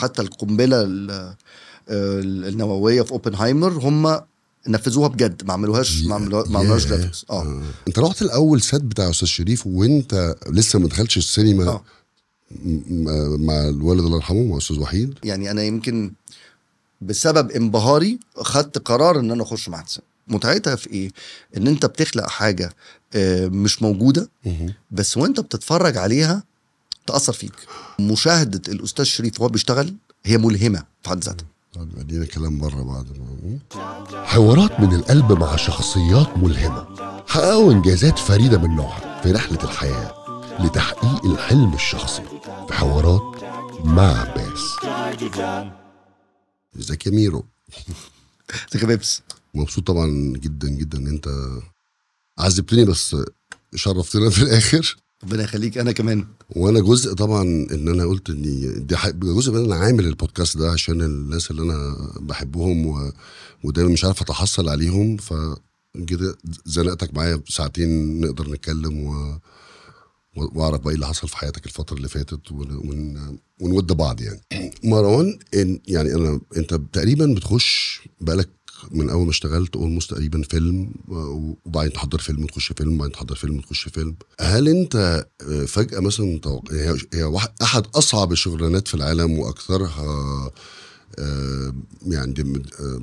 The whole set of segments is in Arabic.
حتى القنبله النوويه في اوبنهايمر هم نفذوها بجد ما عملوهاش ما عملوهاش اه انت رحت الاول سات بتاع استاذ شريف وانت لسه ما دخلتش السينما آه. مع الوالد الله يرحمه مع استاذ وحيد يعني انا يمكن بسبب انبهاري خدت قرار ان انا اخش معهد السينما متعتها في ايه؟ ان انت بتخلق حاجه آه، مش موجوده بس وانت بتتفرج عليها تاثر فيك مشاهده الاستاذ شريف وهو بيشتغل هي ملهمه في حد ذاتها طيب ادينا كلام بره بعد حوارات من القلب مع شخصيات ملهمه حققوا انجازات فريده من نوعها في رحله الحياه لتحقيق الحلم الشخصي في حوارات مع عباس ازيك يا ميرو ازيك يا بيبس مبسوط طبعا جدا جدا ان انت عذبتني بس شرفتنا في الاخر ربنا يخليك انا كمان وانا جزء طبعا ان انا قلت اني دي جزء من انا عامل البودكاست ده عشان الناس اللي انا بحبهم و... ودايما مش عارف اتحصل عليهم ف كده زنقتك معايا ساعتين نقدر نتكلم و... واعرف بقى ايه اللي حصل في حياتك الفتره اللي فاتت ون... ون... ونود بعض يعني مروان إن يعني انا انت تقريبا بتخش بقالك من اول ما اشتغلت اولموست تقريبا فيلم وبعدين تحضر فيلم وتخش فيلم وبعدين تحضر فيلم وتخش فيلم هل انت آه، فجاه مثلا توق... هي هي احد اصعب الشغلانات في العالم واكثرها آه، يعني آه،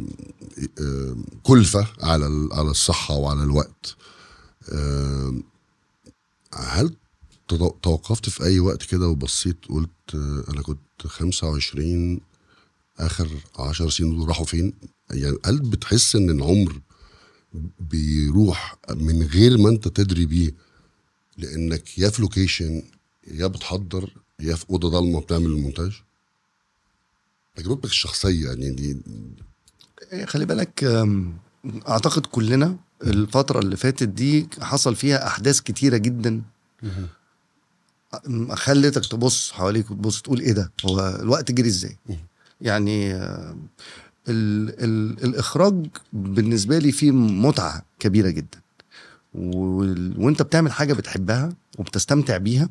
كلفه على على الصحه وعلى الوقت هل توقفت في اي وقت كده وبصيت قلت انا كنت 25 اخر 10 سنين دول راحوا فين يعني هل بتحس ان العمر بيروح من غير ما انت تدري بيه لانك يا في لوكيشن يا بتحضر يا في اوضه ضلمه بتعمل المونتاج تجربتك الشخصيه يعني دي إيه، خلي بالك اعتقد كلنا الفتره اللي فاتت دي حصل فيها احداث كتيره جدا خلتك تبص حواليك وتبص تقول ايه ده هو الوقت جري ازاي يعني الـ الـ الاخراج بالنسبه لي فيه متعه كبيره جدا وانت بتعمل حاجه بتحبها وبتستمتع بيها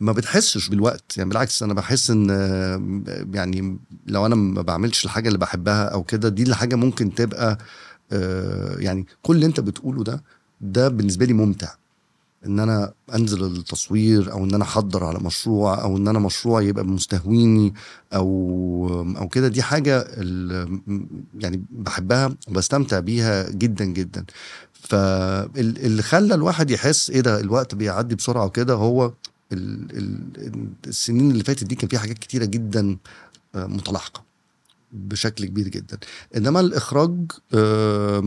ما بتحسش بالوقت يعني بالعكس انا بحس ان يعني لو انا ما بعملش الحاجه اللي بحبها او كده دي الحاجه ممكن تبقى آه، يعني كل اللي انت بتقوله ده ده بالنسبه لي ممتع ان انا انزل التصوير او ان انا احضر على مشروع او ان انا مشروع يبقى مستهويني او او كده دي حاجه يعني بحبها وبستمتع بيها جدا جدا فاللي خلى الواحد يحس ايه ده الوقت بيعدي بسرعه وكده هو السنين اللي فاتت دي كان فيها حاجات كتيره جدا آه، متلاحقه بشكل كبير جدا انما الاخراج آه،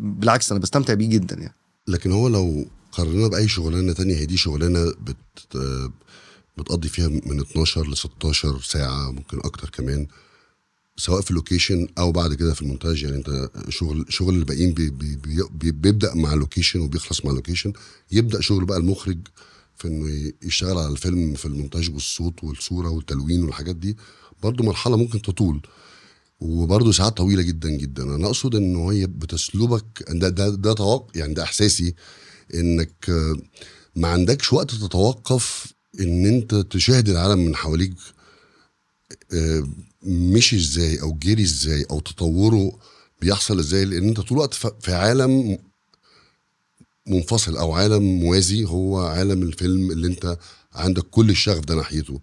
بالعكس انا بستمتع بيه جدا يعني لكن هو لو قارناها باي شغلانه تانية هي دي شغلانه بت بتقضي فيها من 12 ل 16 ساعه ممكن اكتر كمان سواء في اللوكيشن او بعد كده في المونتاج يعني انت شغل شغل الباقيين بي بي بي بيبدا مع اللوكيشن وبيخلص مع اللوكيشن يبدا شغل بقى المخرج في انه يشتغل على الفيلم في المونتاج والصوت والصوره والتلوين والحاجات دي برضه مرحله ممكن تطول وبرضه ساعات طويله جدا جدا انا اقصد ان هي بتسلبك ده ده ده يعني ده احساسي انك آه، ما عندكش وقت تتوقف ان انت تشاهد العالم من حواليك آه، مشي ازاي او جري ازاي او تطوره بيحصل ازاي لان انت طول الوقت في عالم منفصل او عالم موازي هو عالم الفيلم اللي انت عندك كل الشغف ده ناحيته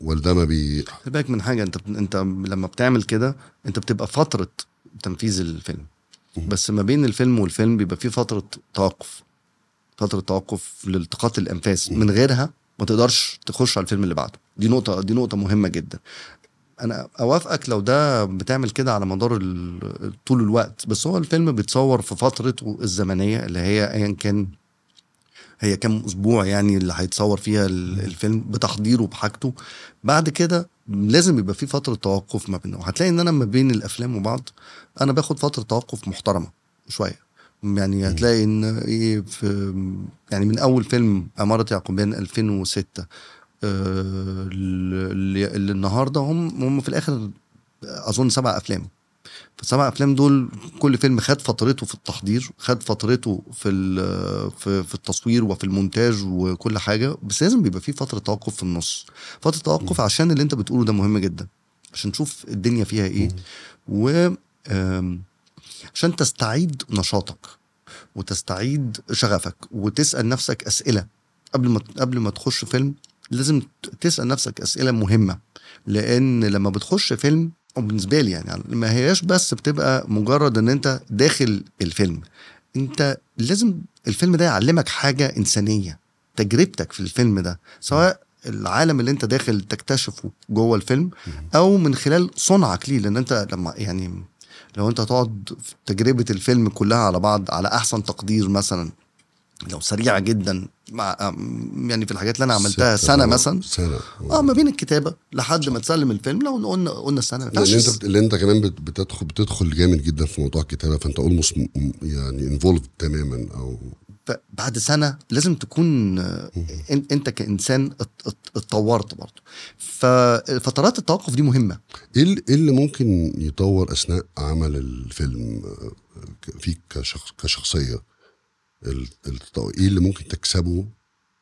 ولا ده ما بي خلي بالك من حاجه انت انت لما بتعمل كده انت بتبقى فتره تنفيذ الفيلم بس ما بين الفيلم والفيلم بيبقى في فتره توقف فتره توقف لالتقاط الانفاس من غيرها ما تقدرش تخش على الفيلم اللي بعده دي نقطه دي نقطه مهمه جدا انا اوافقك لو ده بتعمل كده على مدار طول الوقت بس هو الفيلم بيتصور في فترته الزمنيه اللي هي ايا كان هي كام اسبوع يعني اللي هيتصور فيها الفيلم بتحضيره بحاجته بعد كده لازم يبقى في فتره توقف ما بينه هتلاقي ان انا ما بين الافلام وبعض انا باخد فتره توقف محترمه شويه يعني هتلاقي ان ايه في يعني من اول فيلم اماره يعقوبيان 2006 آه، اللي النهارده هم هم في الاخر اظن سبع افلام فالسبع افلام دول كل فيلم خد فترته في التحضير خد فترته في في, في التصوير وفي المونتاج وكل حاجه بس لازم بيبقى فيه فتره توقف في النص فتره توقف عشان اللي انت بتقوله ده مهم جدا عشان تشوف الدنيا فيها ايه و عشان تستعيد نشاطك وتستعيد شغفك وتسال نفسك اسئله قبل ما قبل ما تخش فيلم لازم تسال نفسك اسئله مهمه لان لما بتخش فيلم بالنسبه لي يعني ما هياش بس بتبقى مجرد ان انت داخل الفيلم انت لازم الفيلم ده يعلمك حاجه انسانيه تجربتك في الفيلم ده سواء العالم اللي انت داخل تكتشفه جوه الفيلم او من خلال صنعك ليه لان انت لما يعني لو انت هتقعد تجربه الفيلم كلها على بعض على احسن تقدير مثلا لو سريعه جدا مع آه، يعني في الحاجات اللي انا عملتها سنه, سنة مثلا سنه اه ما بين الكتابه لحد ما تسلم الفيلم لو قلنا قلنا سنه اللي يعني انت اللي انت كمان بتدخل بتدخل جامد جدا في موضوع الكتابه فانت اولموست يعني انفولف تماما او بعد سنه لازم تكون انت كانسان اتطورت برضه ففترات التوقف دي مهمه إيه, ايه اللي ممكن يطور اثناء عمل الفيلم آه، فيك كشخصيه ايه اللي ممكن تكسبه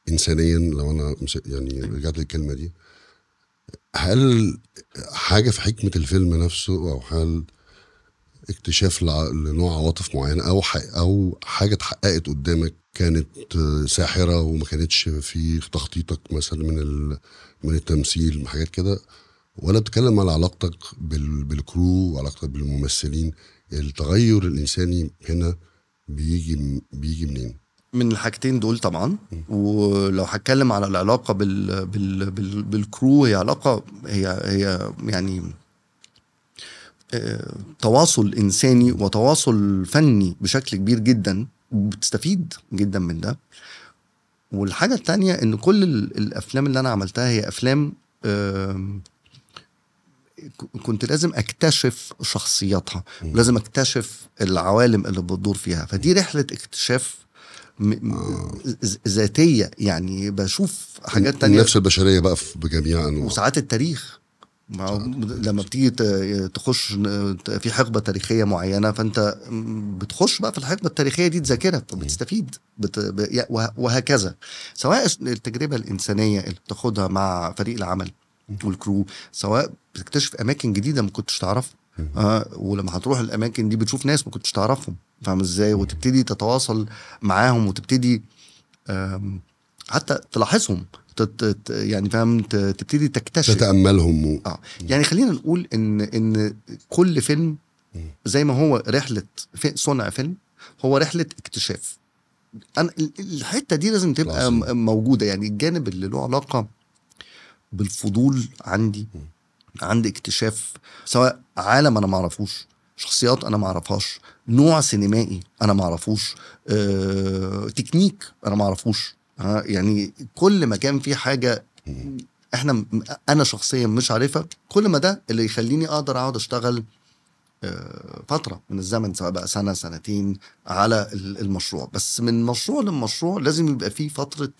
انسانيا لو انا يعني رجعت للكلمه دي هل حاجه في حكمه الفيلم نفسه او هل اكتشاف لنوع عواطف معينه او او حاجه اتحققت قدامك كانت ساحره وما كانتش في تخطيطك مثلا من من التمثيل حاجات كده ولا بتتكلم على علاقتك بالكرو وعلاقتك بالممثلين التغير الانساني هنا بيجي بيجي منين؟ من الحاجتين دول طبعا ولو هتكلم على العلاقه بال بال بال بالكرو هي علاقه هي هي يعني آه، تواصل انساني وتواصل فني بشكل كبير جدا وبتستفيد جدا من ده والحاجه الثانيه ان كل الافلام اللي انا عملتها هي افلام اه كنت لازم اكتشف شخصياتها ولازم اكتشف العوالم اللي بتدور فيها فدي رحله اكتشاف م... آه. ذاتيه يعني بشوف حاجات تانية النفس البشريه بقى بجميع انواع وساعات التاريخ لما بتيجي تخش في حقبه تاريخيه معينه فانت بتخش بقى في الحقبه التاريخيه دي تذاكرها بتستفيد بت... وهكذا سواء التجربه الانسانيه اللي بتاخدها مع فريق العمل والكرو سواء بتكتشف اماكن جديده ما كنتش تعرفها آه ولما هتروح الاماكن دي بتشوف ناس ما كنتش تعرفهم فاهم ازاي وتبتدي تتواصل معاهم وتبتدي حتى تلاحظهم تت يعني فاهم تبتدي تكتشف تتاملهم و... اه يعني خلينا نقول ان ان كل فيلم زي ما هو رحله في صنع فيلم هو رحله اكتشاف انا الحته دي لازم تبقى موجوده يعني الجانب اللي له علاقه بالفضول عندي عندي اكتشاف سواء عالم انا ما اعرفوش شخصيات انا ما اعرفهاش نوع سينمائي انا ما اعرفوش أه، تكنيك انا ما اعرفوش أه، يعني كل ما كان في حاجه احنا انا شخصيا مش عارفها كل ما ده اللي يخليني اقدر اقعد اشتغل آه، فتره من الزمن سواء بقى سنه سنتين على المشروع بس من مشروع لمشروع لازم يبقى فيه فتره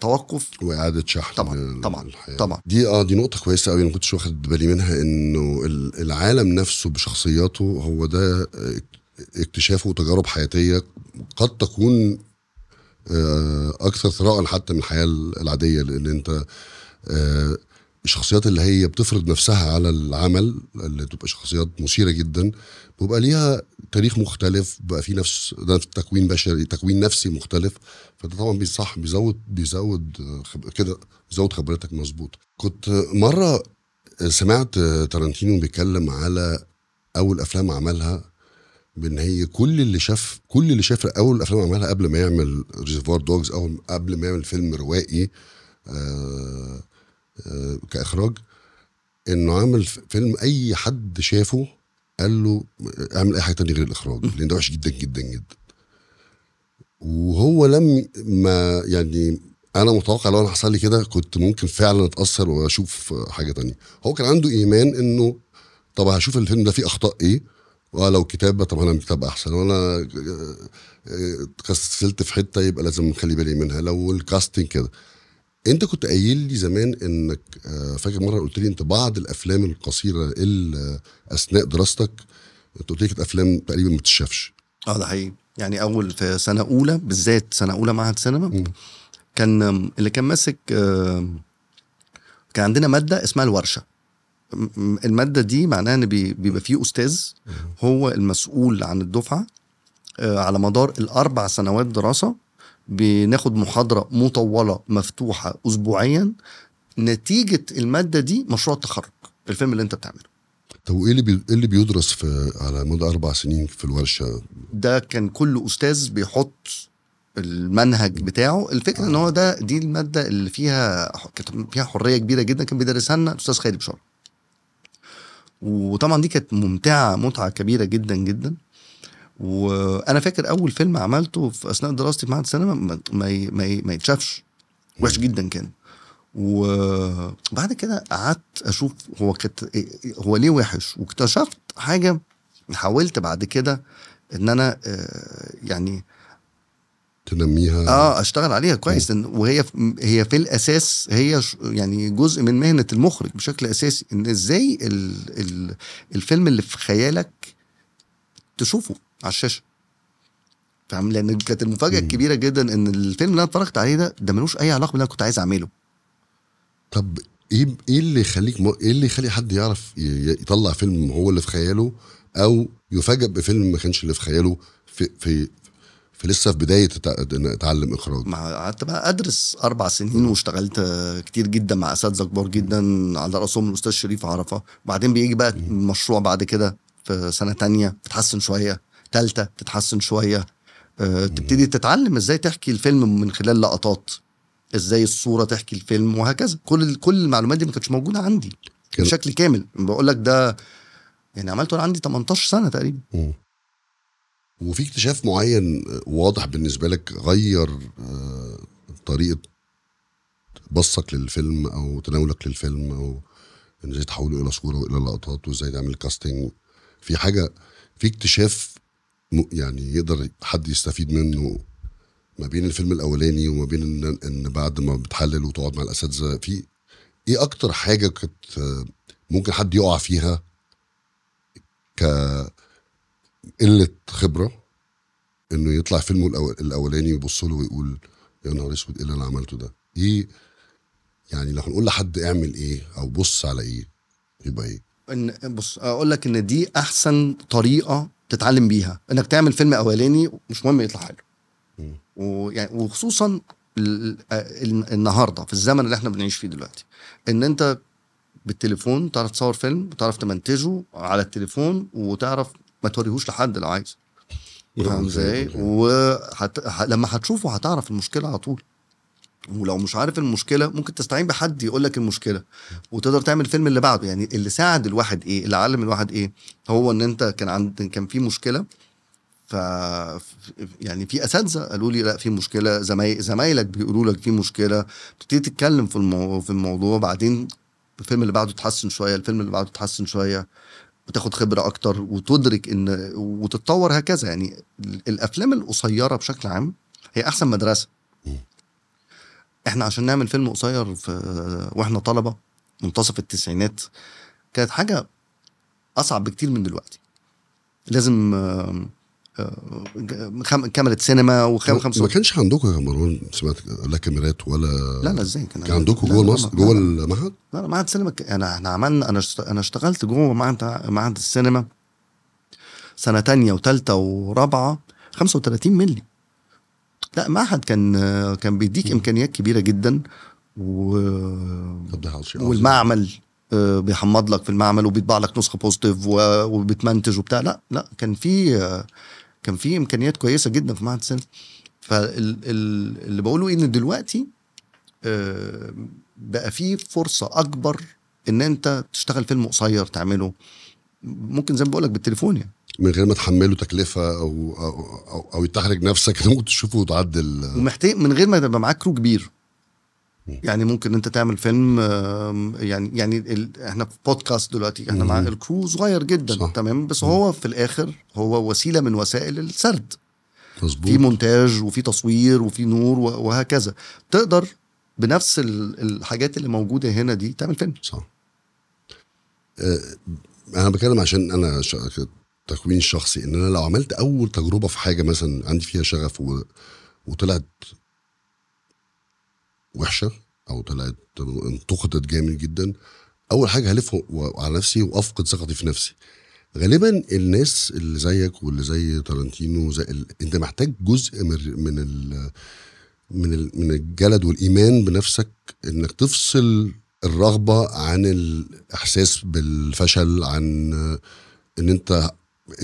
توقف واعاده شحن طبعا طبعا طبعا دي اه دي نقطه كويسه قوي انا ما كنتش واخد بالي منها انه العالم نفسه بشخصياته هو ده آه، اكتشافه وتجارب حياتيه قد تكون آه، اكثر ثراء حتى من الحياه العاديه لان انت آه، الشخصيات اللي هي بتفرض نفسها على العمل اللي تبقى شخصيات مثيره جدا وبقى ليها تاريخ مختلف بقى في نفس تكوين بشري تكوين نفسي مختلف فده طبعا بيصح بيزود بيزود كده بيزود خبرتك مظبوط كنت مره سمعت تارانتينو بيتكلم على اول افلام عملها بان هي كل اللي شاف كل اللي شاف اول افلام عملها قبل ما يعمل ريزرفوار دوجز او قبل ما يعمل فيلم روائي آه، آه، كاخراج انه عمل فيلم اي حد شافه قال له اعمل اي حاجه تانية غير الاخراج لان ده وحش جدا جدا جدا وهو لم ما يعني انا متوقع لو انا حصل لي كده كنت ممكن فعلا اتاثر واشوف حاجه تانية هو كان عنده ايمان انه طب هشوف الفيلم ده فيه اخطاء ايه ولو آه، كتابة طب انا كتاب احسن وانا آه، آه، كسلت في حته يبقى لازم اخلي بالي منها لو الكاستنج كده انت كنت قايل لي زمان انك آه، فاكر مره قلت لي انت بعض الافلام القصيره اللي اثناء دراستك انت قلت لي كانت افلام تقريبا ما بتتشافش اه ده حقيقي يعني اول في سنه اولى بالذات سنه اولى معهد سينما م. كان اللي كان ماسك آه، كان عندنا ماده اسمها الورشه الماده دي معناها ان بيبقى فيه استاذ هو المسؤول عن الدفعه آه، على مدار الاربع سنوات دراسه بناخد محاضره مطوله مفتوحه اسبوعيا نتيجه الماده دي مشروع التخرج الفيلم اللي انت بتعمله طب وايه اللي إيه اللي بيدرس في على مدى اربع سنين في الورشه؟ ده كان كل استاذ بيحط المنهج بتاعه، الفكره آه. ان هو ده دي الماده اللي فيها كانت فيها حريه كبيره جدا كان بيدرسها لنا الاستاذ خالد بشار. وطبعا دي كانت ممتعه متعه كبيره جدا جدا وانا فاكر اول فيلم عملته في اثناء دراستي في معهد السينما ما ما ما يتشافش وحش جدا كان وبعد كده قعدت اشوف هو كت... إيه، هو ليه وحش واكتشفت حاجه حاولت بعد كده ان انا آه، يعني تنميها اه اشتغل عليها كويس إن وهي هي في الاساس هي يعني جزء من مهنه المخرج بشكل اساسي ان ازاي الفيلم اللي في خيالك تشوفه على الشاشه فاهم لان كانت المفاجاه الكبيره جدا ان الفيلم اللي انا اتفرجت عليه ده ده ملوش اي علاقه باللي انا كنت عايز اعمله طب ايه ايه اللي يخليك م... ايه اللي يخلي حد يعرف يطلع فيلم هو اللي في خياله او يفاجئ بفيلم ما كانش اللي في خياله في في في لسه في بدايه اتعلم اخراج ما قعدت بقى ادرس اربع سنين واشتغلت كتير جدا مع اساتذه كبار جدا على راسهم الاستاذ شريف عرفه وبعدين بيجي بقى المشروع بعد كده في سنه تانية بتحسن شويه تالتة تتحسن شويه آه، تبتدي تتعلم ازاي تحكي الفيلم من خلال لقطات ازاي الصوره تحكي الفيلم وهكذا كل كل المعلومات دي ما كانتش موجوده عندي كده. بشكل كامل بقول لك ده يعني عملته انا عندي 18 سنه تقريبا وفي اكتشاف معين واضح بالنسبه لك غير آه، طريقه بصك للفيلم او تناولك للفيلم او ازاي تحوله الى صوره والى لقطات وازاي تعمل كاستنج في حاجه في اكتشاف يعني يقدر حد يستفيد منه ما بين الفيلم الاولاني وما بين ان, إن بعد ما بتحلل وتقعد مع الاساتذه في ايه اكتر حاجه كانت آه، ممكن حد يقع فيها ك قله خبره انه يطلع فيلمه الاولاني يبص له ويقول يا نهار اسود ايه اللي انا عملته ده ايه يعني لو هنقول لحد اعمل ايه او بص على ايه يبقى ايه ان بص اقول لك ان دي احسن طريقه تتعلم بيها انك تعمل فيلم اولاني مش مهم يطلع حلو ويعني وخصوصا النهارده في الزمن اللي احنا بنعيش فيه دلوقتي ان انت بالتليفون تعرف تصور فيلم وتعرف تمنتجه على التليفون وتعرف ما توريهوش لحد لو عايز فاهم ازاي؟ يعني. ولما هتشوفه هتعرف المشكله على طول ولو مش عارف المشكله ممكن تستعين بحد يقول لك المشكله وتقدر تعمل فيلم اللي بعده يعني اللي ساعد الواحد ايه اللي علم الواحد ايه هو ان انت كان عند كان في مشكله ف يعني في اساتذه قالوا لي لا في مشكله زماي... زمايلك بيقولوا لك في مشكله بتبتدي تتكلم في المو... في الموضوع بعدين الفيلم اللي بعده تحسن شويه الفيلم اللي بعده تحسن شويه وتاخد خبره اكتر وتدرك ان وتتطور هكذا يعني الافلام القصيره بشكل عام هي احسن مدرسه احنا عشان نعمل فيلم قصير في واحنا طلبه منتصف التسعينات كانت حاجه اصعب بكتير من دلوقتي لازم كاميرا سينما وخام خمسة ما كانش عندكم يا مروان سمعت لا كاميرات ولا لا لا ازاي كان, كان عندكم جوه مصر جوه المعهد؟ لا لا معهد سينما انا احنا عملنا انا انا اشتغلت جوه معهد معهد السينما سنه تانية وتالتة ورابعه 35 مللي لا معهد كان كان بيديك امكانيات كبيره جدا و والمعمل آه، بيحمض لك في المعمل وبيطبع لك نسخه بوزيتيف وبتمنتج وبتاع لا لا كان في كان في امكانيات كويسه جدا في معهد السينما فاللي بقوله ان دلوقتي آه، بقى في فرصه اكبر ان انت تشتغل فيلم قصير تعمله ممكن زي ما بقول لك بالتليفون يعني من غير ما تحمله تكلفه او او او, أو نفسك انت ممكن تشوفه وتعدل ومحتاج من غير ما تبقى معاك كرو كبير يعني ممكن انت تعمل فيلم يعني يعني ال... احنا في بودكاست دلوقتي احنا مع الكرو صغير جدا صح. تمام بس مم. هو في الاخر هو وسيله من وسائل السرد مظبوط في مونتاج وفي تصوير وفي نور وهكذا تقدر بنفس الحاجات اللي موجوده هنا دي تعمل فيلم صح أه انا بتكلم عشان انا تكوين شخصي ان انا لو عملت اول تجربه في حاجه مثلا عندي فيها شغف و... وطلعت وحشه او طلعت انتقدت جامد جدا اول حاجه هلف على نفسي وافقد ثقتي في نفسي غالبا الناس اللي زيك واللي زي تارانتينو زي ال... انت محتاج جزء من من ال... من ال... من الجلد والايمان بنفسك انك تفصل الرغبه عن الاحساس بالفشل عن ان انت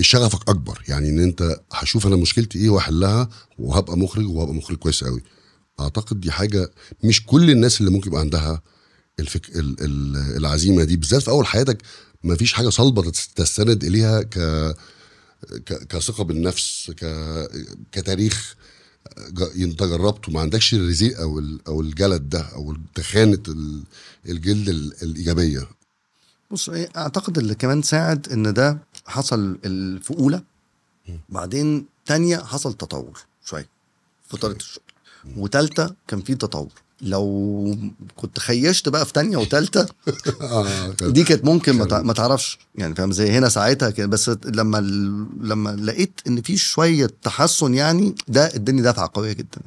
شغفك اكبر يعني ان انت هشوف انا مشكلتي ايه واحلها وهبقى مخرج وهبقى مخرج كويس قوي اعتقد دي حاجه مش كل الناس اللي ممكن يبقى عندها الفك... ال... ال... العزيمه دي بالذات في اول حياتك ما فيش حاجه صلبه تستند اليها ك... ك... كثقه بالنفس ك... كتاريخ انت جربته ما عندكش الرزيق او ال... او الجلد ده او تخانه الجلد الايجابيه بص إيه، اعتقد اللي كمان ساعد ان ده حصل في اولى بعدين تانية حصل تطور شويه في طريقه الشغل وثالثه كان في تطور لو كنت خيشت بقى في تانية وتالتة آه، دي كانت ممكن ما تعرفش يعني فاهم زي هنا ساعتها كده بس لما لما لقيت ان في شويه تحسن يعني ده اداني دفعه قويه جدا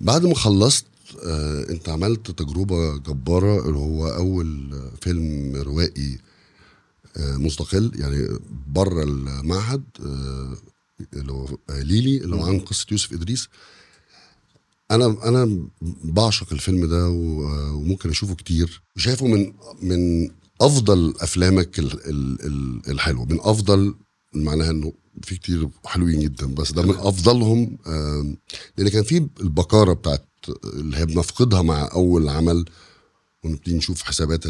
بعد ما خلصت آه، انت عملت تجربه جباره اللي هو اول فيلم روائي آه، مستقل يعني بره المعهد آه، اللي هو ليلي اللي هو عن قصه يوسف ادريس انا انا بعشق الفيلم ده وممكن اشوفه كتير شايفه من من افضل افلامك الحلوه من افضل معناها انه في كتير حلوين جدا بس ده من افضلهم لان كان في البكاره بتاعت اللي هي بنفقدها مع اول عمل ونبتدي نشوف حسابات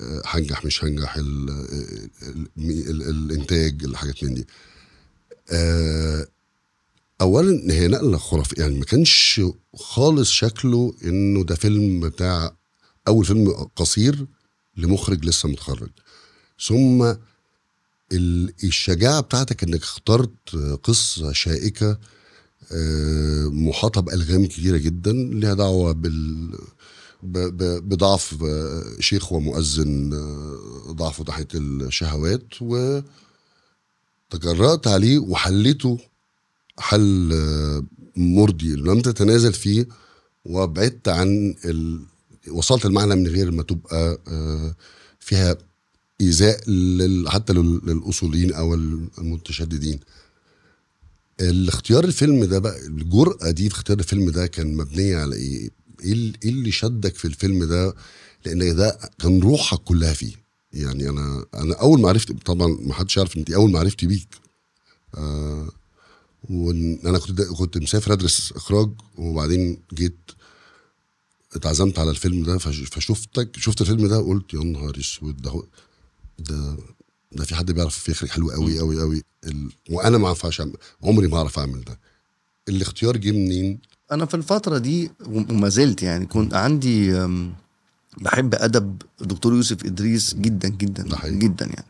هنجح مش هنجح ال الانتاج الحاجات من دي آه، اولا هي نقله خرافيه يعني ما كانش خالص شكله انه ده فيلم بتاع اول فيلم قصير لمخرج لسه متخرج ثم الشجاعه بتاعتك انك اخترت قصه شائكه آه، محاطه بالغام كبيرة جدا ليها دعوه بال بضعف آه، شيخ ومؤذن آه، ضعفه تحت الشهوات و تجرأت عليه وحليته حل آه، مرضي لم تتنازل فيه وبعدت عن ال... وصلت المعنى من غير ما تبقى فيها ايذاء لل... حتى للاصوليين او المتشددين الاختيار الفيلم ده بقى الجرأة دي في اختيار الفيلم ده كان مبنية على ايه إيه, ايه اللي شدك في الفيلم ده لان ده كان روحك كلها فيه يعني انا انا اول ما عرفت طبعا ما حدش يعرف انت اول ما عرفت بيك آه وانا كنت كنت مسافر ادرس اخراج وبعدين جيت اتعزمت على الفيلم ده فشفتك شفت الفيلم ده قلت يا نهار اسود ده ده ده في حد بيعرف يخرج حلو قوي قوي قوي ال... وانا ما اعرفش عمري ما اعرف اعمل ده الاختيار جه منين انا في الفتره دي وما زلت يعني كنت عندي بحب ادب الدكتور يوسف ادريس جدا جدا جدا يعني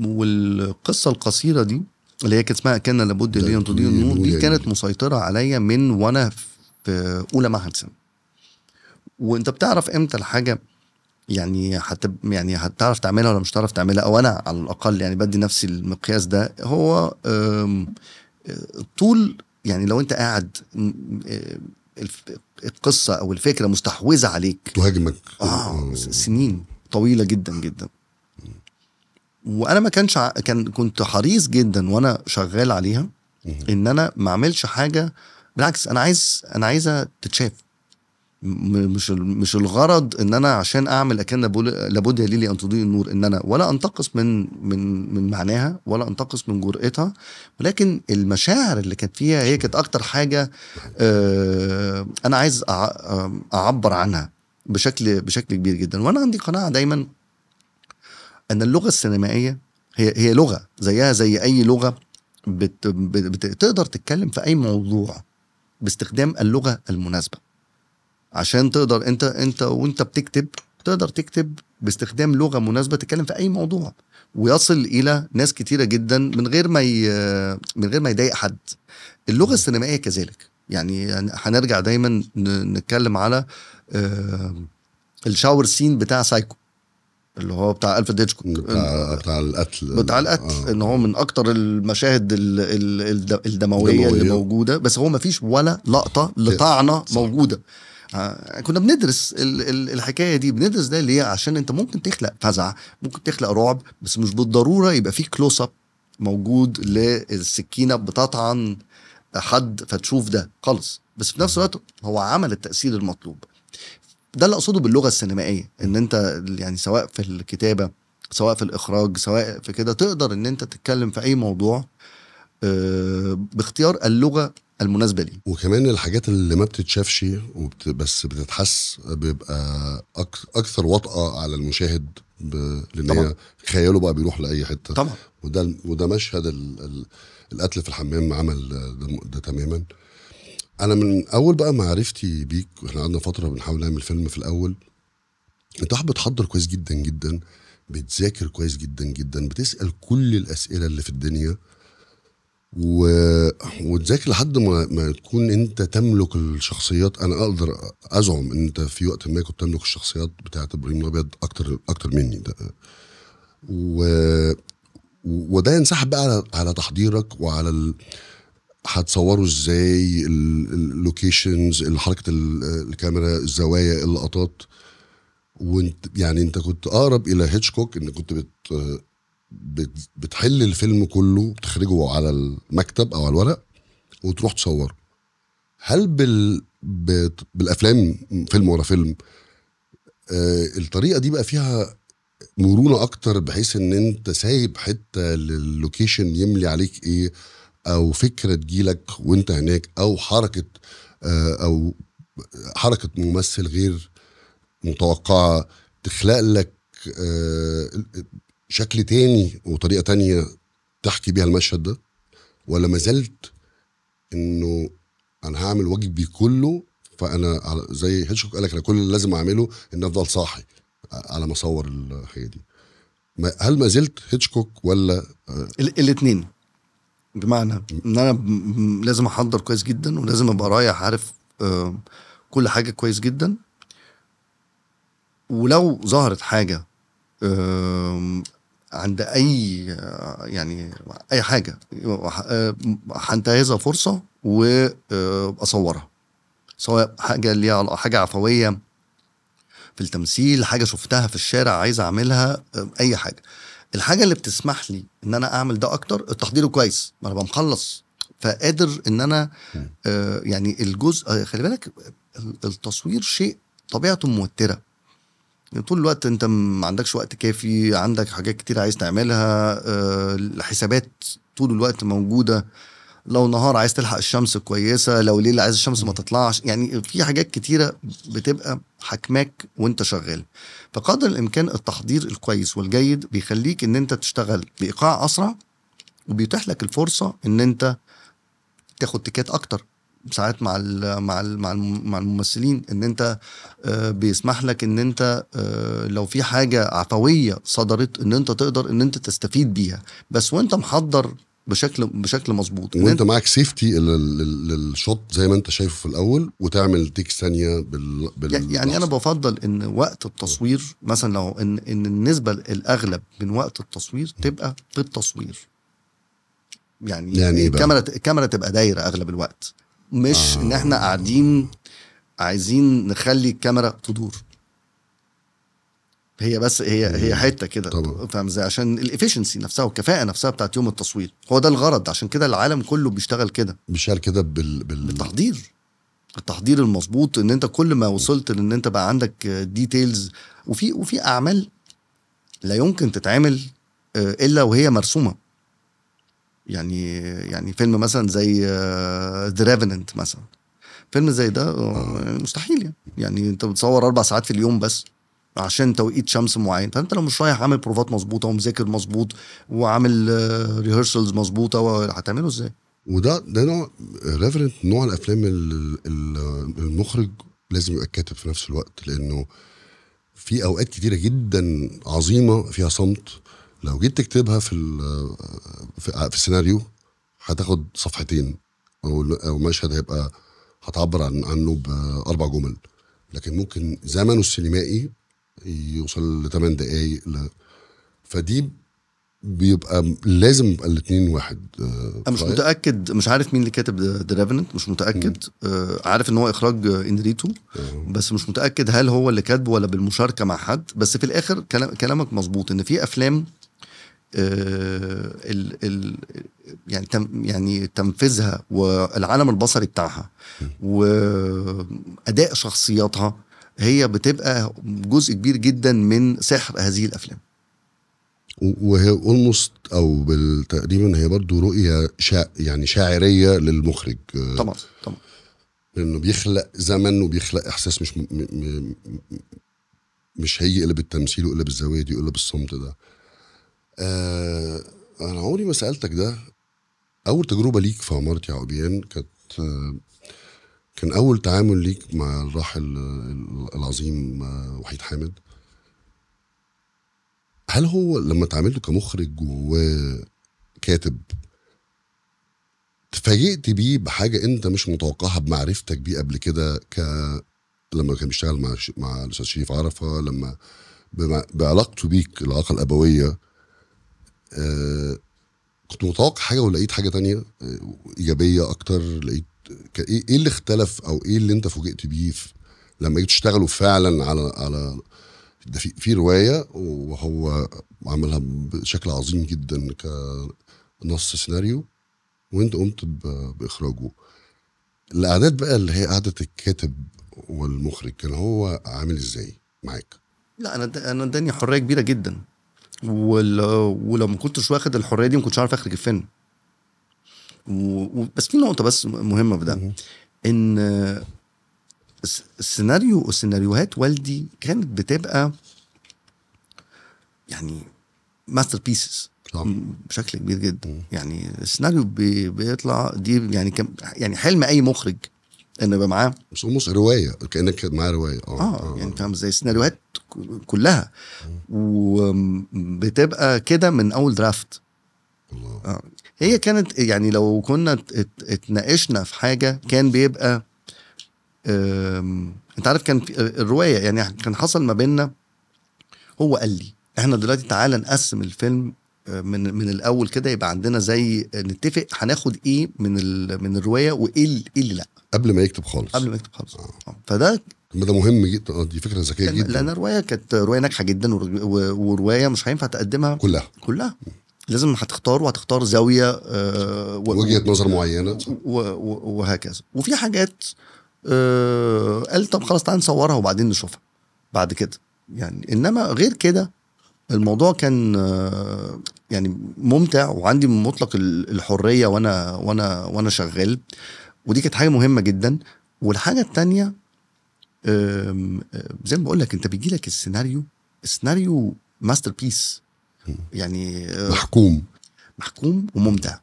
والقصه القصيره دي اللي هي كانت اسمها كان لابد لي ان تضيء النور دي يعني. كانت مسيطره عليا من وانا في اولى معهد سنه وانت بتعرف امتى الحاجه يعني حتى يعني هتعرف تعملها ولا مش هتعرف تعملها او انا على الاقل يعني بدي نفسي المقياس ده هو آه، طول يعني لو انت قاعد آه، القصه او الفكره مستحوذه عليك تهاجمك اه سنين طويله جدا جدا وانا ما كانش ع... كان كنت حريص جدا وانا شغال عليها ان انا ما اعملش حاجه بالعكس انا عايز انا عايزها تتشاف مش مش الغرض ان انا عشان اعمل اكن لابد لي ان تضيء النور ان انا ولا انتقص من من من معناها ولا انتقص من جرأتها ولكن المشاعر اللي كانت فيها هي كانت اكتر حاجه آه، انا عايز اعبر عنها بشكل بشكل كبير جدا وانا عندي قناعه دايما ان اللغه السينمائيه هي هي لغه زيها زي اي لغه بت بت بتقدر تتكلم في اي موضوع باستخدام اللغه المناسبه عشان تقدر انت انت وانت بتكتب تقدر تكتب باستخدام لغه مناسبه تتكلم في اي موضوع ويصل الى ناس كتيره جدا من غير ما ي... من غير ما يضايق حد اللغه السينمائيه كذلك يعني هنرجع دايما نتكلم على آه، الشاور سين بتاع سايكو اللي هو بتاع الف هيتشكوك بتاع, القتل بتاع القتل آه. ان هو من اكتر المشاهد ال الدمويه اللي موجوده بس هو ما فيش ولا لقطه لطعنه موجوده كنا بندرس الحكايه دي بندرس ده ليه عشان انت ممكن تخلق فزع ممكن تخلق رعب بس مش بالضروره يبقى في كلوز اب موجود للسكينه بتطعن حد فتشوف ده خالص بس في نفس الوقت هو عمل التاثير المطلوب ده اللي اقصده باللغه السينمائيه ان انت يعني سواء في الكتابه سواء في الاخراج سواء في كده تقدر ان انت تتكلم في اي موضوع آه، باختيار اللغه المناسبه لي وكمان الحاجات اللي ما بتتشافش بس بتتحس بيبقى اكثر وطأة على المشاهد ب... لان هي خياله بقى بيروح لاي حته طبعا وده وده مشهد ال... ال... القتل في الحمام عمل ده, ده تماما انا من اول بقى معرفتي بيك احنا قعدنا فتره بنحاول نعمل فيلم في الاول انت بتحضر كويس جدا جدا بتذاكر كويس جدا جدا بتسال كل الاسئله اللي في الدنيا و... وتذاكر لحد ما... ما تكون انت تملك الشخصيات انا اقدر ازعم ان انت في وقت ما كنت تملك الشخصيات بتاعت ابراهيم الابيض اكتر اكتر مني ده و... وده ينسحب بقى على, على تحضيرك وعلى ال... هتصوره ازاي اللوكيشنز حركه الكاميرا الزوايا اللقطات وانت يعني انت كنت اقرب الى هيتشكوك ان كنت بت بتحل الفيلم كله تخرجه على المكتب او على الورق وتروح تصوره هل بال... بالافلام فيلم ورا فيلم آه الطريقه دي بقى فيها مرونه اكتر بحيث ان انت سايب حته للوكيشن يملي عليك ايه او فكره تجيلك وانت هناك او حركه آه او حركه ممثل غير متوقعه تخلق لك آه شكل تاني وطريقه تانيه تحكي بيها المشهد ده ولا ما زلت انه انا هعمل واجبي كله فانا زي هيتشكوك قال لك انا كل اللي لازم اعمله ان افضل صاحي على ما اصور الحقيقه دي هل ما زلت هيتشكوك ولا آه الاثنين بمعنى ان انا لازم احضر كويس جدا ولازم ابقى رايح عارف آه، كل حاجه كويس جدا ولو ظهرت حاجه عند اي يعني اي حاجه هنتهزها فرصه واصورها سواء حاجه ليها حاجه عفويه في التمثيل حاجه شفتها في الشارع عايز اعملها اي حاجه الحاجه اللي بتسمح لي ان انا اعمل ده اكتر التحضير كويس ما انا مخلص فقادر ان انا آه، يعني الجزء خلي بالك التصوير شيء طبيعته موتره طول الوقت انت ما عندكش وقت كافي عندك حاجات كتير عايز تعملها آه، الحسابات طول الوقت موجوده لو نهار عايز تلحق الشمس كويسه لو ليل عايز الشمس ما تطلعش يعني في حاجات كتيره بتبقى حكمك وانت شغال فقدر الامكان التحضير الكويس والجيد بيخليك ان انت تشتغل بايقاع اسرع وبيتيح لك الفرصه ان انت تاخد تكات اكتر ساعات مع الـ مع الـ مع, الـ مع الممثلين ان انت آه، بيسمح لك ان انت آه، لو في حاجه عفويه صدرت ان انت تقدر ان انت تستفيد بيها بس وانت محضر بشكل بشكل مظبوط وانت معاك سيفتي للشوت زي ما انت شايفه في الاول وتعمل تيك ثانيه بال... بال... يعني انا بفضل ان وقت التصوير مثلا لو ان ان النسبه الاغلب من وقت التصوير تبقى في التصوير يعني, يعني إيه الكاميرا الكاميرا تبقى دايره اغلب الوقت مش آه. ان احنا قاعدين عايزين نخلي الكاميرا تدور هي بس هي هي حته كده فاهم ازاي عشان الافشنسي نفسها والكفاءه نفسها بتاعت يوم التصوير هو ده الغرض عشان كده العالم كله بيشتغل كده بيشتغل كده بال... بال... بالتحضير التحضير المظبوط ان انت كل ما وصلت لان انت بقى عندك ديتيلز وفي وفي اعمال لا يمكن تتعمل آه، الا وهي مرسومه يعني يعني فيلم مثلا زي ذا آه، ريفننت مثلا فيلم زي ده آه، آه. مستحيل يعني يعني انت بتصور اربع ساعات في اليوم بس عشان توقيت شمس معين فانت لو مش رايح عامل بروفات مظبوطه ومذاكر مظبوط وعامل ريهرسلز مظبوطه هتعمله ازاي؟ وده ده نوع ريفرنت نوع الافلام المخرج لازم يبقى كاتب في نفس الوقت لانه في اوقات كتيره جدا عظيمه فيها صمت لو جيت تكتبها في في, آه، في السيناريو هتاخد صفحتين او او مشهد هيبقى هتعبر عن عنه باربع جمل لكن ممكن زمنه السينمائي يوصل لثمان دقايق ل... فدي بيبقى لازم يبقى الاثنين واحد آه، انا مش متاكد مش عارف مين اللي كاتب ذا ريفننت مش متاكد آه عارف ان هو اخراج انريتو آه. بس مش متاكد هل هو اللي كاتبه ولا بالمشاركه مع حد بس في الاخر كلامك مظبوط ان في افلام آه، ال ال يعني تم يعني تنفيذها والعالم البصري بتاعها واداء شخصياتها هي بتبقى جزء كبير جدا من سحر هذه الافلام وهي اولموست او تقريبا هي برضو رؤيه شا يعني شاعريه للمخرج آه، طبعا طبعا انه بيخلق زمن وبيخلق احساس مش م م م مش هيقلب التمثيل ويقلب دي ويقلب الصمت ده آه انا عمري ما سالتك ده اول تجربه ليك في عماره يعقوبيان كانت آه كان اول تعامل ليك مع الراحل آه، العظيم آه، وحيد حامد هل هو لما تعاملته كمخرج وكاتب تفاجئت بيه بحاجه انت مش متوقعها بمعرفتك بيه قبل كده ك لما كان بيشتغل مع ش... مع الاستاذ شريف عرفه لما بعلاقته بيك العلاقه الابويه آه، كنت متوقع حاجه ولقيت حاجه تانية آه، ايجابيه اكتر لقيت إيه،, ايه اللي اختلف او ايه اللي انت فوجئت بيه لما جيتوا تشتغلوا فعلا على على ده في, في روايه وهو عملها بشكل عظيم جدا كنص سيناريو وانت قمت باخراجه الاعداد بقى اللي هي قعده الكاتب والمخرج كان هو عامل ازاي معاك؟ لا انا انا اداني حريه كبيره جدا ولو ما كنتش واخد الحريه دي ما كنتش عارف اخرج الفيلم بس في نقطه بس مهمه في ده ان السيناريو سيناريوهات والدي كانت بتبقى يعني ماستر بيسز بشكل كبير جدا يعني السيناريو بيطلع دي يعني يعني حلم اي مخرج ان يبقى معاه مش نص روايه كانك معاه روايه اه اه, آه، يعني آه. فاهم ازاي السيناريوهات كلها وبتبقى كده من اول درافت الله آه. هي كانت يعني لو كنا اتناقشنا في حاجه كان بيبقى انت عارف كان آه، الروايه يعني كان حصل ما بيننا هو قال لي احنا دلوقتي تعالى نقسم الفيلم من من الاول كده يبقى عندنا زي نتفق هناخد ايه من من الروايه وايه إيه اللي لا قبل ما يكتب خالص قبل ما يكتب خالص آه. آه. فده ده مهم جدا آه، دي فكره ذكيه جدا لان الروايه كانت روايه ناجحه جدا وروايه مش هينفع تقدمها كلها كلها لازم هتختار وهتختار زاويه آه و... وجهه نظر معينه و... و... وهكذا وفي حاجات آه قال طب خلاص تعالى نصورها وبعدين نشوفها بعد كده يعني انما غير كده الموضوع كان آه يعني ممتع وعندي مطلق الحريه وانا وانا وانا شغال آه ودي كانت حاجه مهمه جدا والحاجه الثانيه زي ما بقول لك انت بيجي لك السيناريو السيناريو ماستر بيس يعني آه، محكوم محكوم وممتع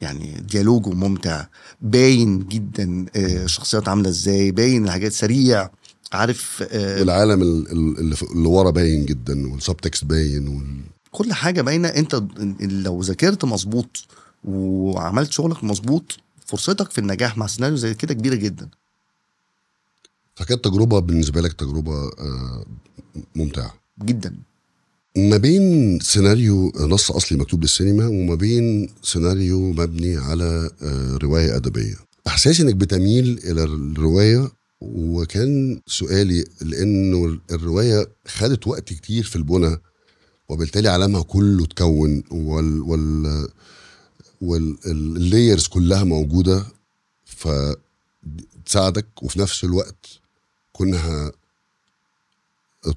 يعني ديالوجه ممتع باين جدا الشخصيات آه، عامله ازاي باين الحاجات سريع عارف آه، العالم اللي, اللي ورا باين جدا والسبتكست باين وال... كل حاجه باينه انت لو ذاكرت مظبوط وعملت شغلك مظبوط فرصتك في النجاح مع سيناريو زي كده كبيره جدا فكانت تجربه بالنسبه لك تجربه آه، ممتعه جدا ما بين سيناريو نص اصلي مكتوب للسينما وما بين سيناريو مبني على آه، روايه ادبيه احساسي انك بتميل الى الروايه وكان سؤالي لانه الروايه خدت وقت كتير في البنى وبالتالي عالمها كله اتكون وال, وال واللايرز كلها موجوده فتساعدك وفي نفس الوقت كونها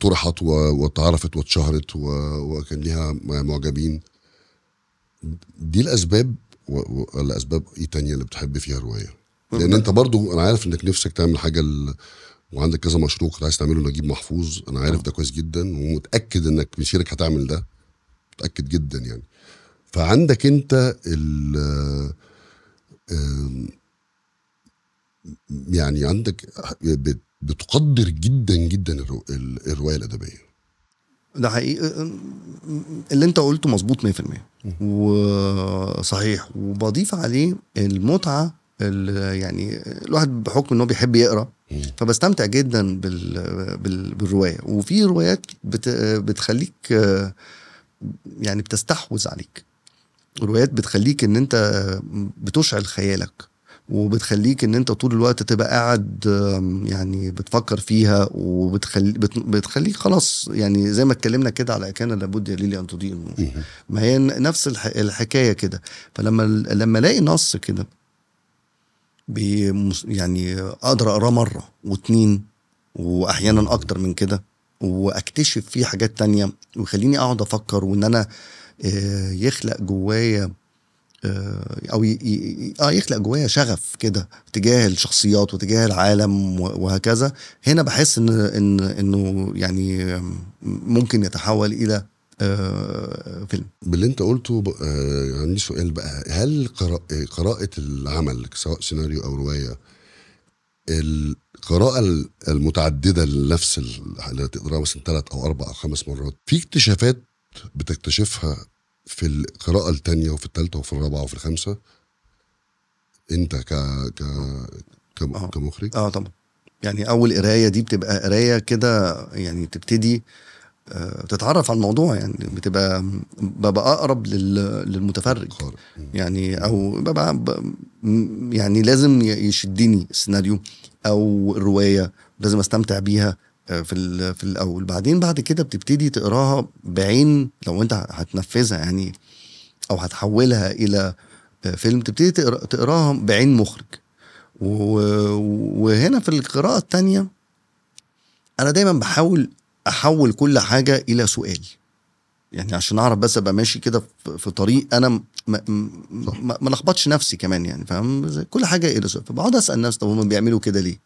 طرحت واتعرفت واتشهرت وكان ليها معجبين دي الاسباب اسباب ايه تانية اللي بتحب فيها الروايه لان انت برضو انا عارف انك نفسك تعمل حاجه ال... وعندك كذا مشروع كنت عايز تعمله نجيب محفوظ انا عارف آه. ده كويس جدا ومتاكد انك مسيرك هتعمل ده متاكد جدا يعني فعندك انت ال يعني عندك بتقدر جدا جدا الروايه الادبيه ده حقيقي آه، آه، آه، اللي انت قلته مظبوط 100% وصحيح وبضيف عليه المتعه اللي يعني الواحد بحكم ان هو بيحب يقرا فبستمتع جدا بالروايه وفي روايات بتخليك يعني بتستحوذ عليك الروايات بتخليك ان انت بتشعل خيالك وبتخليك ان انت طول الوقت تبقى قاعد يعني بتفكر فيها وبتخلي بتخليك خلاص يعني زي ما اتكلمنا كده على كان لابد يا ليلي ان تضيء ما هي نفس الحكايه كده فلما لما الاقي نص كده يعني اقدر اقراه مره واتنين واحيانا اكتر من كده واكتشف فيه حاجات تانية ويخليني اقعد افكر وان انا آه، يخلق جوايا آه، او اه يخلق جوايا شغف كده تجاه الشخصيات وتجاه العالم وهكذا هنا بحس ان ان انه يعني ممكن يتحول الى آه، فيلم باللي انت قلته عندي سؤال بقى هل قراءة, العمل سواء سيناريو او روايه القراءة المتعددة لنفس اللي تقراها مثلا ثلاث او اربع او خمس مرات في اكتشافات بتكتشفها في القراءة التانية وفي التالتة وفي الرابعة وفي الخامسة انت ك ك آه. كمخرج اه طبعا يعني اول قرايه دي بتبقى قرايه كده يعني تبتدي آه، تتعرف على الموضوع يعني بتبقى ببقى اقرب للمتفرج خارج. يعني او ببقى يعني لازم يشدني السيناريو او الروايه لازم استمتع بيها آه، في في الاول بعدين بعد كده بتبتدي تقراها بعين لو انت هتنفذها يعني او هتحولها الى آه، فيلم تبتدي تقراها بعين مخرج وهنا في القراءه الثانيه انا دايما بحاول احول كل حاجه الى سؤال يعني عشان اعرف بس ابقى ماشي كده في طريق انا ما, ما لخبطش نفسي كمان يعني فاهم كل حاجه الى سؤال فبقعد اسال الناس طب هم بيعملوا كده ليه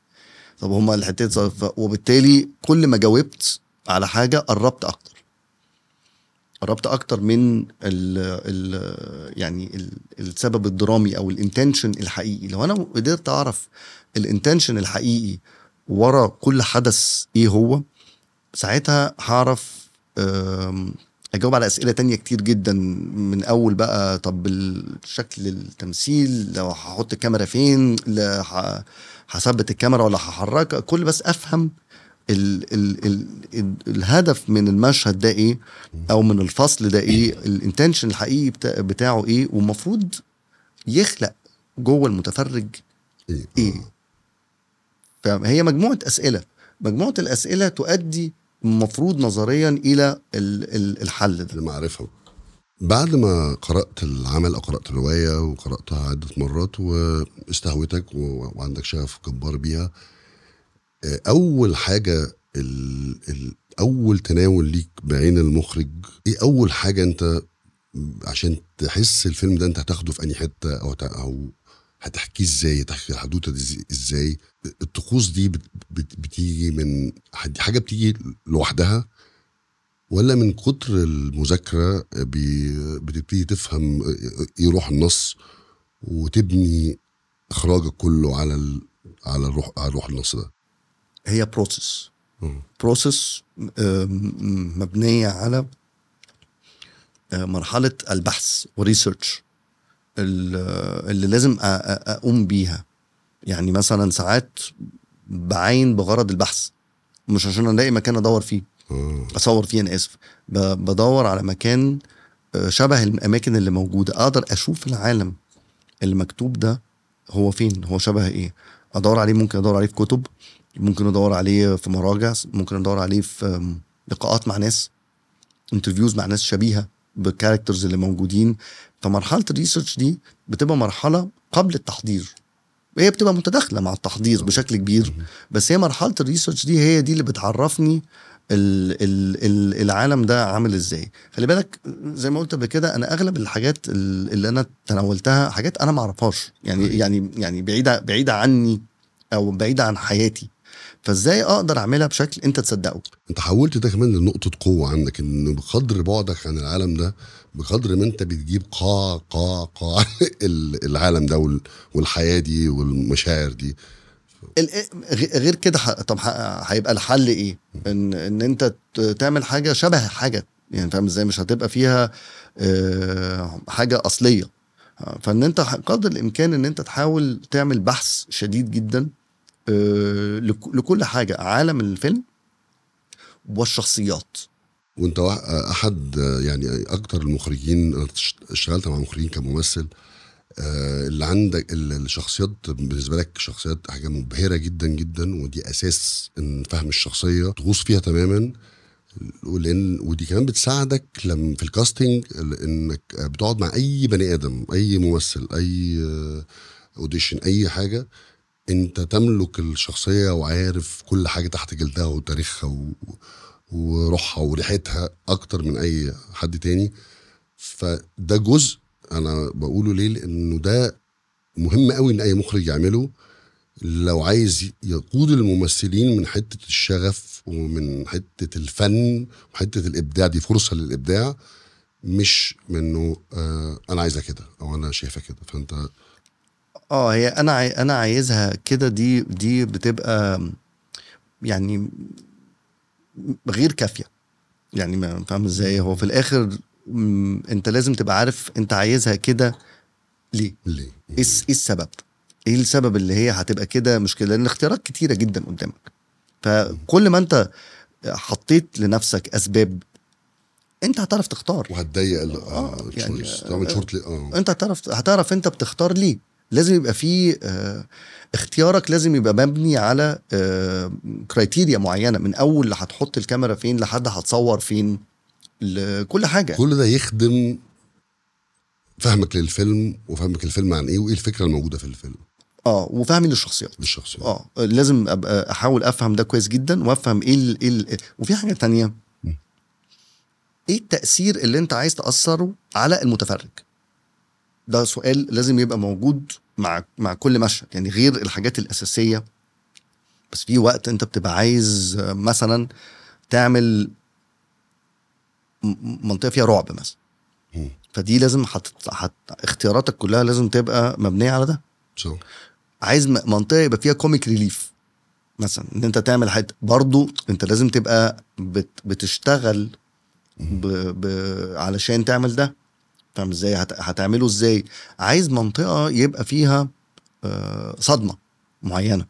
طب هما الحتت وبالتالي كل ما جاوبت على حاجه قربت اكتر قربت اكتر من ال ال يعني الـ السبب الدرامي او الانتنشن الحقيقي لو انا قدرت اعرف الانتنشن الحقيقي ورا كل حدث ايه هو ساعتها هعرف اجاوب على اسئله تانية كتير جدا من اول بقى طب الشكل التمثيل لو هحط الكاميرا فين هثبت الكاميرا ولا هحركها كل بس افهم الـ الـ الـ الـ الهدف من المشهد ده ايه او من الفصل ده ايه الانتنشن الحقيقي بتا بتاعه ايه والمفروض يخلق جوه المتفرج ايه, إيه. فهي مجموعه اسئله مجموعه الاسئله تؤدي المفروض نظريا الى الحل ده المعرفه بعد ما قرأت العمل أو قرأت الرواية وقرأتها عدة مرات واستهوتك وعندك شغف جبار بيها أول حاجة ال... ال... أول تناول ليك بعين المخرج إيه أول حاجة أنت عشان تحس الفيلم ده أنت هتاخده في أي حتة أو ت... أو هتحكيه ازاي هتحكي الحدوته دي ازاي الطقوس دي بت... بتيجي من حاجه بتيجي لوحدها ولا من كتر المذاكره بتبتدي تفهم يروح النص وتبني اخراجك كله على ال... على الروح على الروح النص ده هي بروسس بروسس مبنيه على آه، مرحله البحث وريسيرش اللي لازم اقوم بيها يعني مثلا ساعات بعين بغرض البحث مش عشان الاقي مكان ادور فيه اصور فيه انا اسف بدور على مكان آه، شبه الاماكن اللي موجوده اقدر اشوف العالم المكتوب ده هو فين هو شبه ايه ادور عليه ممكن ادور عليه في كتب ممكن ادور عليه في مراجع ممكن ادور عليه في لقاءات مع ناس انترفيوز مع ناس شبيهه بالكاركترز اللي موجودين فمرحله الريسيرش دي بتبقى مرحله قبل التحضير هي بتبقى متداخله مع التحضير بشكل كبير بس هي مرحله الريسيرش دي هي دي اللي بتعرفني ال العالم ده عامل ازاي خلي بالك زي ما قلت قبل كده انا اغلب الحاجات اللي انا تناولتها حاجات انا ما اعرفهاش يعني يعني يعني بعيده بعيده عني او بعيده عن حياتي فازاي اقدر اعملها بشكل انت تصدقه انت حولت ده كمان لنقطه قوه عندك ان بقدر بعدك عن العالم ده بقدر ما انت بتجيب قاع قاع قاع العالم ده والحياه دي والمشاعر دي إيه، غير كده طب هيبقى الحل ايه؟ ان ان انت تعمل حاجه شبه حاجه يعني فاهم ازاي مش هتبقى فيها آه، حاجه اصليه فان انت قدر الامكان ان انت تحاول تعمل بحث شديد جدا آه، لكل حاجه عالم الفيلم والشخصيات وانت احد يعني اكتر المخرجين اشتغلت مع مخرجين كممثل آه، اللي عندك الشخصيات بالنسبه لك شخصيات حاجه مبهره جدا جدا ودي اساس ان فهم الشخصيه تغوص فيها تماما ولان ودي كمان بتساعدك لما في الكاستنج انك بتقعد مع اي بني ادم اي ممثل اي اوديشن آه، اي حاجه انت تملك الشخصيه وعارف كل حاجه تحت جلدها وتاريخها و... وروحها وريحتها اكتر من اي حد تاني فده جزء انا بقوله ليه لانه ده مهم قوي ان اي مخرج يعمله لو عايز يقود الممثلين من حته الشغف ومن حته الفن وحته الابداع دي فرصه للابداع مش منه آه انا عايزها كده او انا شايفها كده فانت اه هي انا عاي... انا عايزها كده دي دي بتبقى يعني غير كافيه يعني فاهم ازاي هو في الاخر انت لازم تبقى عارف انت عايزها كده ليه؟ ليه؟ يعني ايه ايه السبب؟ ايه السبب اللي هي هتبقى كده مشكله؟ لان اختيارات كتيره جدا قدامك. فكل ما انت حطيت لنفسك اسباب انت هتعرف تختار وهتضيق ال اه, آه، يعني اه انت هتعرف هتعرف انت بتختار ليه لازم يبقى في اه اختيارك لازم يبقى مبني على اه كرايتيريا معينه من اول اللي هتحط الكاميرا فين لحد هتصور فين كل حاجه كل ده يخدم فهمك للفيلم وفهمك الفيلم عن ايه وايه الفكره الموجوده في الفيلم اه وفهمي للشخصيات للشخصيات اه لازم ابقى احاول افهم ده كويس جدا وافهم ايه الـ إيه وفي حاجه تانية م. ايه التاثير اللي انت عايز تاثره على المتفرج ده سؤال لازم يبقى موجود مع مع كل مشهد يعني غير الحاجات الاساسيه بس في وقت انت بتبقى عايز مثلا تعمل منطقه فيها رعب مثلا فدي لازم حت... حت... اختياراتك كلها لازم تبقى مبنيه على ده صح عايز منطقه يبقى فيها كوميك ريليف مثلا ان انت تعمل حته برضو انت لازم تبقى بت... بتشتغل ب... ب... علشان تعمل ده فاهم ازاي هت... هتعمله ازاي عايز منطقه يبقى فيها آه، صدمه معينه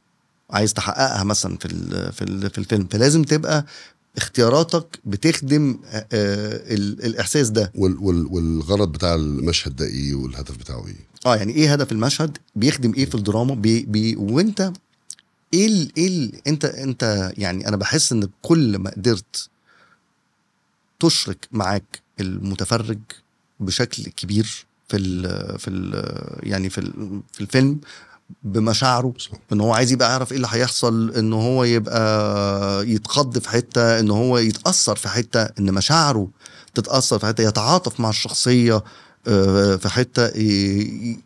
عايز تحققها مثلا في ال في ال في الفيلم فلازم تبقى اختياراتك بتخدم آه، آه، الاحساس ده والغرض بتاع المشهد ده ايه والهدف بتاعه ايه اه يعني ايه هدف المشهد بيخدم ايه في الدراما بي بي وانت ايه ايه انت انت يعني انا بحس ان كل ما قدرت تشرك معاك المتفرج بشكل كبير في الـ في الـ يعني في في الفيلم بمشاعره ان هو عايز يبقى يعرف ايه اللي هيحصل ان هو يبقى يتخض في حته ان هو يتاثر في حته ان مشاعره تتاثر في حته يتعاطف مع الشخصيه آه، في حته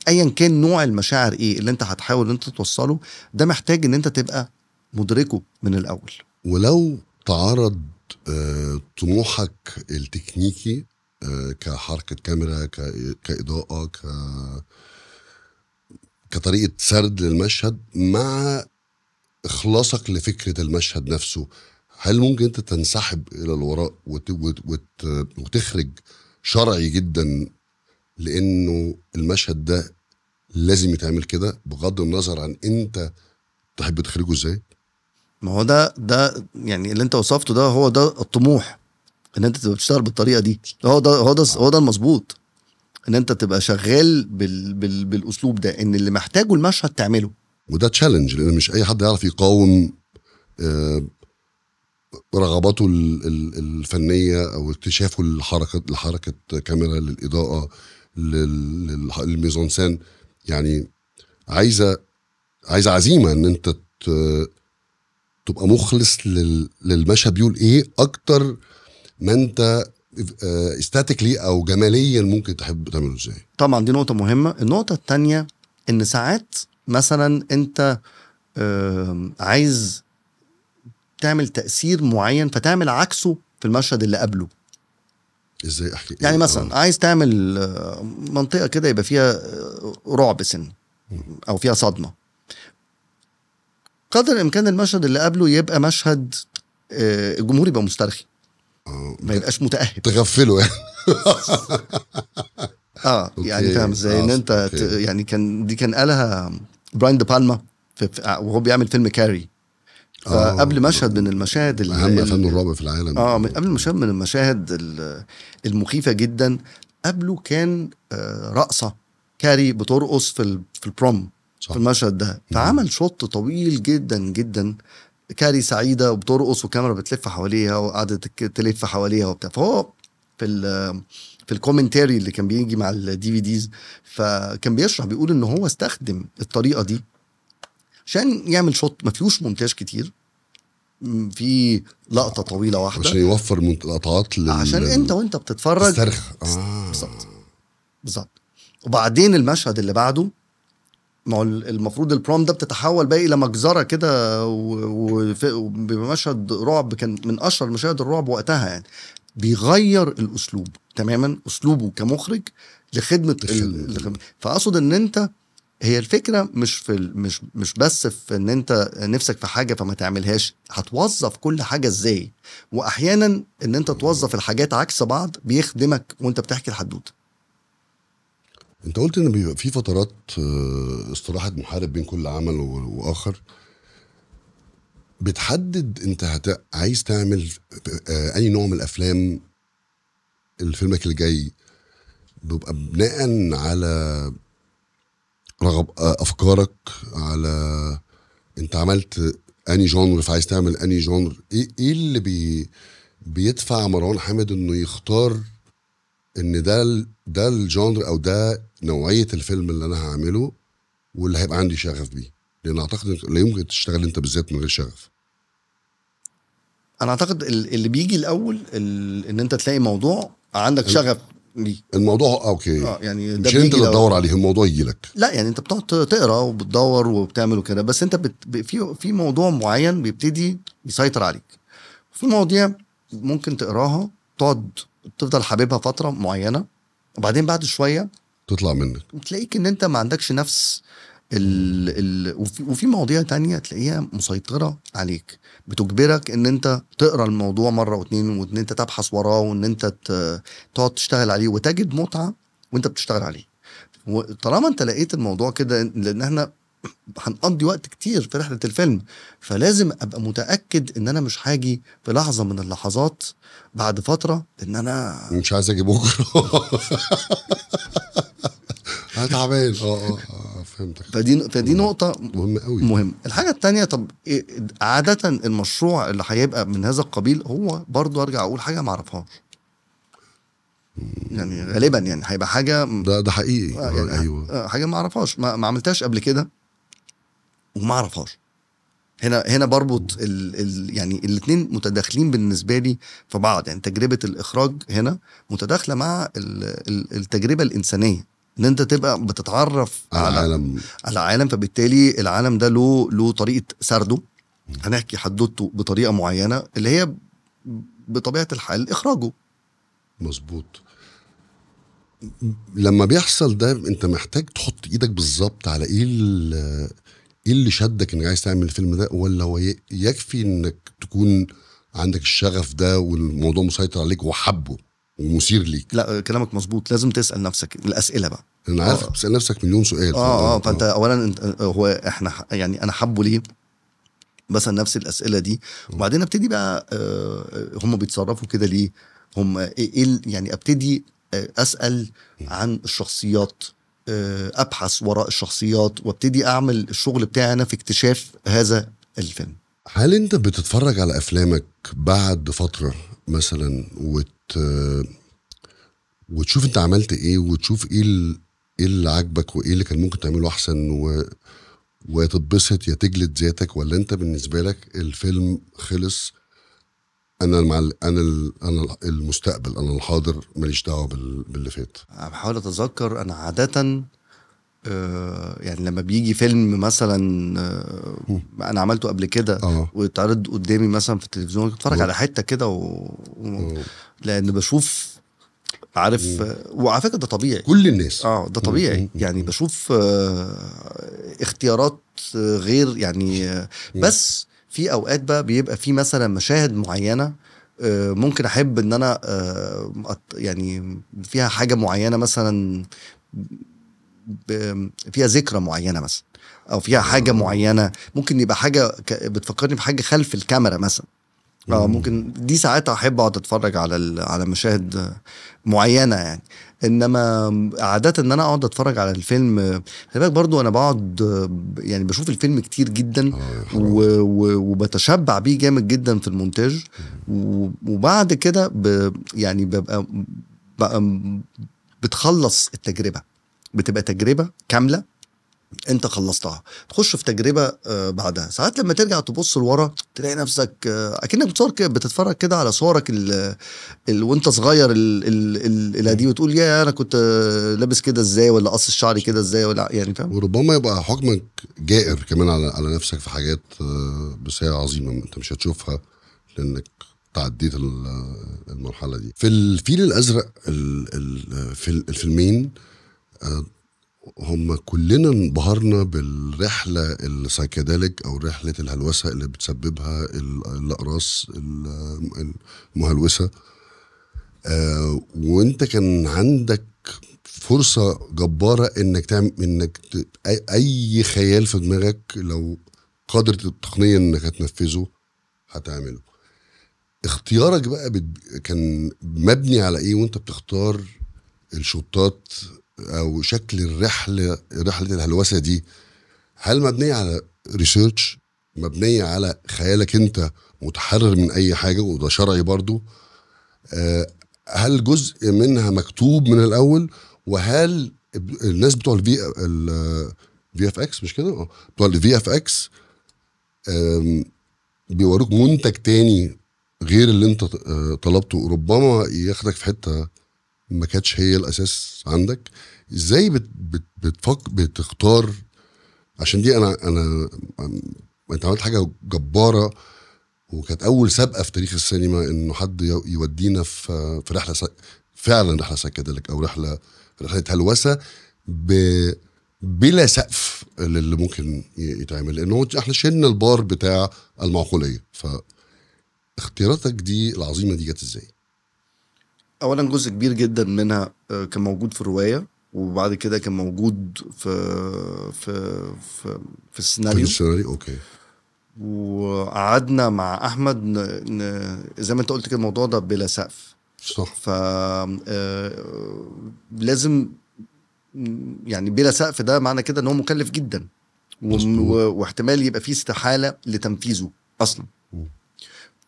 ايا كان نوع المشاعر ايه اللي انت هتحاول انت توصله ده محتاج ان انت تبقى مدركه من الاول ولو تعرض آه، طموحك التكنيكي آه، كحركه كاميرا كاضاءه ك كطريقه سرد للمشهد مع اخلاصك لفكره المشهد نفسه هل ممكن انت تنسحب الى الوراء وت... وت... وت... وتخرج شرعي جدا لانه المشهد ده لازم يتعمل كده بغض النظر عن انت تحب تخرجه ازاي ما هو ده ده يعني اللي انت وصفته ده هو ده الطموح ان انت تبقى بتشتغل بالطريقه دي هو ده هو ده هو ده المظبوط ان انت تبقى شغال بال بال بالاسلوب ده ان اللي محتاجه المشهد تعمله وده تشالنج لان مش اي حد يعرف يقاوم آه، رغباته الفنيه او اكتشافه لحركه لحركه كاميرا للاضاءه للميزونسان يعني عايزه عايزه عزيمه ان انت تبقى مخلص للمشهد بيقول ايه اكتر ما انت استاتيكلي آه، او جماليا ممكن تحب تعمله ازاي طبعا دي نقطه مهمه النقطه الثانيه ان ساعات مثلا انت عايز تعمل تاثير معين فتعمل عكسه في المشهد اللي قبله ازاي احكي يعني إيه؟ مثلا آه. عايز تعمل آه، منطقه كده يبقى فيها آه، رعب سن او فيها صدمه قدر الامكان المشهد اللي قبله يبقى مشهد الجمهور يبقى مسترخي ما يبقاش متاهب تغفله يعني اه يعني فاهم ازاي ان آه، انت أوكي. يعني كان دي كان قالها براين دي بالما وهو بيعمل فيلم كاري فقبل آه. مشهد من المشاهد اهم فن الرعب في العالم اه من قبل مشهد من المشاهد المخيفه جدا قبله كان آه، رقصه كاري بترقص في في البروم صح. في المشهد ده نعم. فعمل شوط طويل جدا جدا كاري سعيده وبترقص والكاميرا بتلف حواليها وقعدت تلف حواليها وبتاع فهو في في الكومنتاري اللي كان بيجي مع الدي في ديز فكان بيشرح بيقول ان هو استخدم الطريقه دي عشان يعمل شوت ما فيهوش مونتاج كتير في لقطه طويله واحده عشان يوفر من لقطات لل... عشان انت وانت بتتفرج تسترخ آه. بالظبط بالظبط وبعدين المشهد اللي بعده ما هو المفروض البروم ده بتتحول بقى الى مجزره كده وبمشهد رعب كان من اشهر مشاهد الرعب وقتها يعني بيغير الاسلوب تماما اسلوبه كمخرج لخدمه الخدمة. فاقصد ان انت هي الفكره مش في مش مش بس في ان انت نفسك في حاجه فما تعملهاش هتوظف كل حاجه ازاي واحيانا ان انت توظف الحاجات عكس بعض بيخدمك وانت بتحكي الحدوته انت قلت ان بيبقى في فترات آه، استراحه محارب بين كل عمل واخر بتحدد انت هت... عايز تعمل آه، اي نوع من الافلام الفيلمك اللي جاي بيبقى بناء على رغب آه، افكارك على انت عملت اني جونر فعايز تعمل اني جونر ايه ايه اللي بي بيدفع مروان حامد انه يختار ان ده ده الجانر او ده نوعيه الفيلم اللي انا هعمله واللي هيبقى عندي شغف بيه لان اعتقد لا يمكن تشتغل انت بالذات من غير شغف انا اعتقد اللي بيجي الاول ان انت تلاقي موضوع عندك شغف ليه الموضوع آه، اوكي اه يعني ده مش انت اللي تدور عليه الموضوع يجي لك لا يعني انت بتقعد تقرا وبتدور وبتعمل وكده بس انت بت... في في موضوع معين بيبتدي يسيطر عليك في مواضيع ممكن تقراها تقعد تفضل حبيبها فتره معينه وبعدين بعد شويه تطلع منك تلاقيك ان انت ما عندكش نفس ال ال وفي, وفي مواضيع تانية تلاقيها مسيطرة عليك بتجبرك ان انت تقرا الموضوع مرة واتنين وان انت تبحث وراه وان انت تقعد تشتغل عليه وتجد متعة وانت بتشتغل عليه وطالما انت لقيت الموضوع كده لان احنا هنقضي وقت كتير في رحله الفيلم فلازم ابقى متاكد ان انا مش هاجي في لحظه من اللحظات بعد فتره ان انا مش عايز اجي بكره انا تعبان اه اه, آه. آه، فهمتك فدي فدي نقطه مهمه قوي مهم الحاجه الثانيه طب إيه عاده المشروع اللي هيبقى من هذا القبيل هو برضو ارجع اقول حاجه ما اعرفهاش يعني غالبا يعني هيبقى حاجه ده ده حقيقي آه، يعني ايوه حاجه ما اعرفهاش ما, ما عملتهاش قبل كده وما اعرفهاش هنا هنا بربط ال ال يعني الاثنين متداخلين بالنسبه لي في بعض يعني تجربه الاخراج هنا متداخله مع التجربه الانسانيه ان انت تبقى بتتعرف على عالم على عالم فبالتالي العالم ده له له طريقه سرده هنحكي حدوته بطريقه معينه اللي هي بطبيعه الحال اخراجه مظبوط لما بيحصل ده انت محتاج تحط ايدك بالظبط على ايه ايه اللي شدك انك عايز تعمل الفيلم ده ولا هو يكفي انك تكون عندك الشغف ده والموضوع مسيطر عليك وحبه ومثير ليك لا كلامك مظبوط لازم تسال نفسك الاسئله بقى انا عارف آه. بتسال نفسك مليون سؤال اه اه, آه. فانت اولا آه، هو احنا يعني انا حبه ليه مثلا نفس الاسئله دي وبعدين ابتدي بقى آه، هم بيتصرفوا كده ليه هم ايه, إيه يعني ابتدي اسال عن الشخصيات آه، ابحث وراء الشخصيات وابتدي اعمل الشغل بتاعي انا في اكتشاف هذا الفيلم هل انت بتتفرج على افلامك بعد فتره مثلا وت وتشوف انت عملت ايه وتشوف ايه ال... ايه اللي عاجبك وايه اللي كان ممكن تعمله احسن و... وتتبسط يا تجلد ذاتك ولا انت بالنسبه لك الفيلم خلص انا مع ال انا ال انا المستقبل انا الحاضر ماليش دعوه باللي فات بحاول اتذكر انا عاده آه، يعني لما بيجي فيلم مثلا آه، انا عملته قبل كده آه. ويتعرض قدامي مثلا في التلفزيون بتفرج آه. على حته كده و... لان بشوف عارف وعلى فكره ده طبيعي كل الناس اه ده طبيعي يعني بشوف اختيارات غير يعني بس في اوقات بقى بيبقى في مثلا مشاهد معينه آه، ممكن احب ان انا آه، يعني فيها حاجه معينه مثلا فيها ذكرى معينه مثلا او فيها حاجه آه. معينه ممكن يبقى حاجه بتفكرني بحاجه خلف الكاميرا مثلا اه ممكن دي ساعات احب اقعد اتفرج على على مشاهد معينه يعني انما عاده ان انا اقعد اتفرج على الفيلم خلي بالك برضو انا بقعد يعني بشوف الفيلم كتير جدا آه، و... و... وبتشبع بيه جامد جدا في المونتاج وبعد كده ب... يعني ببقى بقى بتخلص التجربه بتبقى تجربه كامله انت خلصتها تخش في تجربه آه، بعدها ساعات لما ترجع تبص لورا تلاقي نفسك آه، اكنك بتصور بتتفرج كده على صورك ال... ال... وانت صغير ال... دي وتقول يا انا كنت لابس كده ازاي ولا قص شعري كده ازاي ولا يعني فاهم وربما يبقى حكمك جائر كمان على على نفسك في حاجات آه، بس هي عظيمه انت مش هتشوفها لانك تعديت المرحله دي في الفيل الازرق في الفيلمين هم كلنا انبهرنا بالرحله السايكاديليك او رحله الهلوسه اللي بتسببها الاقراص المهلوسه آه، وانت كان عندك فرصه جباره انك تعمل انك اي خيال في دماغك لو قدرت التقنيه انك هتنفذه هتعمله اختيارك بقى كان مبني على ايه وانت بتختار الشطات او شكل الرحله رحله الهلوسه دي هل مبنيه على ريسيرش مبنيه على خيالك انت متحرر من اي حاجه وده شرعي برضو آه، هل جزء منها مكتوب من الاول وهل الناس بتوع الفي في اف اكس مش كده آه، بتوع الفي اف اكس بيوروك منتج تاني غير اللي انت آه، طلبته ربما ياخدك في حته ما كانتش هي الاساس عندك ازاي بت بت بتفك بتختار عشان دي انا انا انت عملت حاجه جباره وكانت اول سابقه في تاريخ السينما انه حد يودينا في في رحله س... فعلا رحله سكادلك او رحله رحله هلوسه ب... بلا سقف اللي ممكن يتعمل لانه احنا شلنا البار بتاع المعقوليه ف اختياراتك دي العظيمه دي جت ازاي؟ اولا جزء كبير جدا منها آه، كان موجود في الروايه وبعد كده كان موجود في في في, في السيناريو في السيناريو اوكي وقعدنا مع احمد ن... ن... زي ما انت قلت كده الموضوع ده بلا سقف صح ف آه، لازم يعني بلا سقف ده معنى كده ان هو مكلف جدا و... واحتمال يبقى فيه استحاله لتنفيذه اصلا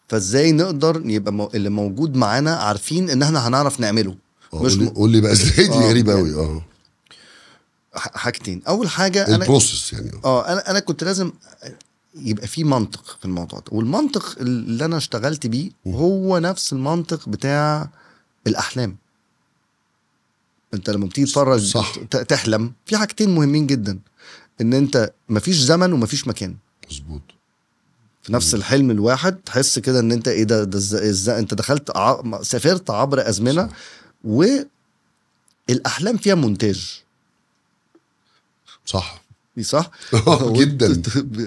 فازاي نقدر يبقى مو... اللي موجود معانا عارفين ان احنا هنعرف نعمله آه، مش قول لي, بقى ازاي دي آه، غريبه قوي يعني اه حاجتين اول حاجه انا البروسس يعني اه انا انا كنت لازم يبقى في منطق في الموضوع ده والمنطق اللي انا اشتغلت بيه هو نفس المنطق بتاع الاحلام انت لما بتيجي تتفرج تحلم في حاجتين مهمين جدا ان انت مفيش زمن ومفيش مكان مظبوط في نفس الحلم الواحد تحس كده ان انت ايه ده, ازاي انت دخلت ع... سافرت عبر ازمنه والاحلام فيها مونتاج صح صح؟ صح؟ آه، جدا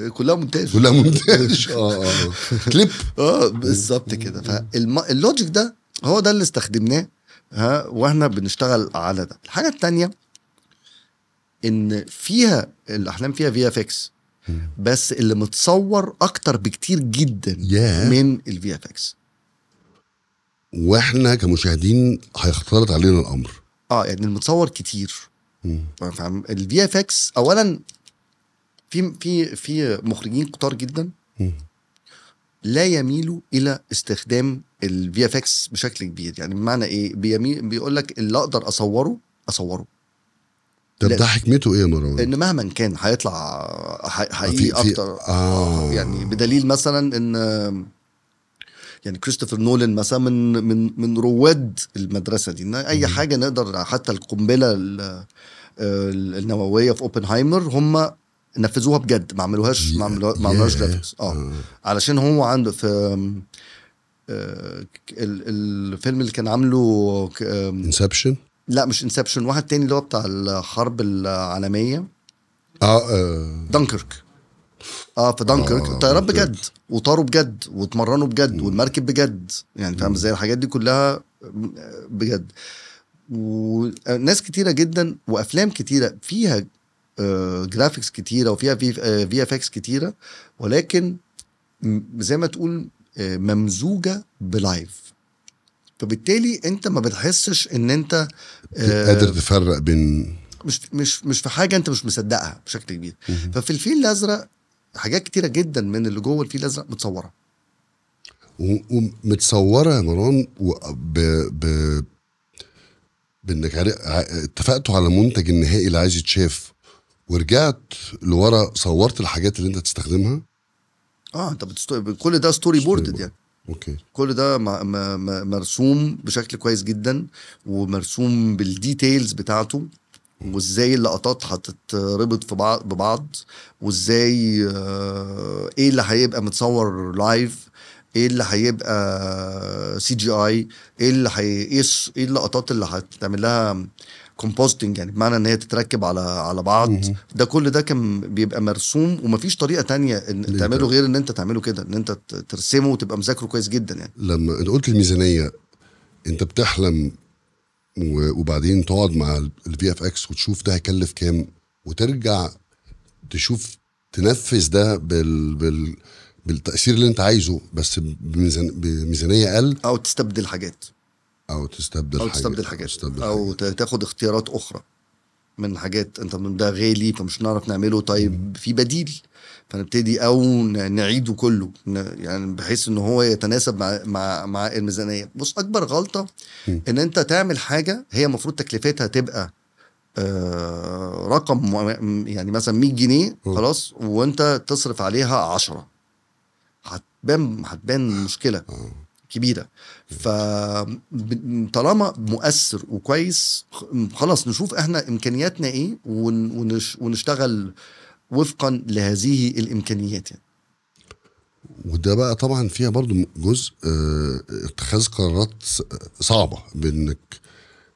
كلها مونتاج كلها مونتاج آه،, اه اه كليب اه بالظبط كده فاللوجيك ده هو ده اللي استخدمناه ها واحنا بنشتغل على ده الحاجه الثانيه ان فيها الاحلام فيها فيها فيكس بس اللي متصور اكتر بكتير جدا yeah. من الفي اف اكس واحنا كمشاهدين هيختلط علينا الامر اه يعني المتصور كتير فاهم الفي اف اكس اولا في في في مخرجين كتار جدا لا يميلوا الى استخدام الفي اف اكس بشكل كبير يعني بمعنى ايه بيقول لك اللي اقدر اصوره اصوره طب ده حكمته ايه يا مروان؟ ان مهما كان هيطلع حقيقي اكتر آه. يعني بدليل مثلا ان يعني كريستوفر نولن مثلا من من من رواد المدرسه دي ان اي م. حاجه نقدر حتى القنبله النوويه في اوبنهايمر هم نفذوها بجد ما عملوهاش ما عملوهاش جرافيكس اه آه. علشان هو عنده في آه، الفيلم اللي كان عامله انسبشن لا مش انسبشن واحد تاني اللي هو بتاع الحرب العالميه اه, آه. دانكرك اه في دانكرك آه الطيارات بجد وطاروا بجد واتمرنوا بجد والمركب بجد يعني فاهم ازاي الحاجات دي كلها بجد وناس كتيره جدا وافلام كتيره فيها آه جرافيكس كتيره وفيها في اف آه، اكس كتيره ولكن زي ما تقول آه، ممزوجه بلايف فبالتالي انت ما بتحسش ان انت آه، قادر تفرق بين مش مش مش في حاجه انت مش مصدقها بشكل كبير ففي الفيل الازرق حاجات كتيره جدا من اللي جوه الفيل الازرق متصوره ومتصوره يا مروان ب ب بانك اتفقتوا على المنتج النهائي اللي عايز يتشاف ورجعت لورا صورت الحاجات اللي انت تستخدمها اه انت بتستو... كل ده ستوري بوردد يعني اوكي كل ده مرسوم بشكل كويس جدا ومرسوم بالديتيلز بتاعته وازاي اللقطات هتتربط في بعض ببعض وازاي آه، ايه اللي هيبقى متصور لايف ايه اللي هيبقى سي جي اي ايه اللي هي إيه, ايه اللقطات اللي هتعمل لها كومبوستنج يعني بمعنى ان هي تتركب على على بعض مه. ده كل ده كان بيبقى مرسوم ومفيش طريقه تانية ان تعمله غير ان انت تعمله كده ان انت ترسمه وتبقى مذاكره كويس جدا يعني لما قلت الميزانيه انت بتحلم وبعدين تقعد مع الفي اف اكس وتشوف ده هيكلف كام وترجع تشوف تنفذ ده بال, بال بالتاثير اللي انت عايزه بس بميزانيه اقل او تستبدل حاجات او تستبدل او تستبدل حاجات, تستبدل او حاجات. تاخد اختيارات اخرى من حاجات انت ده غالي فمش هنعرف نعمله طيب في بديل فنبتدي او نعيده كله يعني بحيث ان هو يتناسب مع مع مع الميزانيه بص اكبر غلطه ان انت تعمل حاجه هي المفروض تكلفتها تبقى آه، رقم يعني مثلا 100 جنيه خلاص وانت تصرف عليها 10 هتبان هتبان مشكله آه. كبيره فطالما مؤثر وكويس خلاص نشوف احنا امكانياتنا ايه ونش ونشتغل وفقا لهذه الامكانيات يعني. وده بقى طبعا فيها برضو جزء آه، اتخاذ قرارات صعبه بانك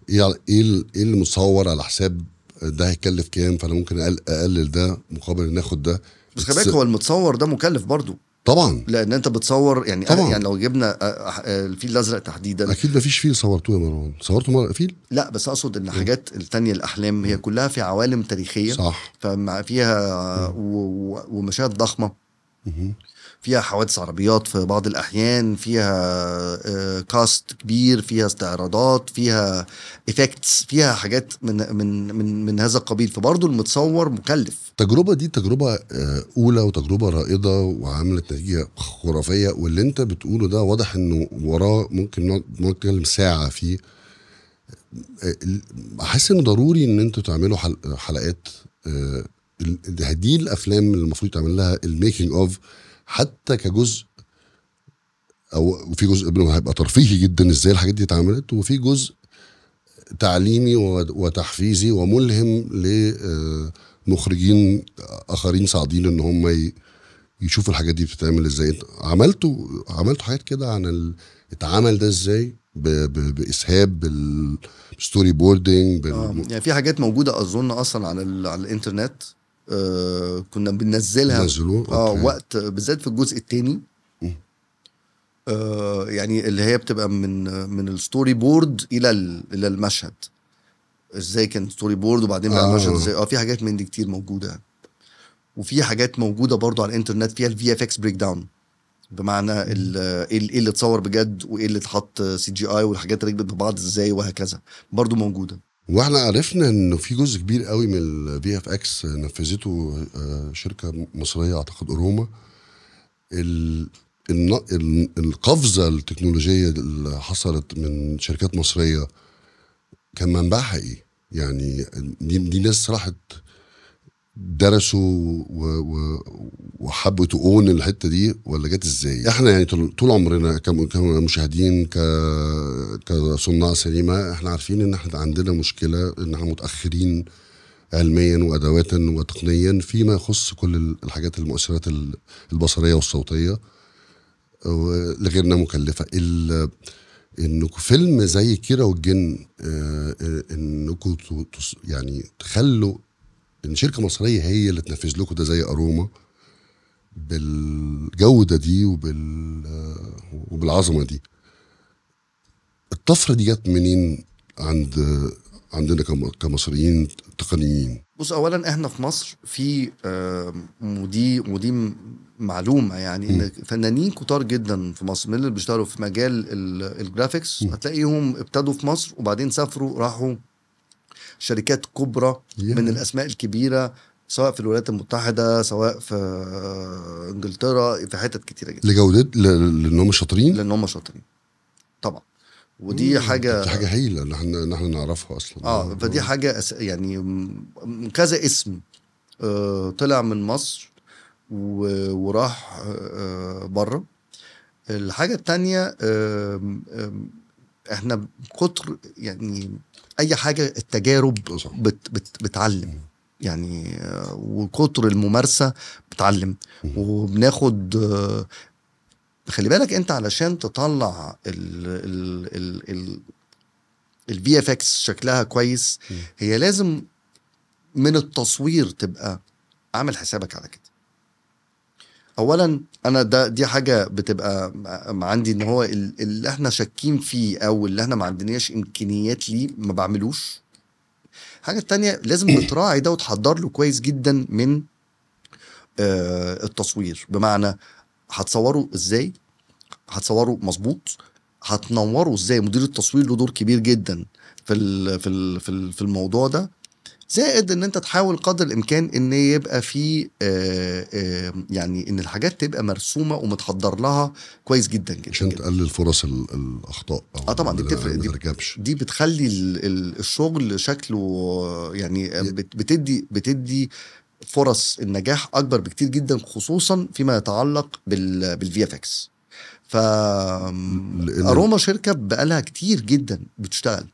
ايه ايه اللي متصور على حساب ده هيكلف كام فانا ممكن اقلل ده مقابل ان ده بس خلي بالك هو المتصور ده مكلف برضه طبعا لان انت بتصور يعني طبعا. يعني لو جبنا آه، آه، آه، الفيل الازرق تحديدا اكيد ما فيش فيل صورته يا مروان صورته فيل لا بس اقصد ان الحاجات إيه؟ التانية الاحلام هي إيه؟ كلها في عوالم تاريخيه صح فيها إيه؟ و... ومشاهد ضخمه فيها حوادث عربيات في بعض الأحيان فيها كاست آه، كبير فيها استعراضات فيها إفكتس فيها حاجات من, من, من, من هذا القبيل فبرضه المتصور مكلف التجربة دي تجربة آه، أولى وتجربة رائدة وعملت نتيجة خرافية واللي أنت بتقوله ده واضح إنه وراه ممكن نقعد نتكلم ساعة فيه آه، احس انه ضروري ان انتوا تعملوا حلقات دي الافلام اللي المفروض تعمل لها الميكنج اوف حتى كجزء او في جزء منه هيبقى ترفيهي جدا ازاي الحاجات دي اتعملت وفي جزء تعليمي وتحفيزي وملهم لمخرجين اخرين صاعدين ان هم يشوفوا الحاجات دي بتتعمل ازاي عملتوا عملتوا حاجات كده عن اتعمل ده ازاي ب... ب... باسهاب بالستوري بوردنج بال... آه، يعني في حاجات موجوده اظن اصلا على ال... على الانترنت آه، كنا بننزلها اه وقت بالذات في الجزء الثاني آه يعني اللي هي بتبقى من من الستوري بورد الى الى المشهد ازاي كان ستوري بورد وبعدين بقى آه. المشهد ازاي اه في حاجات من دي كتير موجوده وفي حاجات موجوده برضو على الانترنت فيها الفي اف اكس بريك داون بمعنى إيه, ايه اللي اتصور بجد وايه اللي اتحط سي جي اي والحاجات ركبت ببعض ازاي وهكذا برضو موجوده واحنا عرفنا انه في جزء كبير قوي من الفي اف اكس نفذته آه، شركه مصريه اعتقد اروما القفزه التكنولوجيه اللي حصلت من شركات مصريه كان منبعها ايه؟ يعني دي ناس راحت درسوا وحبوا تقون الحته دي ولا جت ازاي؟ احنا يعني طول عمرنا كمشاهدين كصناع سينما احنا عارفين ان احنا عندنا مشكله ان احنا متاخرين علميا وادواتا وتقنيا فيما يخص كل الحاجات المؤثرات البصريه والصوتيه لغيرنا مكلفه انكم فيلم زي كيرة والجن آه، آه، انكم يعني تخلوا ان شركه مصريه هي اللي تنفذ لكم ده زي اروما بالجوده دي وبال وبالعظمه دي الطفره دي جت منين عند عندنا كمصريين تقنيين بص اولا احنا في مصر في ودي آه، ودي معلومه يعني ان فنانين كتار جدا في مصر من اللي بيشتغلوا في مجال الجرافيكس هتلاقيهم ابتدوا في مصر وبعدين سافروا راحوا شركات كبرى yeah. من الاسماء الكبيره سواء في الولايات المتحده سواء في آه، انجلترا في حتت كتيره جدا لجودت لان هم شاطرين لان هم شاطرين طبعا ودي مم. حاجه دي حاجه هايله ان احنا نعرفها اصلا اه فدي آه. حاجه أس... يعني كذا اسم آه طلع من مصر و... وراح آه, آه، بره الحاجه الثانيه آه آه احنا كتر يعني اي حاجه التجارب بت بت بتعلم يعني وكتر الممارسه بتعلم وبناخد خلي بالك انت علشان تطلع ال ال ال ال الفي اف اكس شكلها كويس هي لازم من التصوير تبقى عامل حسابك على كده اولا انا ده دي حاجه بتبقى عندي ان هو اللي احنا شاكين فيه او اللي احنا ما عندناش امكانيات ليه ما بعملوش الحاجه التانية لازم بتراعي ده وتحضر له كويس جدا من آه، التصوير بمعنى هتصوره ازاي هتصوره مظبوط هتنوره ازاي مدير التصوير له دور كبير جدا في في في الموضوع ده زائد ان انت تحاول قدر الامكان ان يبقى في آه، آه، يعني ان الحاجات تبقى مرسومه ومتحضر لها كويس جدا جدا عشان تقلل فرص الاخطاء اه طبعا دي بتفرق دي, دي بتخلي الشغل شكله يعني آه، بتدي بتدي فرص النجاح اكبر بكتير جدا خصوصا فيما يتعلق بالفي اف اكس ف اروما شركه بقالها كتير جدا بتشتغل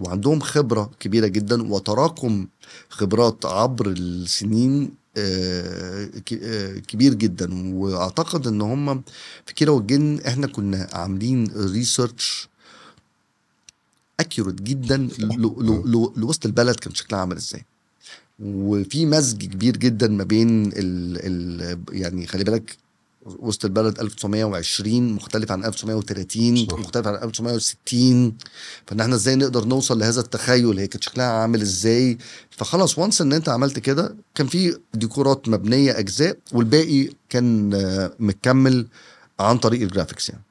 وعندهم خبرة كبيرة جدا وتراكم خبرات عبر السنين آه، آه، كبير جدا واعتقد ان هم في كيرة والجن احنا كنا عاملين ريسيرش اكيوريت جدا لوسط البلد كان شكلها عامل ازاي وفي مزج كبير جدا ما بين ال ال يعني خلي بالك وسط البلد 1920 مختلف عن 1930 صح. مختلف عن 1960 فان احنا ازاي نقدر نوصل لهذا التخيل هي كانت شكلها عامل ازاي فخلاص وانس ان انت عملت كده كان في ديكورات مبنيه اجزاء والباقي كان آه، مكمل عن طريق الجرافيكس يعني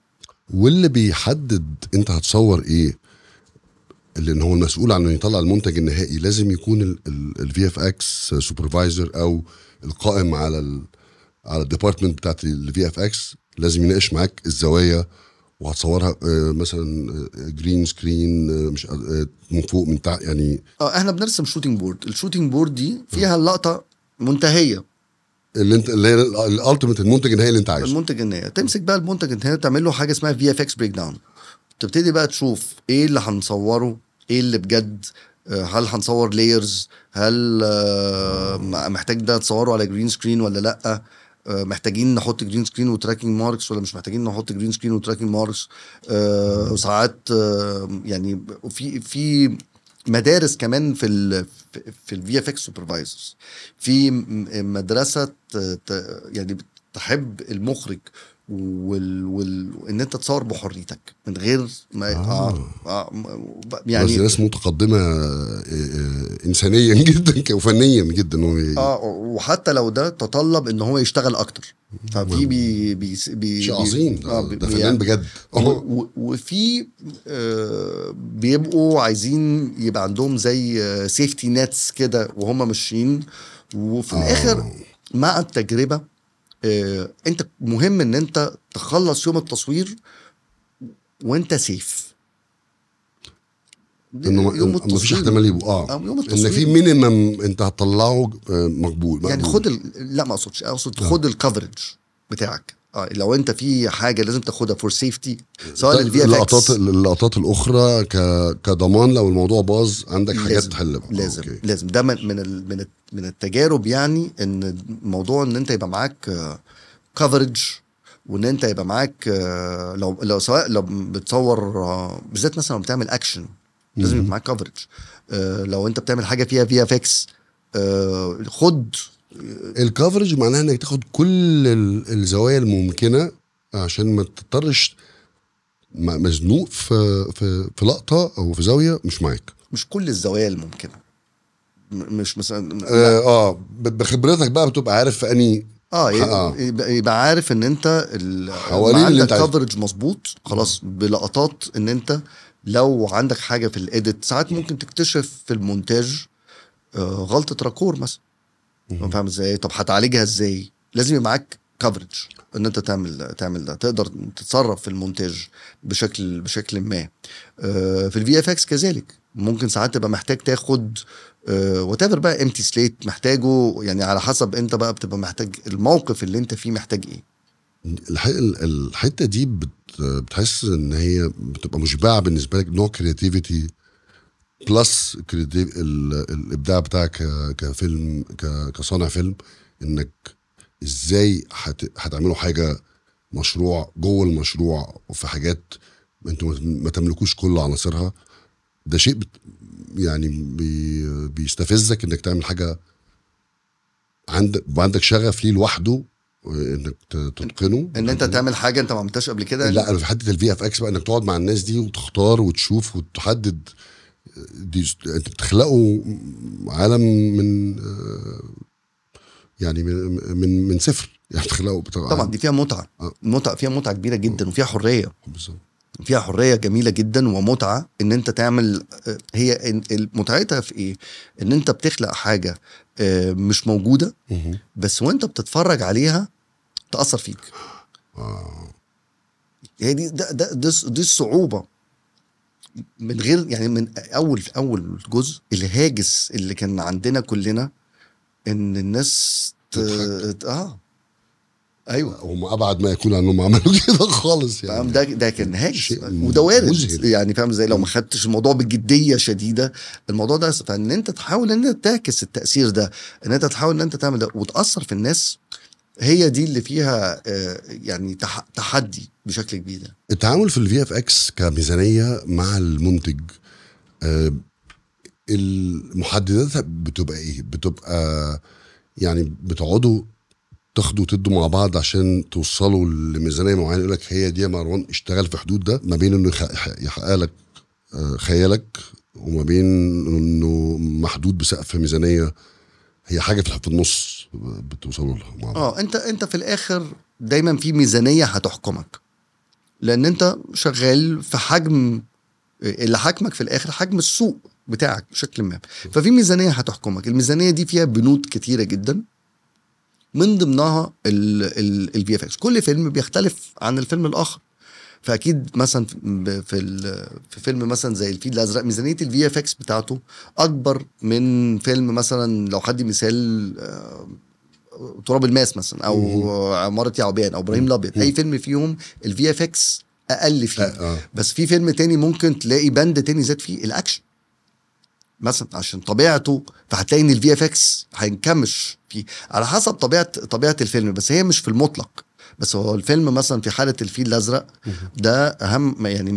واللي بيحدد انت هتصور ايه ان هو المسؤول عن انه يطلع المنتج النهائي لازم يكون الفي اف اكس سوبرفايزر او القائم على ال على الديبارتمنت بتاعت الفي اف اكس لازم يناقش معاك الزوايا وهتصورها آه، مثلا جرين آه، سكرين آه، مش من فوق من تحت يعني اه احنا بنرسم شوتنج بورد الشوتنج بورد دي فيها اللقطه منتهيه اللي انت اللي هي الالتيميت المنتج النهائي اللي انت عايزه المنتج النهائي تمسك بقى المنتج النهائي تعمل له حاجه اسمها في اف اكس بريك داون تبتدي بقى تشوف ايه اللي هنصوره ايه اللي بجد هل هنصور لايرز هل محتاج ده تصوره على جرين سكرين ولا لا آه، محتاجين نحط جرين سكرين وتراكنج ماركس ولا مش محتاجين نحط جرين سكرين وتراكنج ماركس ساعات آه، يعني في في مدارس كمان في الـ في الفي اف اكس سوبرفايزرز في مدرسه يعني تحب المخرج وال... وال... ان انت تصور بحريتك من غير ما آه. آه. آه. يعني بس ناس متقدمه آه، آه، انسانيا جدا وفنيا جدا و... اه وحتى لو ده تطلب ان هو يشتغل اكتر ففي بي بي بي شيء عظيم آه ده فنان يعني بجد وفي آه بيبقوا عايزين يبقى عندهم زي سيفتي آه، نتس كده وهم ماشيين وفي آه. الاخر مع التجربه آه انت مهم ان انت تخلص يوم التصوير وانت سيف انه ما فيش احتمال يبقى اه, آه، يوم التصوير ان في مينيمم انت هتطلعه آه، مقبول, يعني خد لا ما اقصدش اقصد آه. خد الكفرج بتاعك آه، لو انت في حاجه لازم تاخدها فور سيفتي سواء الفي اللقطات اللقطات الاخرى ك... كضمان لو الموضوع باظ عندك لازم. حاجات تحل بقى لازم أوكي. لازم ده من من من التجارب يعني ان موضوع ان انت يبقى معاك كفرج آه، وان انت يبقى معاك آه، لو لو سواء لو بتصور بالذات مثلا لو بتعمل اكشن لازم يبقى معاك كفرج لو انت بتعمل حاجه فيها في اف اكس خد الكفرج معناها انك تاخد كل الزوايا الممكنه عشان ما تضطرش مزنوق في في في لقطه او في زاويه مش معاك مش كل الزوايا الممكنه مش مثلا اه, آه بخبرتك بقى بتبقى عارف في اني اه, آه. يبقى, عارف ان انت حوالين اللي انت كفرج مظبوط خلاص بلقطات ان انت لو عندك حاجه في الايديت ساعات ممكن تكتشف في المونتاج آه غلطه راكور مثلا فاهم ازاي طب هتعالجها ازاي لازم يبقى معاك كفرج ان انت تعمل تعمل ده تقدر تتصرف في المونتاج بشكل بشكل ما آه، في الفي اف اكس كذلك ممكن ساعات تبقى محتاج تاخد وات آه، بقى امتي سليت محتاجه يعني على حسب انت بقى بتبقى محتاج الموقف اللي انت فيه محتاج ايه الحته دي بتحس ان هي بتبقى مشبعه بالنسبه لك نوع كرياتيفيتي بلس الابداع بتاعك كفيلم كصانع فيلم انك ازاي هتعملوا حاجه مشروع جوه المشروع وفي حاجات انتوا ما تملكوش كل عناصرها ده شيء يعني بيستفزك انك تعمل حاجه عندك عندك شغف ليه لوحده انك تتقنه ان انت تعمل حاجه انت ما عملتهاش قبل كده لا في حته الفي اف اكس بقى انك تقعد مع الناس دي وتختار وتشوف وتحدد دي تخلقوا عالم من آه، يعني من من, من صفر يعني تخلقوا طبعا دي فيها متعه آه. متعه فيها متعه كبيره جدا وفيها حريه بالظبط فيها حريه جميله جدا ومتعه ان انت تعمل آه، هي متعتها في ايه؟ ان انت بتخلق حاجه مش موجوده بس وانت بتتفرج عليها تاثر فيك. هي دي ده ده دي الصعوبه من غير يعني من اول اول جزء الهاجس اللي كان عندنا كلنا ان الناس تضحك. اه ايوه هم ابعد ما يكون انهم عملوا كده خالص يعني فاهم ده ده كان هاجس وده وارد يعني فاهم ازاي لو ما خدتش الموضوع بجديه شديده الموضوع ده فان انت تحاول ان انت تعكس التاثير ده ان انت تحاول ان انت تعمل ده وتاثر في الناس هي دي اللي فيها آه، يعني تحدي بشكل كبير التعامل في الفي اف اكس كميزانيه مع المنتج آه، المحددات بتبقى ايه؟ بتبقى يعني بتقعدوا تاخدوا وتدوا مع بعض عشان توصلوا لميزانيه معينه يقول لك هي دي يا مروان اشتغل في حدود ده ما بين انه يحقق لك آه، خيالك وما بين انه محدود بسقف ميزانيه هي حاجه في النص بتوصلوا لها اه انت انت في الاخر دايما في ميزانيه هتحكمك لان انت شغال في حجم اللي حاكمك في الاخر حجم السوق بتاعك بشكل ما ففي ميزانيه هتحكمك الميزانيه دي فيها بنود كتيره جدا من ضمنها الفي اف اكس كل فيلم بيختلف عن الفيلم الاخر فاكيد مثلا في في فيلم مثلا زي الفيل الازرق ميزانيه الفي اف اكس بتاعته اكبر من فيلم مثلا لو حد مثال آه، تراب الماس مثلا او عماره يعوبان او ابراهيم الابيض اي فيلم فيهم الفي اف اكس اقل فيه آه. بس في فيلم تاني ممكن تلاقي بند تاني زاد فيه الاكشن مثلا عشان طبيعته فهتلاقي ان الفي اف اكس هينكمش فيه على حسب طبيعه طبيعه الفيلم بس هي مش في المطلق بس هو الفيلم مثلا في حاله الفيل الازرق ده اهم يعني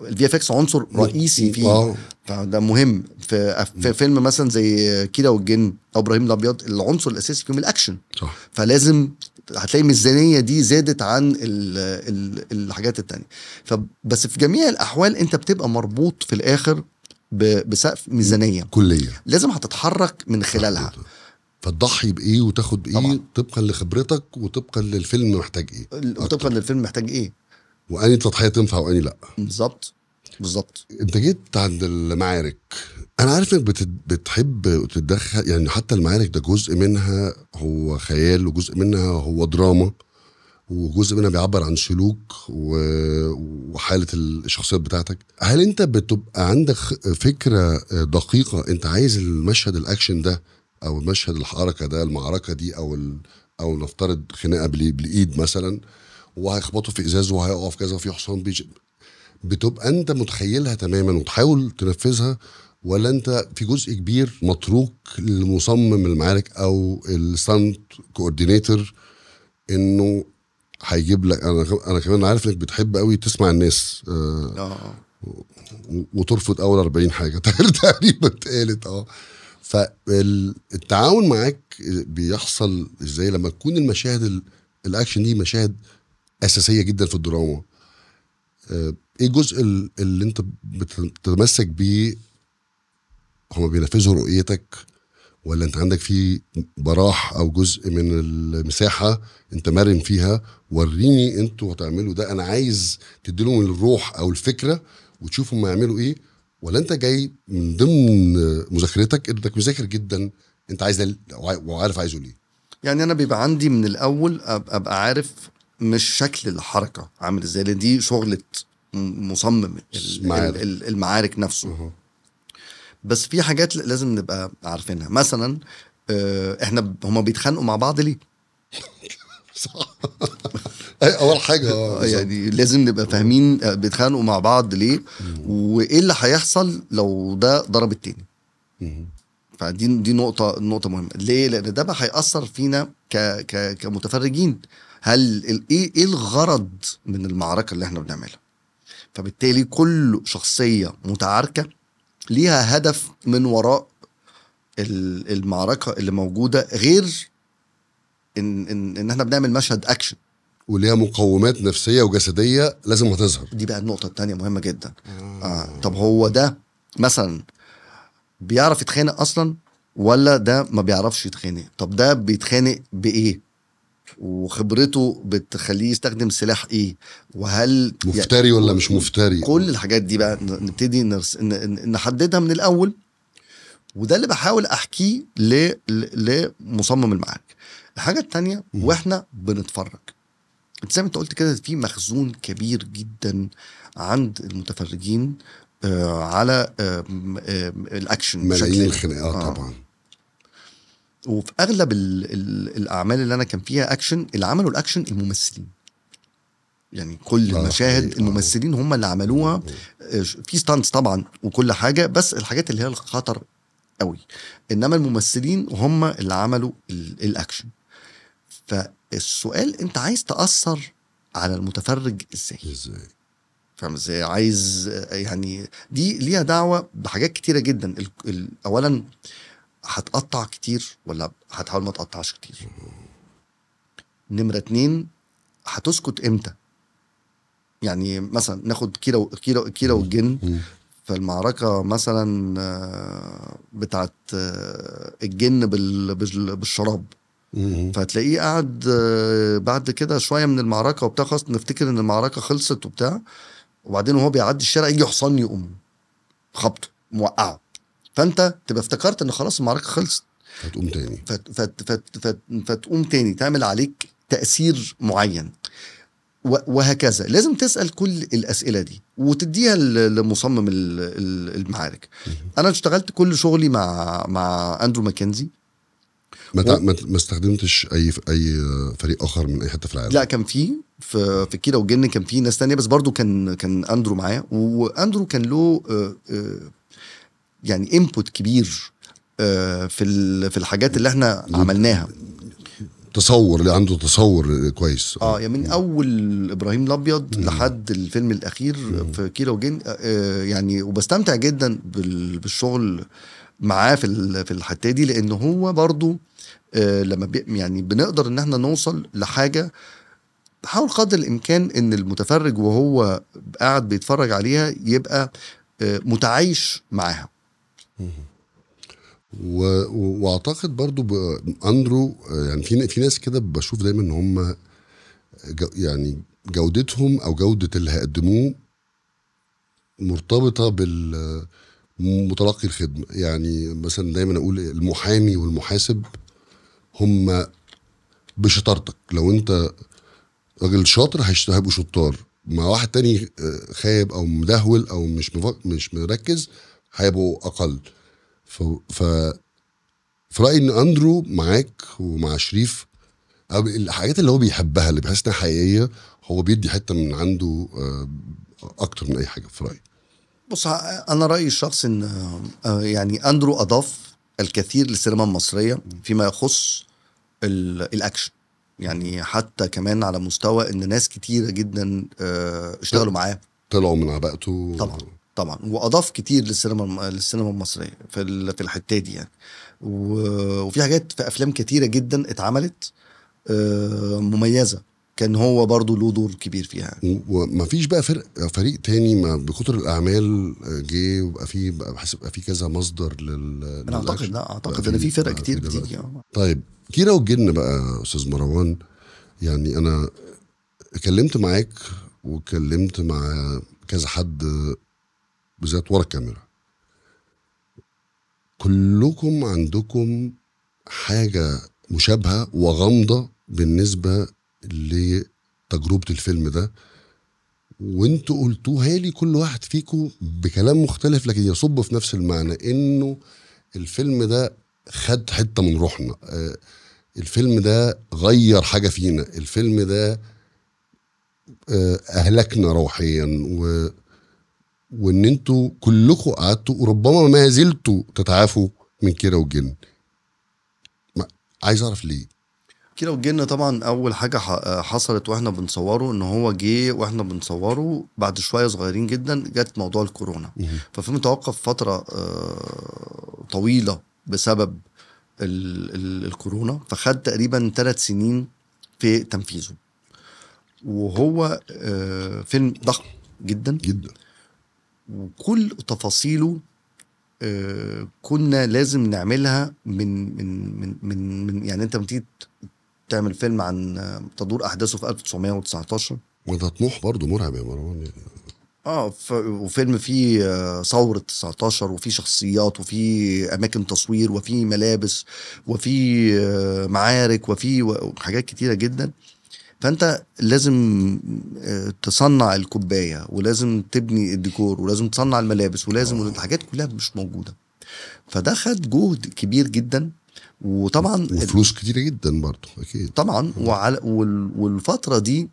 الفي اف اكس عنصر رئيسي فيه فده مهم في, في فيلم مثلا زي كيرة والجن او ابراهيم الابيض العنصر الاساسي فيهم الاكشن صح. فلازم هتلاقي الميزانيه دي زادت عن الـ الـ الحاجات التانية فبس في جميع الاحوال انت بتبقى مربوط في الاخر بسقف ميزانيه كليه لازم هتتحرك من خلالها فتضحي بايه وتاخد بايه طبعا. طبقا لخبرتك وطبقا للفيلم محتاج ايه وطبقا للفيلم محتاج ايه واني تضحيه تنفع واني لا بالظبط بالظبط انت جيت عند المعارك انا عارف انك بتحب وتتدخل يعني حتى المعارك ده جزء منها هو خيال وجزء منها هو دراما وجزء منها بيعبر عن سلوك وحاله الشخصيات بتاعتك هل انت بتبقى عندك فكره دقيقه انت عايز المشهد الاكشن ده او مشهد الحركه ده المعركه دي او ال... او نفترض خناقه بالايد مثلا وهيخبطوا في ازاز وهيقف كذا وفي حصان بيجي بتبقى انت متخيلها تماما وتحاول تنفذها ولا انت في جزء كبير متروك لمصمم المعارك او الستانت كوردينيتور انه هيجيب لك انا انا كمان عارف انك بتحب قوي تسمع الناس آه, آه. وترفض اول 40 حاجه تقريبا اتقالت اه فالتعاون معاك بيحصل ازاي لما تكون المشاهد الاكشن دي مشاهد اساسيه جدا في الدراما آه، ايه الجزء اللي انت بتتمسك بيه هما بينفذوا رؤيتك ولا انت عندك فيه براح او جزء من المساحه انت مرن فيها وريني انتوا هتعملوا ده انا عايز تديلهم الروح او الفكره وتشوفوا هم يعملوا ايه ولا انت جاي من ضمن مذاكرتك انك مذاكر جدا انت عايز وعارف عايزه ليه يعني انا بيبقى عندي من الاول ابقى عارف مش شكل الحركه عامل ازاي لان دي شغله مصمم المعارك, المعارك نفسه أوه. بس في حاجات لازم نبقى عارفينها مثلا آه، احنا هما بيتخانقوا مع بعض ليه صح اول حاجه آه، آه، يعني لازم نبقى فاهمين آه، بيتخانقوا مع بعض ليه وايه اللي هيحصل لو ده ضرب التاني فدي دي نقطه نقطه مهمه ليه لان ده بقى هياثر فينا ك ك كمتفرجين هل ايه ايه الغرض من المعركه اللي احنا بنعملها فبالتالي كل شخصيه متعاركه ليها هدف من وراء المعركه اللي موجوده غير ان ان, إن احنا بنعمل مشهد اكشن وليها مقومات نفسيه وجسديه لازم هتظهر دي بقى النقطه الثانيه مهمه جدا آه. طب هو ده مثلا بيعرف يتخانق اصلا ولا ده ما بيعرفش يتخانق طب ده بيتخانق بايه وخبرته بتخليه يستخدم سلاح ايه وهل مفتري يعني ولا مش مفتري كل الحاجات دي بقى نبتدي نرس... نحددها من الاول وده اللي بحاول احكيه لمصمم المعارك الحاجه الثانيه واحنا بنتفرج انت زي ما انت قلت كده في مخزون كبير جدا عند المتفرجين آه على آه آه الاكشن ملايين الخناقات آه. طبعا وفي اغلب الـ الـ الاعمال اللي انا كان فيها اكشن اللي عملوا الاكشن الممثلين يعني كل آه، المشاهد آه. الممثلين هم اللي عملوها آه، في ستانتس طبعا وكل حاجه بس الحاجات اللي هي الخطر قوي انما الممثلين هم اللي عملوا الاكشن ف السؤال انت عايز تاثر على المتفرج ازاي ازاي فاهم ازاي عايز يعني دي ليها دعوه بحاجات كتيره جدا الـ الـ اولا هتقطع كتير ولا هتحاول ما تقطعش كتير نمره اتنين هتسكت امتى يعني مثلا ناخد كيرة كيرة كيرة والجن فالمعركه مثلا آه، بتاعت آه، الجن بالشراب فتلاقيه قاعد آه، بعد كده شويه من المعركه وبتاع خلاص نفتكر ان المعركه خلصت وبتاع وبعدين وهو بيعدي الشارع يجي حصان يقوم خبطه موقعه فانت تبقى افتكرت ان خلاص المعركه خلصت فتقوم تاني فت فت فت فت فتقوم تاني تعمل عليك تاثير معين وهكذا لازم تسال كل الاسئله دي وتديها لمصمم المعارك انا اشتغلت كل شغلي مع مع اندرو ماكنزي ما و... ما استخدمتش اي اي فريق اخر من اي حته في العالم لا كان في في في كده وجن كان في ناس تانية بس برضو كان كان اندرو معايا واندرو كان له آه، آه، يعني انبوت كبير آه، في في الحاجات اللي احنا عملناها تصور اللي عنده تصور كويس اه يعني من اول ابراهيم الابيض لحد الفيلم الاخير مم. في كيلا وجن آه يعني وبستمتع جدا بالشغل معاه في في الحته دي لان هو برضو آه، لما بي يعني بنقدر ان احنا نوصل لحاجه حاول قدر الامكان ان المتفرج وهو قاعد بيتفرج عليها يبقى آه، متعايش معاها و... واعتقد برضو ب... اندرو آه، يعني في في ناس كده بشوف دايما ان هم ج... يعني جودتهم او جوده اللي هيقدموه مرتبطه بال متلقي الخدمه يعني مثلا دايما اقول المحامي والمحاسب هم بشطارتك لو انت راجل شاطر هيبقوا شطار مع واحد تاني آه، خايب او مدهول او مش مش مركز هيبقوا اقل ف, ف في رايي ان اندرو معاك ومع شريف الحاجات اللي هو بيحبها اللي بحس انها حقيقيه هو بيدي حته من عنده آه، اكتر من اي حاجه في رايي بص انا رايي الشخصي ان آه، يعني اندرو اضاف الكثير للسينما المصريه فيما يخص الاكشن يعني حتى كمان على مستوى ان ناس كتيره جدا آه، اشتغلوا معاه طلعوا من عباءته طبعا طبعا واضاف كتير للسينما للسينما المصريه في في الحته دي يعني وفي حاجات في افلام كتيره جدا اتعملت آه، مميزه كان هو برضه له دور كبير فيها ومفيش بقى فرق فريق تاني ما بكتر الاعمال آه، جه وبقى في بقى بحس بقى في كذا مصدر لل انا اعتقد لا اعتقد ان في فرق كتير بتيجي طيب كيرة والجن بقى استاذ مروان يعني انا اتكلمت معاك واتكلمت مع كذا حد بالذات ورا الكاميرا كلكم عندكم حاجة مشابهة وغامضة بالنسبة لتجربة الفيلم ده وانتوا قلتوها لي كل واحد فيكم بكلام مختلف لكن يصب في نفس المعنى انه الفيلم ده خد حتة من روحنا آه الفيلم ده غير حاجه فينا الفيلم ده آه، اهلكنا روحيا و وان انتوا كلكم قعدتوا وربما ما زلتوا تتعافوا من كيرة والجن عايز اعرف ليه كيرة والجن طبعا اول حاجه حصلت واحنا بنصوره ان هو جه واحنا بنصوره بعد شويه صغيرين جدا جت موضوع الكورونا ففيلم توقف فتره آه، طويله بسبب الكورونا فخد تقريبا ثلاث سنين في تنفيذه وهو آه، فيلم ضخم جدا جدا وكل تفاصيله آه، كنا لازم نعملها من من من, من يعني انت بتيجي تعمل فيلم عن آه، تدور احداثه في 1919 وده طموح برضه مرعب يا مروان اه وفيلم فيه آه، ثورة 19 وفيه شخصيات وفيه أماكن تصوير وفيه ملابس وفيه آه، معارك وفيه حاجات كتيرة جدا فأنت لازم آه، تصنع الكوباية ولازم تبني الديكور ولازم تصنع الملابس ولازم الحاجات كلها مش موجودة فده خد جهد كبير جدا وطبعا وفلوس كتيرة جدا برضه أكيد طبعا وعلى والفترة دي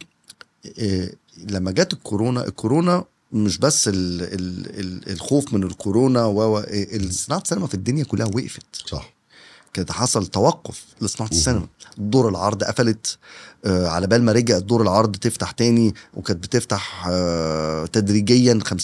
لما جت الكورونا الكورونا مش بس الـ الـ الـ الخوف من الكورونا و صناعه السينما في الدنيا كلها وقفت صح كده حصل توقف لصناعه السينما دور العرض قفلت آه على بال ما رجعت دور العرض تفتح تاني وكانت بتفتح آه تدريجيا 50%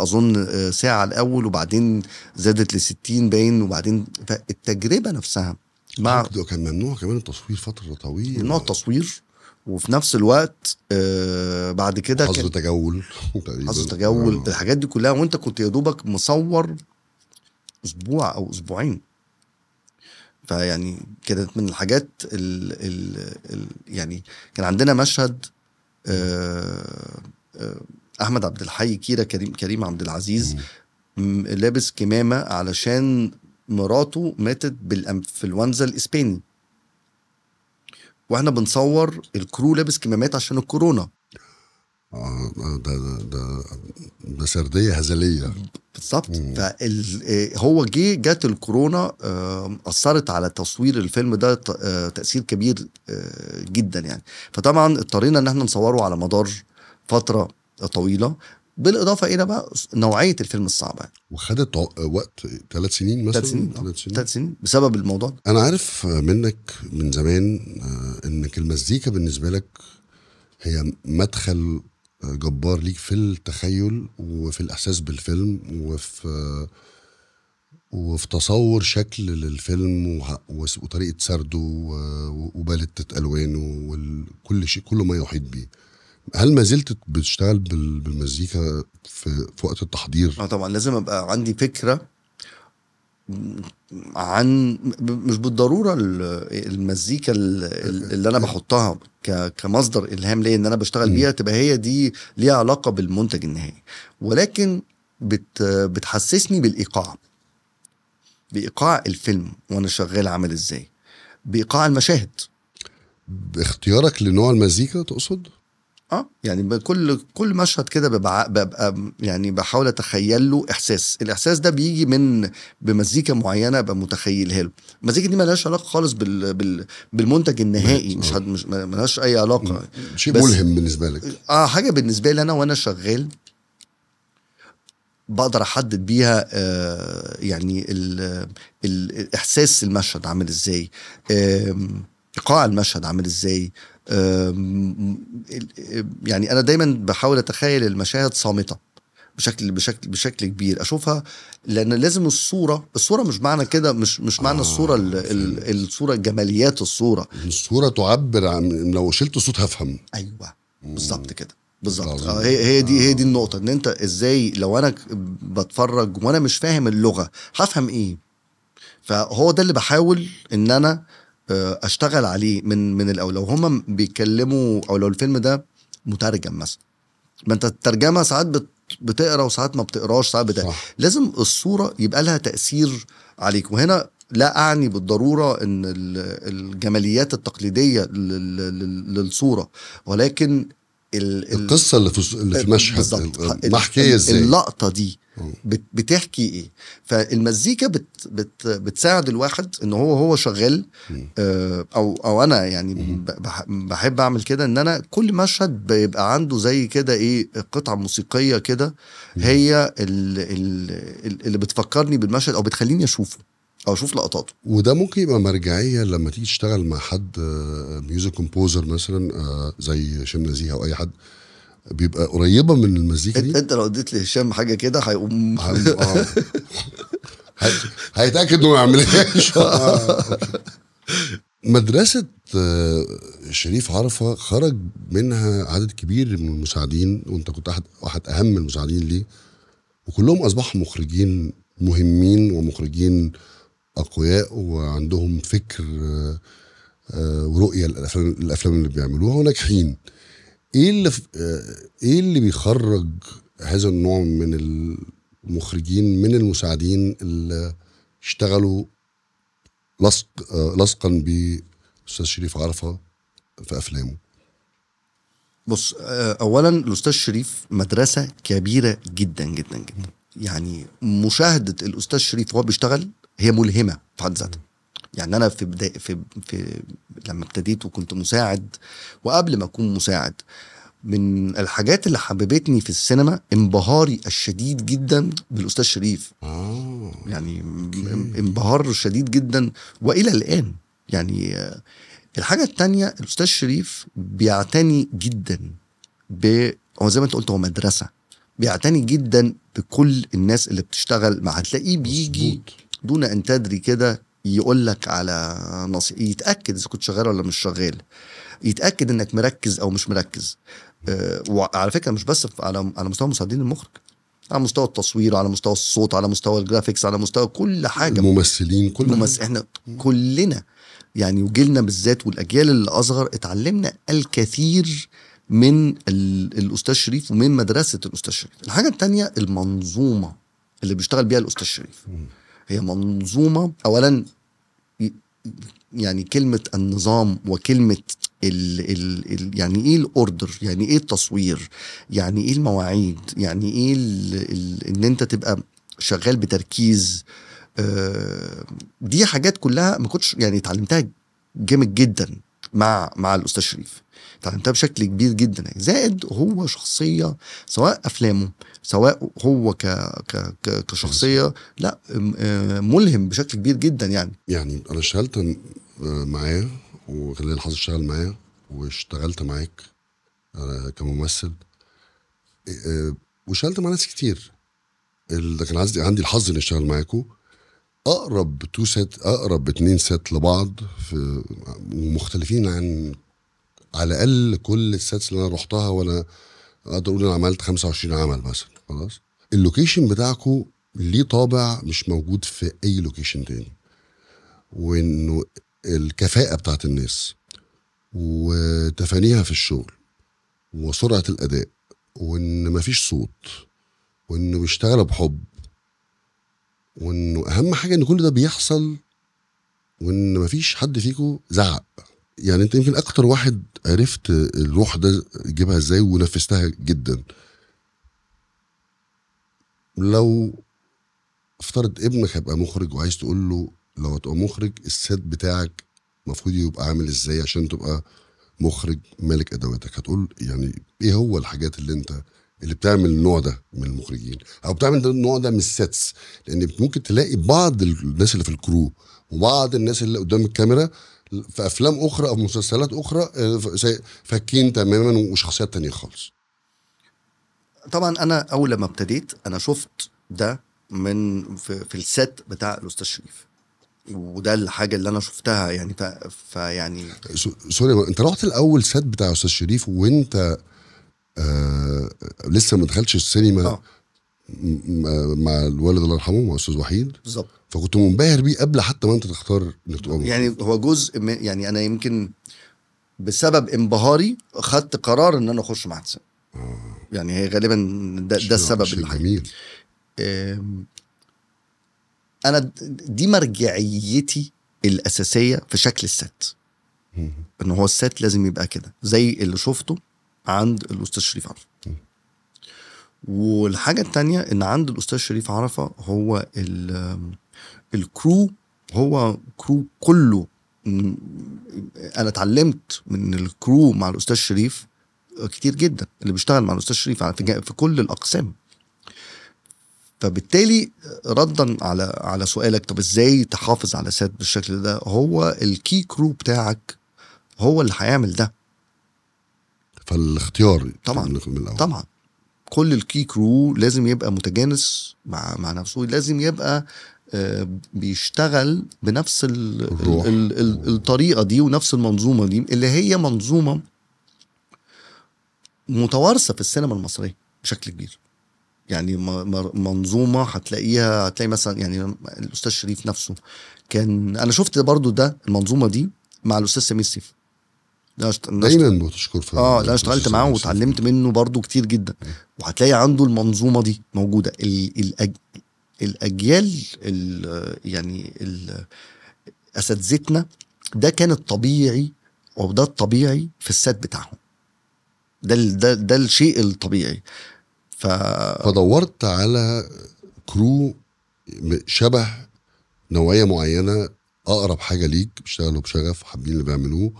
اظن آه ساعه الاول وبعدين زادت ل 60 باين وبعدين فالتجربه نفسها مع كان ممنوع كمان التصوير فتره طويله ممنوع التصوير وفي نفس الوقت آه بعد كده حظ تجول حظ تجول آه. الحاجات دي كلها وانت كنت يا دوبك مصور اسبوع او اسبوعين فيعني كانت من الحاجات ال ال ال يعني كان عندنا مشهد آه آه احمد عبد الحي كيرا كريم كريم عبد العزيز لابس كمامه علشان مراته ماتت بالانفلونزا الاسباني واحنا بنصور الكرو لابس كمامات عشان الكورونا آه, آه، ده ده ده سرديه هزليه بالظبط فهو آه، جه جت الكورونا اثرت على تصوير الفيلم ده آه، تاثير كبير جدا يعني فطبعا اضطرينا ان احنا نصوره على مدار فتره طويله بالاضافه الى بقى نوعيه الفيلم الصعبه يعني. وخدت وقت ثلاث سنين مثلا ثلاث سنين ثلاث سنين. سنين بسبب الموضوع ده انا عارف منك من زمان آه، انك المزيكا بالنسبه لك هي مدخل آه، جبار ليك في التخيل وفي الاحساس بالفيلم وفي آه، وفي تصور شكل للفيلم وطريقه سرده وبالده الوانه وكل شيء كل ما يحيط بيه هل ما زلت بتشتغل بالمزيكا في, في وقت التحضير؟ اه طبعا لازم ابقى عندي فكره عن مش بالضروره المزيكا اللي انا بحطها كمصدر الهام ليا ان انا بشتغل بيها تبقى هي دي ليها علاقه بالمنتج النهائي ولكن بت بتحسسني بالايقاع بايقاع الفيلم وانا شغال عامل ازاي بايقاع المشاهد باختيارك لنوع المزيكا تقصد اه يعني كل كل مشهد كده ببقى, ببقى يعني بحاول اتخيل له احساس الاحساس ده بيجي من بمزيكا معينه ابقى متخيلها له المزيكا دي مالهاش علاقه خالص بال بال بالمنتج النهائي مش مش مالهاش اي علاقه شيء ملهم بالنسبه لك اه حاجه بالنسبه لي انا وانا شغال بقدر احدد بيها آه يعني الاحساس المشهد عامل ازاي آه ايقاع المشهد عامل ازاي يعني انا دايما بحاول اتخيل المشاهد صامته بشكل بشكل بشكل كبير اشوفها لان لازم الصوره الصوره مش معنى كده مش مش معنى آه الصوره الـ الـ الصوره جماليات الصوره الصوره تعبر عن لو شلت صوت هفهم ايوه بالظبط كده بالظبط هي هي دي هي دي آه. النقطه ان انت ازاي لو انا بتفرج وانا مش فاهم اللغه هفهم ايه فهو ده اللي بحاول ان انا آه، اشتغل عليه من من الاول لو هم بيتكلموا او لو الفيلم ده مترجم مثلا ما انت الترجمه ساعات بت بتقرا وساعات ما بتقراش ساعات بتقرا لازم الصوره يبقى لها تاثير عليك وهنا لا اعني بالضروره ان الجماليات التقليديه للصوره ولكن ال القصه اللي في اللي في المشهد محكيه آه، إيه ازاي اللقطه دي آه. بتحكي ايه فالمزيكا بت بت بتساعد الواحد ان هو هو شغال آه، او او انا يعني بحب اعمل كده ان انا كل مشهد بيبقى عنده زي كده ايه قطعه موسيقيه كده هي اللي, اللي بتفكرني بالمشهد او بتخليني اشوفه او اشوف لقطاته وده ممكن يبقى مرجعيه لما تيجي تشتغل مع حد ميوزك آه، كومبوزر مثلا آه، زي هشام نزيه او اي حد بيبقى قريبه من المزيكا دي انت لو اديت لهشام حاجه كده هيقوم آه. هيتاكد انه ما يعملهاش مدرسة شريف عرفة خرج منها عدد كبير من المساعدين وانت كنت احد احد اهم المساعدين ليه وكلهم اصبحوا مخرجين مهمين ومخرجين اقوياء وعندهم فكر آه، آه، ورؤيه للافلام الافلام اللي بيعملوها وناجحين ايه اللي آه، ايه اللي بيخرج هذا النوع من المخرجين من المساعدين اللي اشتغلوا لصق لصقا باستاذ شريف عرفه في افلامه بص اولا الاستاذ شريف مدرسه كبيره جدا جدا جدا يعني مشاهده الاستاذ شريف وهو بيشتغل هي ملهمه في حد ذاتها يعني انا في بدايه في, في لما ابتديت وكنت مساعد وقبل ما اكون مساعد من الحاجات اللي حببتني في السينما انبهاري الشديد جدا بالاستاذ شريف آه، أوه. يعني انبهار شديد جدا والى الان يعني الحاجه الثانيه الاستاذ شريف بيعتني جدا ب هو زي ما انت قلت هو مدرسه بيعتني جدا بكل الناس اللي بتشتغل مع هتلاقيه بيجي دون ان تدري كده يقول لك على نصيحه يتاكد اذا كنت شغال ولا مش شغال يتاكد انك مركز او مش مركز آه، وعلى فكره مش بس على على مستوى مساعدين المخرج على مستوى التصوير على مستوى الصوت على مستوى الجرافيكس على مستوى كل حاجه الممثلين كل ممثل. احنا كلنا يعني وجيلنا بالذات والاجيال اللي اصغر اتعلمنا الكثير من الاستاذ شريف ومن مدرسه الاستاذ شريف الحاجه الثانيه المنظومه اللي بيشتغل بيها الاستاذ شريف هي منظومه اولا يعني كلمة النظام وكلمة ال ال ال يعني ايه الاوردر يعني ايه التصوير يعني ايه المواعيد يعني ايه الـ الـ ان انت تبقى شغال بتركيز آه، دي حاجات كلها ما كنتش يعني اتعلمتها جامد جدا مع مع الاستاذ شريف اتعلمتها بشكل كبير جدا يعني زائد هو شخصيه سواء افلامه سواء هو ك ك كشخصيه لا آه، ملهم بشكل كبير جدا يعني يعني انا اشتغلت آه، معاه وخلال الحظ اشتغل معاه واشتغلت معاك آه، كممثل واشتغلت مع ناس كتير اللي كان عندي الحظ اني اشتغل معاكم اقرب تو ست اقرب اتنين ست لبعض في ومختلفين عن على الاقل كل السيتس اللي انا رحتها وانا اقدر اقول انا عملت 25 عمل مثلا خلاص اللوكيشن بتاعكو ليه طابع مش موجود في اي لوكيشن تاني وانه الكفاءه بتاعت الناس وتفانيها في الشغل وسرعه الاداء وان مفيش صوت وانه بيشتغل بحب وانه اهم حاجه ان كل ده بيحصل وان مفيش حد فيكم زعق يعني انت يمكن اكتر واحد عرفت الروح ده تجيبها ازاي ونفذتها جدا لو افترض ابنك هيبقى مخرج وعايز تقول له لو هتبقى مخرج السيت بتاعك المفروض يبقى عامل ازاي عشان تبقى مخرج مالك ادواتك هتقول يعني ايه هو الحاجات اللي انت اللي بتعمل النوع ده من المخرجين او بتعمل النوع ده من السيتس لان ممكن تلاقي بعض الناس اللي في الكرو وبعض الناس اللي قدام الكاميرا في افلام اخرى او مسلسلات اخرى آه، فاكين تماما وشخصيات تانية خالص طبعا انا اول لما ابتديت انا شفت ده من في, في الست بتاع الاستاذ شريف وده الحاجه اللي انا شفتها يعني فيعني سوري انت رحت الاول سيت بتاع استاذ شريف وانت آه لسه ما دخلتش السينما آه. مع الوالد الله يرحمه مع استاذ وحيد بالظبط فكنت منبهر بيه قبل حتى ما انت تختار انك تبقى يعني هو جزء يعني انا يمكن بسبب انبهاري خدت قرار ان انا اخش مع حسين آه. يعني هي غالبا ده, ده السبب الحقيقي جميل انا دي مرجعيتي الاساسيه في شكل الست ان هو الست لازم يبقى كده زي اللي شفته عند الاستاذ شريف عرفه والحاجه الثانيه ان عند الاستاذ شريف عرفه هو الكرو هو كرو كله انا اتعلمت من الكرو مع الاستاذ شريف آه، كتير جدا اللي بيشتغل مع الاستاذ شريف في كل الاقسام فبالتالي آه، ردا على على سؤالك طب ازاي تحافظ على سات بالشكل ده هو الكي كرو بتاعك هو اللي هيعمل ده فالاختيار طبعا من الأول. طبعا كل الكي كرو لازم يبقى متجانس مع مع نفسه لازم يبقى آه، بيشتغل بنفس الـ ال الـ الطريقه دي ونفس المنظومه دي اللي هي منظومه متوارثه في السينما المصريه بشكل كبير يعني منظومه هتلاقيها هتلاقي مثلا يعني الاستاذ شريف نفسه كان انا شفت برضو ده المنظومه دي مع الاستاذ سمير سيف لا دايما بتشكر فيه اه انا اشتغلت معاه وتعلمت منه برضو كتير جدا وهتلاقي عنده المنظومه دي موجوده ال... الأج... الاجيال ال... يعني ال... اساتذتنا ده كان الطبيعي او ده الطبيعي في السات بتاعهم ده ال... ده ده الشيء الطبيعي ف... فدورت على كرو شبه نوعيه معينه اقرب حاجه ليك بيشتغلوا بشغف وحابين اللي بيعملوه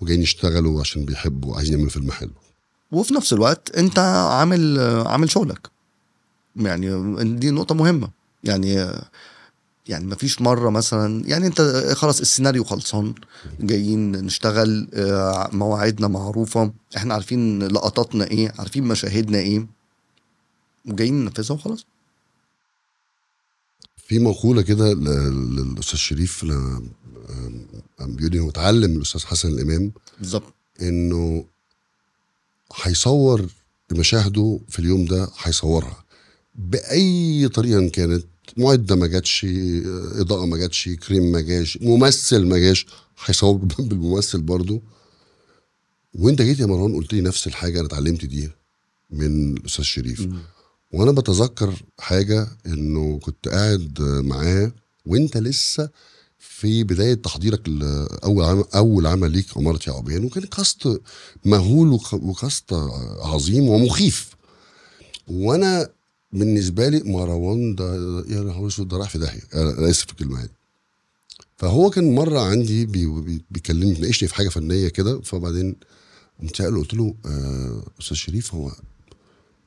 وجايين يشتغلوا عشان بيحبوا عايزين يعملوا فيلم حلو وفي نفس الوقت انت عامل عامل شغلك يعني دي نقطه مهمه يعني يعني ما فيش مره مثلا يعني انت خلاص السيناريو خلصان جايين نشتغل آه، مواعيدنا معروفه احنا عارفين لقطاتنا ايه عارفين مشاهدنا ايه وجايين ننفذها وخلاص في مقوله كده للاستاذ شريف بيودي وتعلم الاستاذ حسن الامام بالظبط انه هيصور مشاهده في اليوم ده هيصورها باي طريقه كانت معده ما جاتش اضاءه ما جاتش كريم ما جاش ممثل ما جاش هيصور بالممثل برضه وانت جيت يا مروان قلت لي نفس الحاجه انا اتعلمت دي من الاستاذ شريف م. وانا بتذكر حاجه انه كنت قاعد معاه وانت لسه في بدايه تحضيرك اول عمل اول عمل ليك عماره يعقوبيان وكان كاست مهول وكاست عظيم ومخيف وانا بالنسبه لي مروان ده يا نهار اسود ده راح في داهيه انا اسف في الكلمه دي فهو كان مره عندي بيكلمني بيناقشني في حاجه فنيه كده فبعدين قمت قلت له آه، استاذ آه شريف هو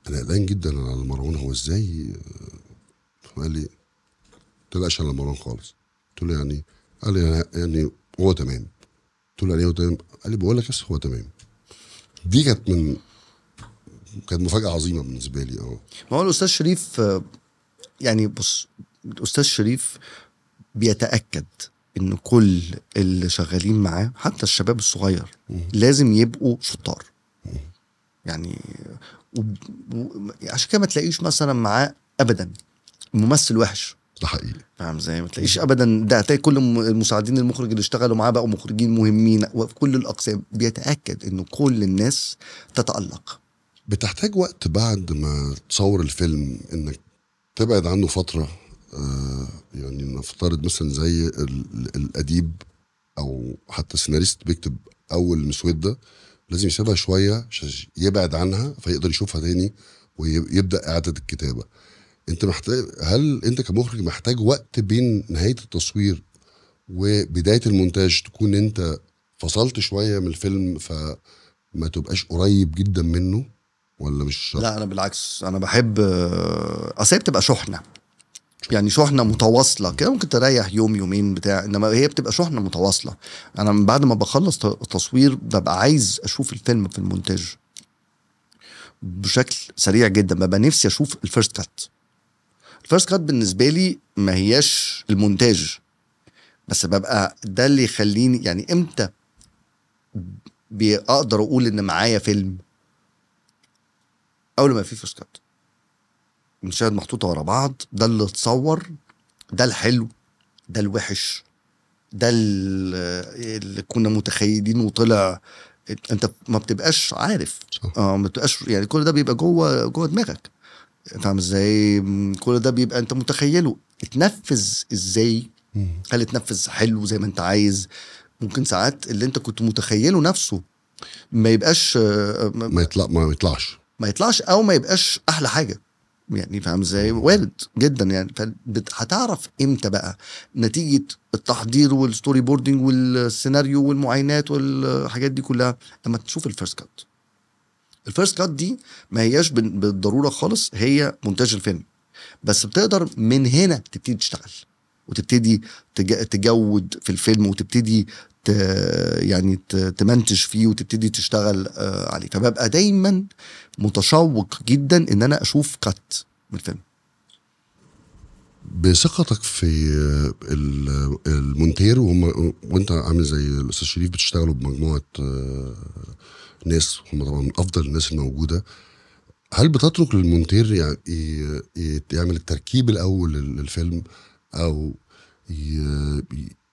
انا قلقان جدا على مروان هو ازاي فقال لي ما تقلقش على مروان خالص قلت له يعني قال لي يعني هو تمام قلت له يعني هو تمام قال لي بقول لك بس هو تمام دي كانت من كانت مفاجاه عظيمه بالنسبه لي اه ما هو الاستاذ شريف يعني بص الاستاذ شريف بيتاكد ان كل اللي شغالين معاه حتى الشباب الصغير لازم يبقوا شطار يعني و... و... عشان كده ما تلاقيش مثلا معاه ابدا ممثل وحش الحقيقي نعم زي ما تلاقيش ابدا ده تلاقي كل المساعدين المخرج اللي اشتغلوا معاه بقوا مخرجين مهمين وفي كل الاقسام بيتاكد انه كل الناس تتالق بتحتاج وقت بعد ما تصور الفيلم انك تبعد عنه فتره آه يعني نفترض مثلا زي الاديب او حتى السيناريست بيكتب اول مسوده لازم يسيبها شويه يبعد عنها فيقدر يشوفها تاني ويبدا اعاده الكتابه انت محتاج هل انت كمخرج محتاج وقت بين نهايه التصوير وبدايه المونتاج تكون انت فصلت شويه من الفيلم فما تبقاش قريب جدا منه ولا مش شرط؟ لا انا بالعكس انا بحب آه، اصل هي بتبقى شحنه يعني شحنه متواصله كده ممكن تريح يوم يومين بتاع انما هي بتبقى شحنه متواصله انا من بعد ما بخلص تصوير ببقى عايز اشوف الفيلم في المونتاج بشكل سريع جدا ببقى نفسي اشوف الفيرست كات الفيرست كات بالنسبه لي ما هياش المونتاج بس ببقى ده اللي يخليني يعني امتى بقدر اقول ان معايا فيلم اول ما في فيرست كات المشاهد محطوطه ورا بعض ده اللي اتصور ده الحلو ده الوحش ده اللي كنا متخيلين وطلع انت ما بتبقاش عارف اه ما بتبقاش يعني كل ده بيبقى جوه جوه دماغك فاهم ازاي كل ده بيبقى انت متخيله اتنفذ ازاي هل اتنفذ حلو زي ما انت عايز ممكن ساعات اللي انت كنت متخيله نفسه ما يبقاش آه، آه، آه، ما يطلع ما يطلعش ما يطلعش او ما يبقاش احلى حاجه يعني فاهم ازاي وارد جدا يعني هتعرف امتى بقى نتيجه التحضير والستوري بوردنج والسيناريو والمعاينات والحاجات دي كلها لما تشوف الفيرست كات الفيرست كات دي ما هياش بالضروره خالص هي مونتاج الفيلم بس بتقدر من هنا تبتدي تشتغل وتبتدي تجود في الفيلم وتبتدي ت يعني تمنتج فيه وتبتدي تشتغل آه، عليه فببقى دايما متشوق جدا ان انا اشوف كات من الفيلم بثقتك في آه، المونتير وهم وانت عامل زي الاستاذ شريف بتشتغلوا بمجموعه آه، ناس هم طبعا من افضل الناس الموجوده هل بتترك للمونتير يعني يعمل التركيب الاول للفيلم او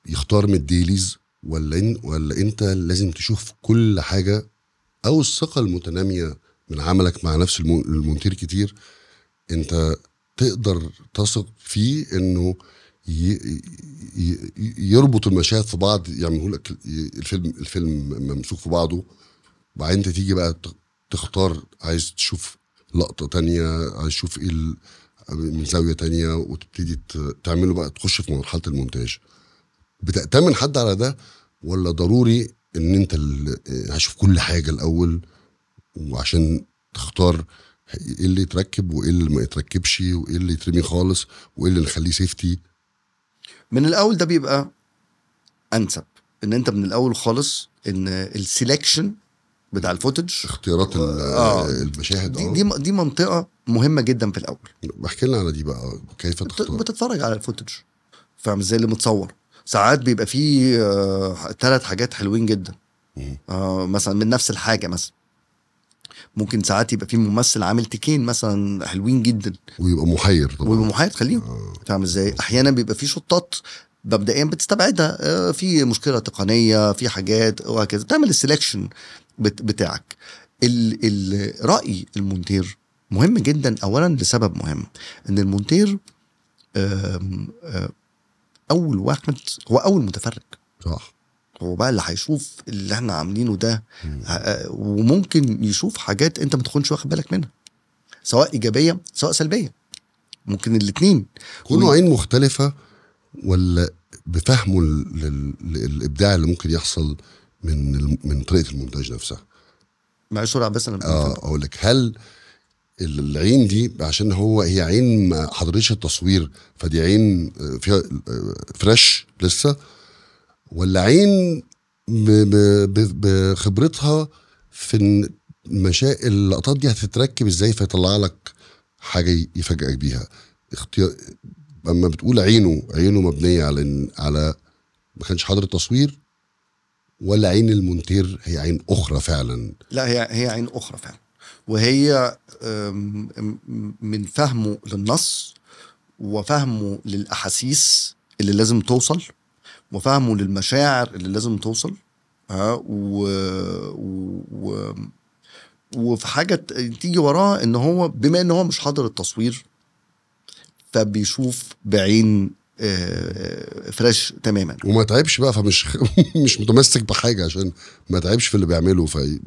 يختار من الديليز ولا ولا انت لازم تشوف كل حاجه او الثقه المتناميه من عملك مع نفس المونتير كتير انت تقدر تثق فيه انه يربط المشاهد في بعض يعني يقول لك الفيلم الفيلم ممسوك في بعضه بعدين انت تيجي بقى تختار عايز تشوف لقطه تانية عايز تشوف ايه من زاويه تانية وتبتدي تعمله بقى تخش في مرحله المونتاج بتأتمن حد على ده ولا ضروري ان انت هشوف كل حاجه الاول وعشان تختار ايه اللي يتركب وايه اللي ما يتركبش وايه اللي يترمي خالص وايه اللي نخليه سيفتي من الاول ده بيبقى انسب ان انت من الاول خالص ان السيلكشن بتاع الفوتج اختيارات آه. المشاهد دي, آه. دي دي منطقه مهمه جدا في الاول احكي لنا على دي بقى كيف تختار بتتفرج على الفوتج فاهم ازاي اللي متصور ساعات بيبقى فيه ثلاث آه حاجات حلوين جدا آه مثلا من نفس الحاجه مثلا ممكن ساعات يبقى في ممثل عامل تيكين مثلا حلوين جدا ويبقى محير طبعا ويبقى محير خليهم آه. فاهم ازاي احيانا بيبقى في شطات مبدئيا بتستبعدها آه، في مشكله تقنيه في حاجات وهكذا بتعمل السلكشن بتاعك الرأي المونتير مهم جدا أولا لسبب مهم إن المونتير أول واحد هو أول متفرج صح هو بقى اللي هيشوف اللي احنا عاملينه ده آه، وممكن يشوف حاجات انت ما تكونش واخد بالك منها سواء ايجابيه سواء سلبيه ممكن الاثنين كونه عين مختلفه ولا بفهمه الابداع اللي ممكن يحصل من من طريقه المونتاج نفسها معلش سرعه بس انا اه اقول لك هل العين دي عشان هو هي عين ما حضرتش التصوير فدي عين آه، فيها فريش آه، لسه ولا عين بخبرتها في المشا... اللقطات دي هتتركب ازاي فيطلع لك حاجه يفاجئك بيها اختيار اما بتقول عينه عينه مبنيه على على ما كانش حاضر التصوير ولا عين المونتير هي عين اخرى فعلا لا هي هي عين اخرى فعلا وهي من فهمه للنص وفهمه للاحاسيس اللي لازم توصل وفهمه للمشاعر اللي لازم توصل ها آه، و, و... وفي حاجه تيجي وراه ان هو بما ان هو مش حاضر التصوير فبيشوف بعين فريش آه، آه، تماما وما تعبش بقى فمش مش متمسك بحاجه عشان ما تعبش في اللي بيعمله في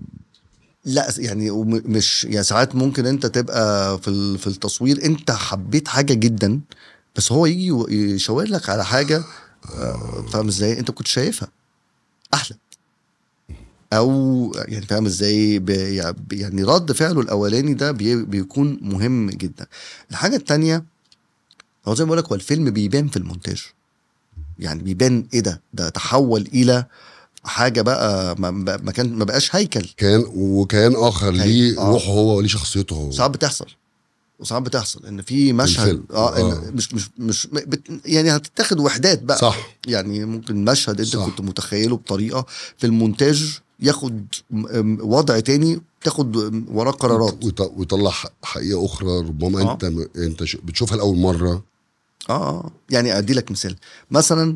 لا يعني مش يعني ساعات ممكن انت تبقى في في التصوير انت حبيت حاجه جدا بس هو يجي يشاور لك على حاجه آه، فاهم ازاي انت كنت شايفها احلى او يعني فاهم ازاي يعني،, يعني رد فعله الاولاني ده بيكون مهم جدا الحاجه الثانيه هو زي ما بقول لك هو الفيلم بيبان في المونتاج يعني بيبان ايه ده ده تحول الى حاجه بقى ما ما كان ما بقاش هيكل كان وكيان اخر ليه آه. روحه هو وليه شخصيته هو ساعات بتحصل وساعات بتحصل ان في مشهد اه, آه. مش مش مش بت يعني هتتاخد وحدات بقى صح يعني ممكن مشهد انت صح. كنت متخيله بطريقه في المونتاج ياخد وضع تاني تاخد وراه قرارات ويطلع حقيقه اخرى ربما آه. انت انت بتشوفها لاول مره آه،, اه يعني ادي لك مثال مثلا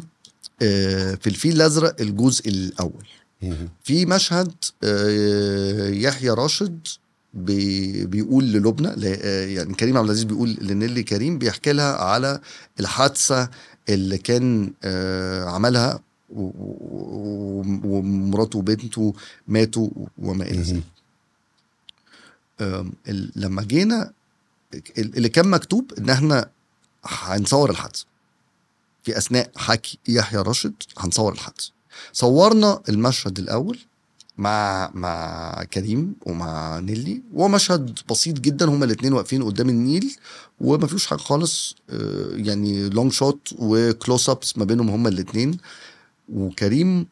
آه، في الفيل الازرق الجزء الاول في مشهد آه، يحيى راشد بيقول للبنى يعني كريم عبد العزيز بيقول لنيلي كريم بيحكي لها على الحادثه اللي كان عملها ومراته وبنته ماتوا وما الى ذلك لما جينا اللي كان مكتوب ان احنا هنصور الحدث في اثناء حكي يحيى راشد هنصور الحدث صورنا المشهد الاول مع مع كريم ومع نيلي وهو مشهد بسيط جدا هما الاثنين واقفين قدام النيل وما فيهوش حاجه خالص آه، يعني لونج شوت وكلوز ابس ما بينهم هما الاثنين وكريم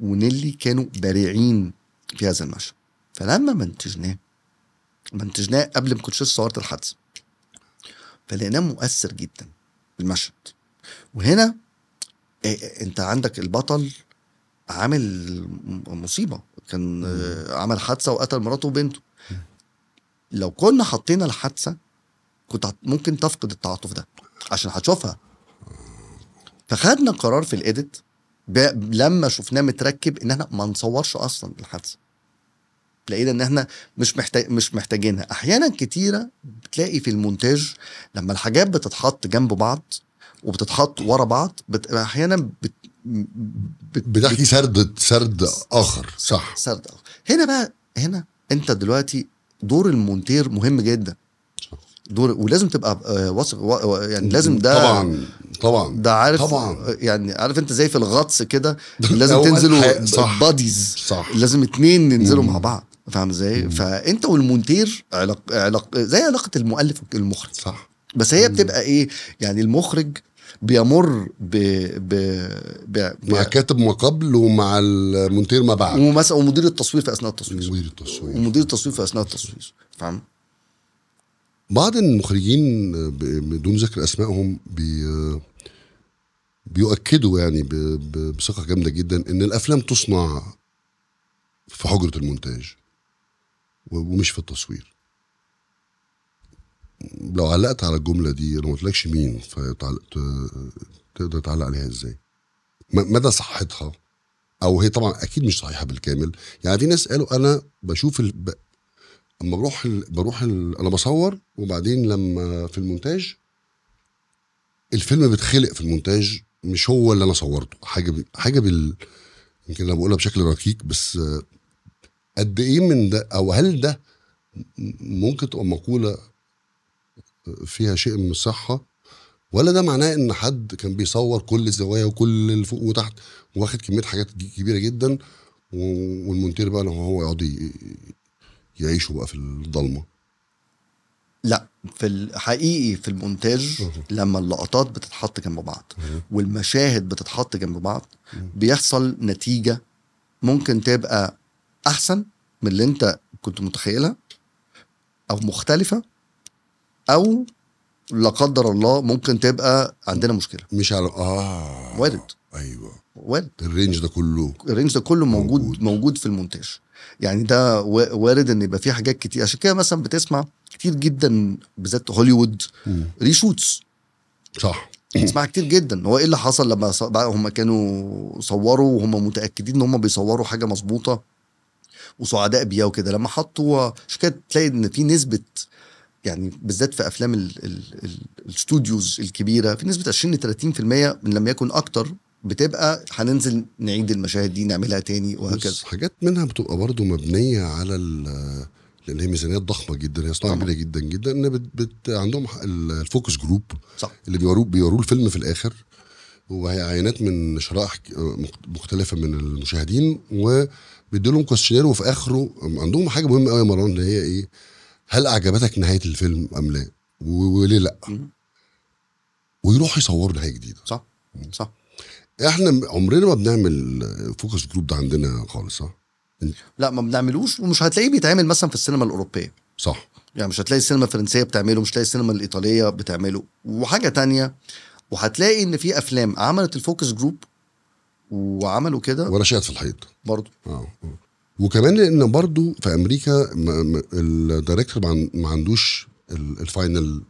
ونيلي كانوا بارعين في هذا المشهد فلما منتجناه منتجناه قبل ما كنتش صورت الحادثه فلقيناه مؤثر جدا بالمشهد وهنا إيه، إيه، انت عندك البطل عامل مصيبه كان آه، عمل حادثه وقتل مراته وبنته لو كنا حطينا الحادثه كنت ممكن تفقد التعاطف ده عشان هتشوفها فخدنا قرار في الايديت لما شفناه متركب ان احنا ما نصورش اصلا الحادثه لقينا ان احنا مش محتاج مش محتاجينها احيانا كتيره بتلاقي في المونتاج لما الحاجات بتتحط جنب بعض وبتتحط ورا بعض بت... احيانا بت... بت... بتحكي سرد سرد اخر صح سرد اخر هنا بقى هنا انت دلوقتي دور المونتير مهم جدا دور ولازم تبقى آه، واثق يعني لازم ده طبعا طبعا ده عارف طبعا يعني عارف انت زي في الغطس كده لازم تنزلوا صح باديز صح لازم اتنين ينزلوا مع بعض فاهم ازاي؟ فانت والمونتير علاق علاق زي علاقه المؤلف والمخرج صح بس هي بتبقى ايه؟ يعني المخرج بيمر ب... ب... ب... مع كاتب ما قبل ومع المونتير ما بعد ومثلا ومدير التصوير في اثناء التصوير مدير التصوير ومدير التصوير في اثناء التصوير فاهم؟ بعض المخرجين بدون ذكر اسمائهم بي بيؤكدوا يعني بثقه جامده جدا ان الافلام تصنع في حجره المونتاج ومش في التصوير لو علقت على الجمله دي انا ما قلتلكش مين تقدر تعلق عليها ازاي مدى صحتها او هي طبعا اكيد مش صحيحه بالكامل يعني في ناس قالوا انا بشوف ال... ب... اما بروح ال... بروح ال... انا بصور وبعدين لما في المونتاج الفيلم بيتخلق في المونتاج مش هو اللي انا صورته حاجه ب... حاجه بال يمكن انا بقولها بشكل ركيك بس قد ايه من ده او هل ده ممكن تبقى مقوله فيها شيء من الصحه ولا ده معناه ان حد كان بيصور كل الزوايا وكل الفوق وتحت واخد كميه حاجات كبيره جدا والمونتير بقى هو يقعد يعيشوا بقى في الضلمه لا في الحقيقي في المونتاج لما اللقطات بتتحط جنب بعض والمشاهد بتتحط جنب بعض بيحصل نتيجه ممكن تبقى احسن من اللي انت كنت متخيلها او مختلفه او لا قدر الله ممكن تبقى عندنا مشكله مش على اه وارد ايوه وارد الرينج ده كله الرينج ده كله موجود موجود, موجود في المونتاج يعني ده وارد ان يبقى فيه حاجات كتير عشان كده مثلا بتسمع كتير جدا بالذات هوليوود ريشوتس صح بسمعها كتير جدا هو ايه اللي حصل لما هم كانوا صوروا وهم متاكدين ان هم بيصوروا حاجه مظبوطه وسعداء بيها وكده لما حطوها عشان كده تلاقي ان في نسبه يعني بالذات في افلام الاستوديوز الكبيره في نسبه 20 ل 30% من لم يكن اكتر بتبقى هننزل نعيد المشاهد دي نعملها تاني وهكذا حاجات منها بتبقى برضو مبنيه على لان هي ميزانيات ضخمه جدا هي صناعه كبيره جدا جدا ان بت بت عندهم الفوكس جروب صح. اللي بيوروه بيوروه الفيلم في الاخر وهي عينات من شرائح مختلفه من المشاهدين و بيدوا لهم كويشنير وفي اخره عندهم حاجه مهمه قوي يا مروان اللي هي ايه هل اعجبتك نهايه الفيلم ام لا وليه لا ويروحوا يصوروا نهايه جديده صح صح احنا عمرنا ما بنعمل فوكس جروب ده عندنا خالص صح لا ما بنعملوش ومش هتلاقيه بيتعمل مثلا في السينما الاوروبيه صح يعني مش هتلاقي السينما الفرنسيه بتعمله مش هتلاقي السينما الايطاليه بتعمله وحاجه تانية وهتلاقي ان في افلام عملت الفوكس جروب وعملوا كده ورشات في الحيط برضه آه،, اه وكمان لان برضه في امريكا الدايركتور ما عندوش الفاينل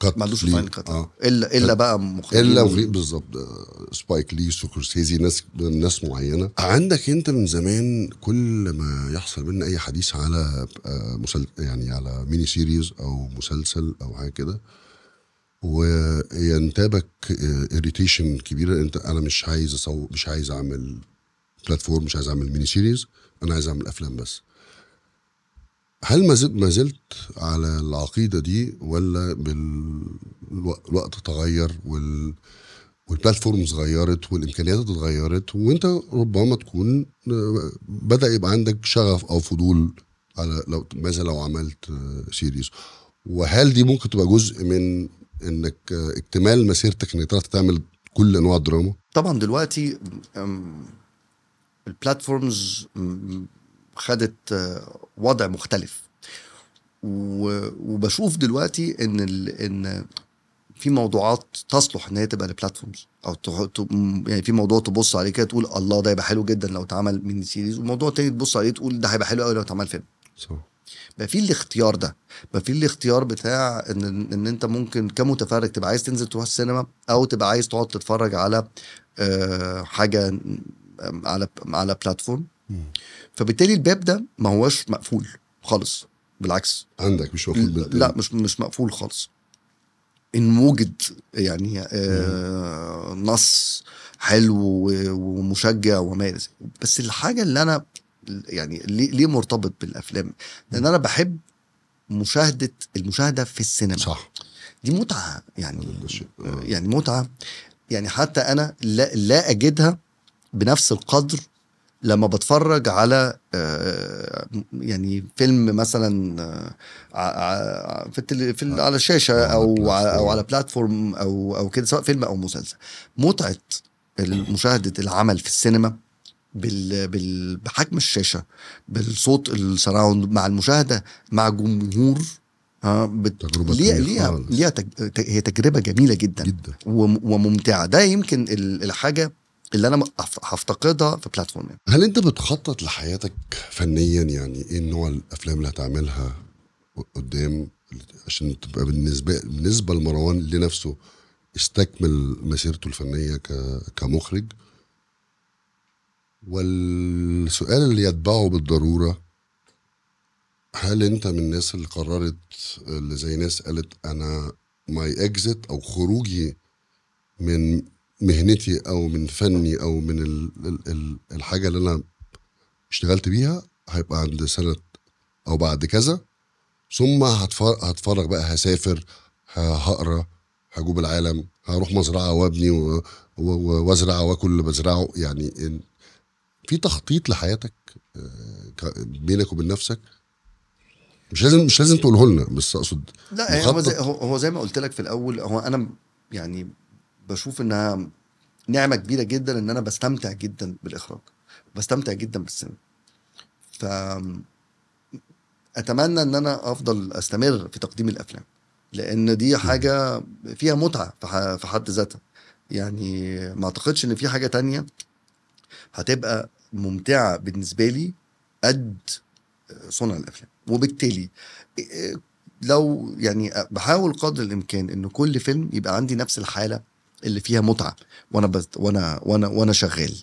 كات ما عندوش الفاينل كات آه. الا الا بقى مخرجين الا بالظبط سبايك لي سكورسيزي ناس ناس معينه عندك انت من زمان كل ما يحصل منا اي حديث على آه، مسل... يعني على ميني سيريز او مسلسل او حاجه كده وينتابك اريتيشن آه، كبيره انت انا مش عايز اصور مش عايز اعمل بلاتفورم مش عايز اعمل ميني سيريز انا عايز اعمل افلام بس هل ما زلت على العقيده دي ولا بالوقت تغير وال والبلاتفورم اتغيرت والامكانيات اتغيرت وانت ربما تكون آه، بدا يبقى عندك شغف او فضول على لو ماذا لو عملت سيريز آه، وهل دي ممكن تبقى جزء من انك اكتمال مسيرتك انك تعرف تعمل كل انواع الدراما طبعا دلوقتي البلاتفورمز خدت آه، وضع مختلف وبشوف دلوقتي ان ان في موضوعات تصلح ان هي تبقى لبلاتفورمز او يعني في موضوع تبص عليه كده تقول الله ده هيبقى حلو جدا لو اتعمل ميني سيريز وموضوع تاني تبص عليه تقول ده هيبقى حلو قوي لو اتعمل فيلم صح بقى في الاختيار ده بقى في الاختيار بتاع ان ان انت ممكن كمتفرج تبقى عايز تنزل تروح السينما او تبقى عايز تقعد تتفرج على أه حاجه آه، على على بلاتفورم فبالتالي الباب ده ما هوش مقفول خالص بالعكس عندك مش مقفول بالتالي. لا مش مش مقفول خالص ان وجد يعني آه نص حلو ومشجع وما بس الحاجه اللي انا يعني ليه, ليه مرتبط بالافلام لان انا بحب مشاهده المشاهده في السينما صح دي متعه يعني آه. يعني متعه يعني حتى انا لا, لا اجدها بنفس القدر لما بتفرج على آه، يعني فيلم مثلا آه، في في على الشاشه او او على بلاتفورم او او كده سواء فيلم او مسلسل متعه مشاهده العمل في السينما بال... بحجم الشاشه بالصوت السراوند مع المشاهده مع جمهور ها آه، بت... تجربة ليها ليها, ليها تج... هي تجربه جميله جدا, جدا. وممتعه ده يمكن الحاجه اللي انا هفتقدها في بلاتفورم يعني. هل انت بتخطط لحياتك فنيا يعني ايه نوع الافلام اللي هتعملها قدام عشان تبقى بالنسبه بالنسبه لمروان لنفسه استكمل مسيرته الفنيه ك... كمخرج والسؤال اللي يتبعه بالضروره هل انت من الناس اللي قررت اللي زي ناس قالت انا ماي اكزيت او خروجي من مهنتي او من فني او من الـ الـ الحاجه اللي انا اشتغلت بيها هيبقى عند سنه او بعد كذا ثم هتفرغ بقى هسافر هقرا هجوب العالم هروح مزرعه وابني وازرع واكل اللي بزرعه يعني في تخطيط لحياتك آه، بينك وبين نفسك مش لازم مش لازم تقوله لنا بس اقصد لا هو زي هو زي ما قلت لك في الاول هو انا يعني بشوف انها نعمه كبيره جدا ان انا بستمتع جدا بالاخراج بستمتع جدا بالسينما ف اتمنى ان انا افضل استمر في تقديم الافلام لان دي حاجه فيها متعه في حد ذاتها يعني ما اعتقدش ان في حاجه تانية هتبقى ممتعه بالنسبه لي قد صنع الافلام وبالتالي آه، لو يعني آه، بحاول قدر الامكان ان كل فيلم يبقى عندي نفس الحاله اللي فيها متعه وانا وانا وانا وانا شغال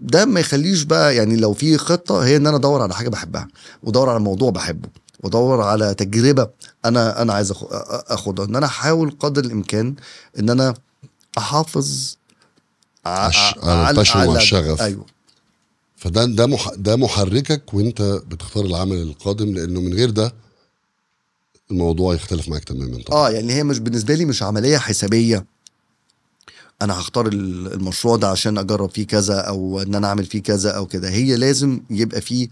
ده ما يخليش بقى يعني لو في خطه هي ان انا ادور على حاجه بحبها وادور على موضوع بحبه وادور على تجربه انا انا عايز اخدها ان انا احاول قدر الامكان ان انا احافظ على الباشن والشغف ايوه فده ده مح ده محركك وانت بتختار العمل القادم لانه من غير ده الموضوع يختلف معاك تماما طبعا. اه يعني هي مش بالنسبه لي مش عمليه حسابيه انا هختار المشروع ده عشان اجرب فيه كذا او ان انا اعمل فيه كذا او كده هي لازم يبقى فيه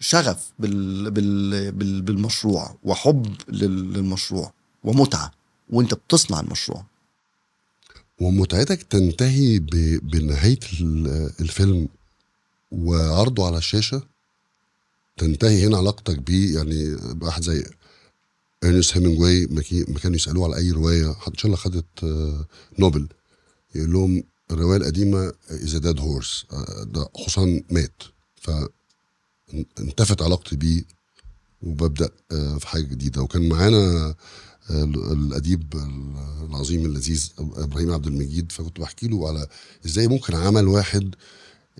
شغف بالمشروع وحب للمشروع ومتعه وانت بتصنع المشروع ومتعتك تنتهي بنهايه الفيلم وعرضه على الشاشه تنتهي هنا علاقتك بيه يعني واحد زي ارنست هيمنجواي ما كانوا يسالوه على اي روايه ان شاء الله خدت آه، نوبل يقول لهم الروايه القديمه از ديد هورس ده حصان مات ف انتفت علاقتي بيه وببدا آه، في حاجه جديده وكان معانا الاديب العظيم اللذيذ ابراهيم عبد المجيد فكنت بحكي له على ازاي ممكن عمل واحد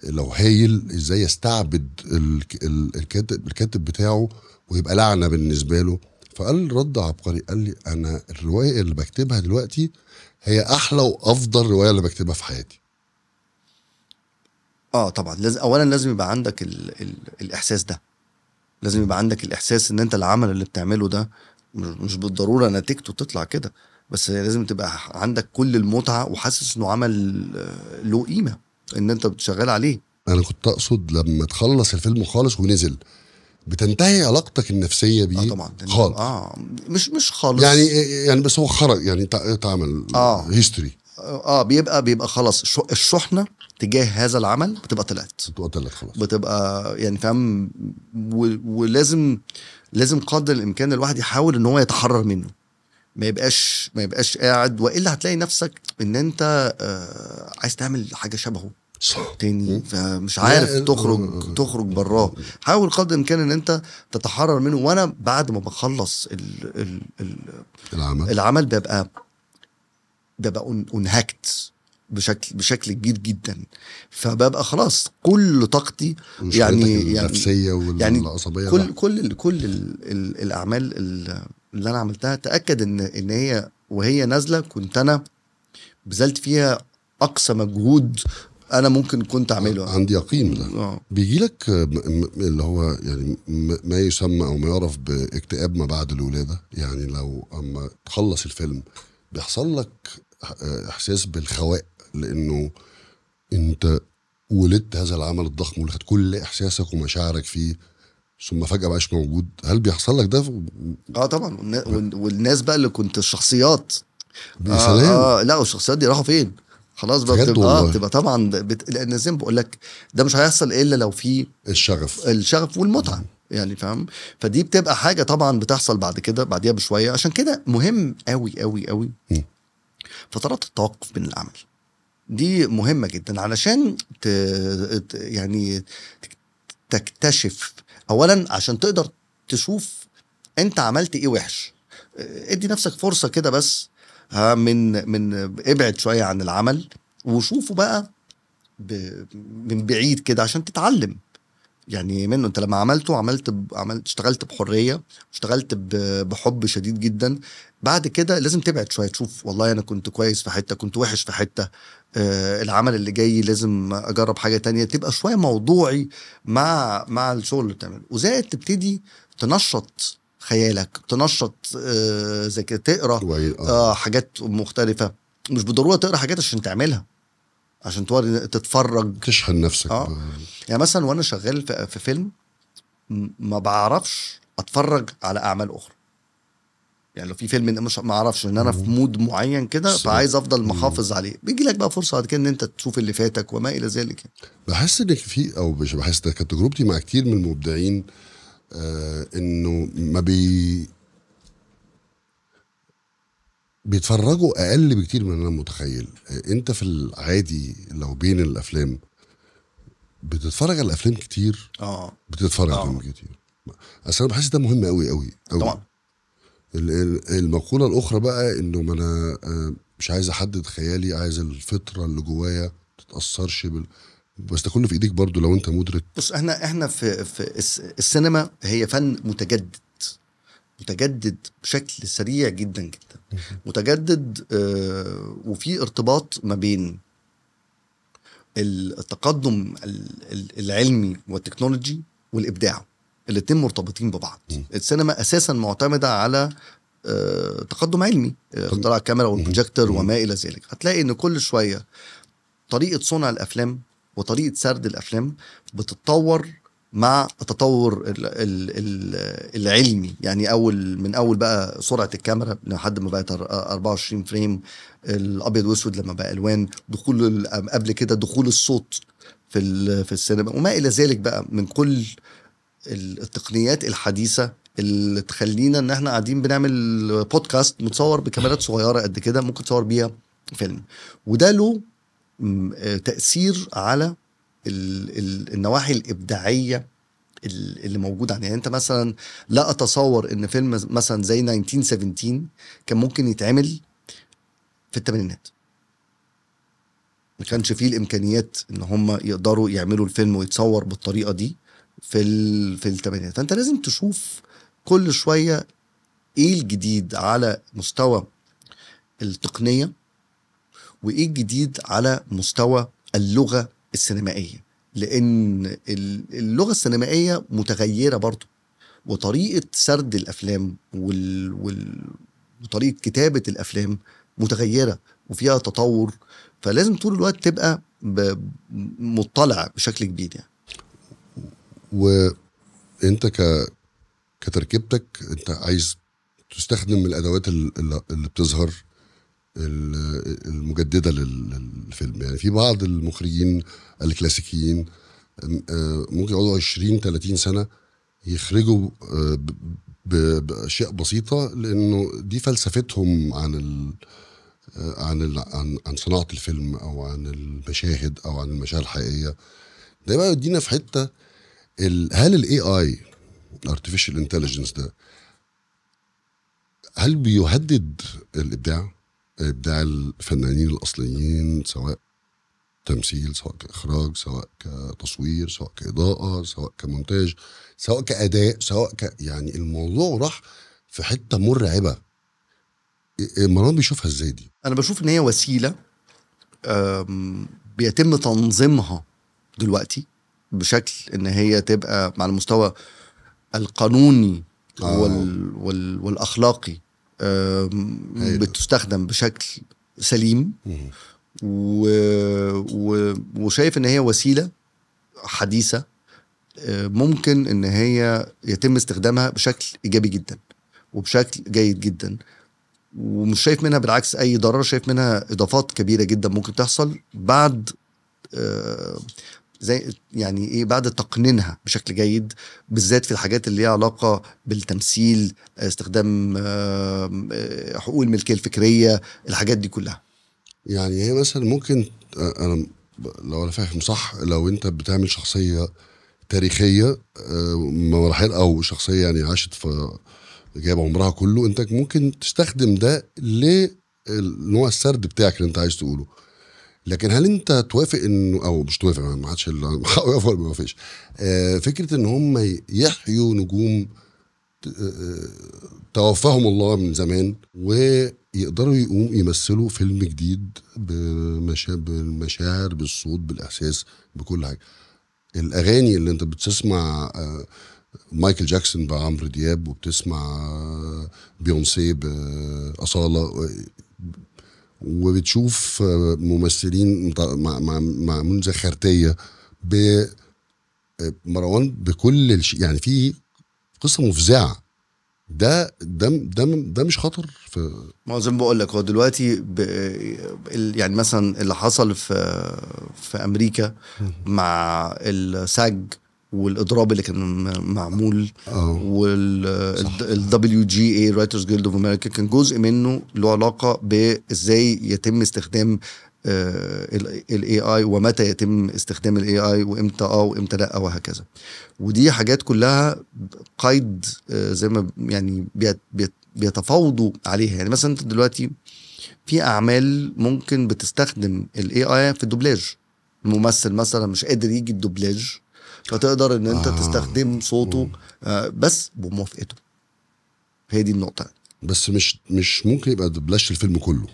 لو هايل ازاي يستعبد الكاتب الكاتب بتاعه ويبقى لعنه بالنسبه له فقال رد عبقري قال لي انا الروايه اللي بكتبها دلوقتي هي احلى وافضل روايه اللي بكتبها في حياتي اه طبعا لازم اولا لازم يبقى عندك الـ الـ الاحساس ده لازم يبقى عندك الاحساس ان انت العمل اللي بتعمله ده مش بالضروره نتيجته تطلع كده بس لازم تبقى عندك كل المتعه وحاسس انه عمل آه، له قيمه ان انت شغال عليه انا كنت اقصد لما تخلص الفيلم خالص ونزل بتنتهي علاقتك النفسيه آه، بيه آه طبعا يعني خالص اه مش مش خالص يعني آه، يعني بس هو خرج يعني اتعمل اه هيستوري اه بيبقى بيبقى خلاص الشحنه تجاه هذا العمل بتبقى طلعت بتبقى طلعت خلاص بتبقى يعني فاهم ولازم لازم قدر الامكان الواحد يحاول ان هو يتحرر منه ما يبقاش ما يبقاش قاعد والا هتلاقي نفسك ان انت آه عايز تعمل حاجه شبهه صح تاني فمش عارف تخرج تخرج براه حاول قدر الامكان ان انت تتحرر منه وانا بعد ما بخلص ال ال ال العمل العمل ببقى ببقى انهكت بشكل بشكل كبير جدا فببقى خلاص كل طاقتي يعني يعني النفسيه يعني والعصبيه يعني كل كل كل الاعمال اللي انا عملتها تاكد ان ان هي وهي نازله كنت انا بذلت فيها اقصى مجهود انا ممكن كنت اعمله عندي يقين ده آه. بيجي لك اللي هو يعني ما يسمى او ما يعرف باكتئاب ما بعد الولاده يعني لو اما تخلص الفيلم بيحصل لك احساس بالخواء لانه انت ولدت هذا العمل الضخم ولدت كل احساسك ومشاعرك فيه ثم فجاه بقاش موجود هل بيحصل لك ده اه طبعا والناس بقى اللي كنت الشخصيات آه, آه لا والشخصيات دي راحوا فين خلاص بقى بتبقى آه بتبقى طبعا بت... لان زي ما بقول لك ده مش هيحصل الا لو في الشغف الشغف والمتعه يعني فاهم فدي بتبقى حاجه طبعا بتحصل بعد كده بعديها بشويه عشان كده مهم قوي قوي قوي فترات التوقف من العمل دي مهمه جدا علشان ت... يعني تكتشف اولا عشان تقدر تشوف انت عملت ايه وحش ادي نفسك فرصه كده بس من من ابعد شويه عن العمل وشوفه بقى ب... من بعيد كده عشان تتعلم يعني منه انت لما عملته عملت ب... عملت اشتغلت بحريه اشتغلت ب... بحب شديد جدا بعد كده لازم تبعد شويه تشوف والله انا كنت كويس في حته كنت وحش في حته آه العمل اللي جاي لازم اجرب حاجه تانية تبقى شويه موضوعي مع مع الشغل اللي بتعمله وزائد تبتدي تنشط خيالك تنشط آه زي كده تقرا آه. آه حاجات مختلفه مش بالضروره تقرا حاجات عشان تعملها عشان توري تتفرج تشحن نفسك اه يعني مثلا وانا شغال في, في فيلم ما بعرفش اتفرج على اعمال اخرى يعني لو في فيلم مش ما اعرفش ان انا في مود معين كده فعايز افضل محافظ عليه بيجي لك بقى فرصه بعد كده ان انت تشوف اللي فاتك وما الى ذلك بحس ان في او مش بحس ده كانت تجربتي مع كتير من المبدعين آه انه ما بي بيتفرجوا اقل بكتير من اللي انا متخيل انت في العادي لو بين الافلام بتتفرج على الافلام كتير اه بتتفرج على آه. كتير اصل انا بحس ده مهم قوي قوي طبعا المقوله الاخرى بقى انه ما انا آه، مش عايز احدد خيالي عايز الفطره اللي جوايا تتاثرش بال... بس ده كله في ايديك برضو لو انت مدرك بص احنا احنا في في السينما هي فن متجدد متجدد بشكل سريع جدا جدا متجدد آه، وفي ارتباط ما بين التقدم العلمي والتكنولوجي والابداع الاثنين مرتبطين ببعض السينما اساسا معتمده على آه، تقدم علمي آه، اختراع الكاميرا والبروجيكتور وما الى ذلك هتلاقي ان كل شويه طريقه صنع الافلام وطريقه سرد الافلام بتتطور مع التطور العلمي يعني اول من اول بقى سرعه الكاميرا لحد ما بقت 24 فريم الابيض واسود لما بقى الوان دخول قبل كده دخول الصوت في في السينما وما الى ذلك بقى من كل التقنيات الحديثه اللي تخلينا ان احنا قاعدين بنعمل بودكاست متصور بكاميرات صغيره قد كده ممكن تصور بيها فيلم وده له تاثير على النواحي الابداعيه اللي موجوده يعني انت مثلا لا اتصور ان فيلم مثلا زي 1917 كان ممكن يتعمل في الثمانينات ما كانش فيه الامكانيات ان هم يقدروا يعملوا الفيلم ويتصور بالطريقه دي في ال... في الثمانينات فانت لازم تشوف كل شويه ايه الجديد على مستوى التقنيه وايه الجديد على مستوى اللغه السينمائيه لان اللغه السينمائيه متغيره برضه وطريقه سرد الافلام وال... وال... وطريقه كتابه الافلام متغيره وفيها تطور فلازم طول الوقت تبقى ب... مطلع بشكل كبير يعني وانت ك كتركيبتك انت عايز تستخدم الادوات اللي بتظهر المجدده للفيلم يعني في بعض المخرجين الكلاسيكيين آه، ممكن يقعدوا 20 30 سنه يخرجوا آه، باشياء بسيطه لانه دي فلسفتهم عن ال آه، عن ال عن عن صناعه الفيلم او عن المشاهد او عن المشاهد الحقيقيه ده بقى يدينا في حته هل الاي اي الارتفيشال انتليجنس ده هل بيهدد الابداع؟ ابداع الفنانين الاصليين سواء تمثيل سواء كاخراج سواء كتصوير سواء كاضاءه سواء كمونتاج سواء كاداء سواء ك... يعني الموضوع راح في حته مرعبه مروان بيشوفها ازاي دي انا بشوف ان هي وسيله بيتم تنظيمها دلوقتي بشكل ان هي تبقى على المستوى القانوني آه. وال... وال... والاخلاقي بتستخدم بشكل سليم وشايف ان هي وسيله حديثه ممكن ان هي يتم استخدامها بشكل ايجابي جدا وبشكل جيد جدا ومش شايف منها بالعكس اي ضرر شايف منها اضافات كبيره جدا ممكن تحصل بعد زي يعني ايه بعد تقنينها بشكل جيد بالذات في الحاجات اللي ليها علاقه بالتمثيل استخدام آه، حقوق الملكيه الفكريه الحاجات دي كلها يعني هي مثلا ممكن آه، انا لو انا فاهم صح لو انت بتعمل شخصيه تاريخيه آه، مراحل او شخصيه يعني عاشت في جايب عمرها كله انت ممكن تستخدم ده لنوع السرد بتاعك اللي انت عايز تقوله لكن هل انت توافق انه او مش توافق ما عادش حقه ولا ما يوافقش آه، فكره ان هم يحيوا نجوم آه، آه، توفاهم الله من زمان ويقدروا يقوم يمثلوا فيلم جديد بالمشاعر بالصوت بالاحساس بكل حاجه الاغاني اللي انت بتسمع مايكل جاكسون بعمرو دياب وبتسمع بيونسي باصاله وبتشوف آه، ممثلين مع مع خرتيه ب آه، مروان بكل الشيء يعني في قصه مفزعه ده ده ده ده مش خطر في ما زي ما بقول لك هو دلوقتي يعني مثلا اللي حصل في آه، في امريكا مع الساج والاضراب اللي كان معمول والدبليو جي اي رايترز جيلد اوف امريكا كان جزء منه له علاقه بازاي يتم استخدام آه، الاي اي ومتى يتم استخدام الاي اي وامتى اه وامتى لا وهكذا ودي حاجات كلها قيد آه، زي ما يعني بيتفاوضوا عليها يعني مثلا انت دلوقتي في اعمال ممكن بتستخدم الاي اي في الدوبلاج الممثل مثلا مش قادر يجي الدوبلاج فتقدر ان انت آه. تستخدم صوته آه بس بموافقته هي دي النقطه يعني. بس مش مش ممكن يبقى بلاش الفيلم كله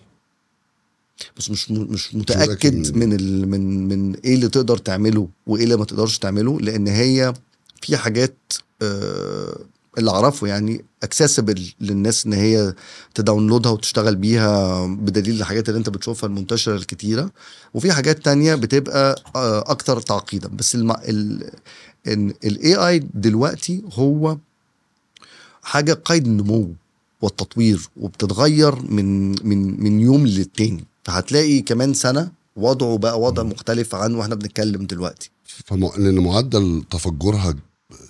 بس مش مش متاكد من إيه. ال من من ايه اللي تقدر تعمله وايه اللي ما تقدرش تعمله لان هي في حاجات آه اللي اعرفه يعني اكسسبل للناس ان هي تداونلودها وتشتغل بيها بدليل الحاجات اللي انت بتشوفها المنتشره الكتيره وفي حاجات تانية بتبقى آه، اكتر تعقيدا بس ان الاي اي دلوقتي هو حاجه قيد النمو والتطوير وبتتغير من من من يوم للتاني فهتلاقي كمان سنه وضعه بقى وضع مختلف عن واحنا بنتكلم دلوقتي فم... لان معدل تفجرها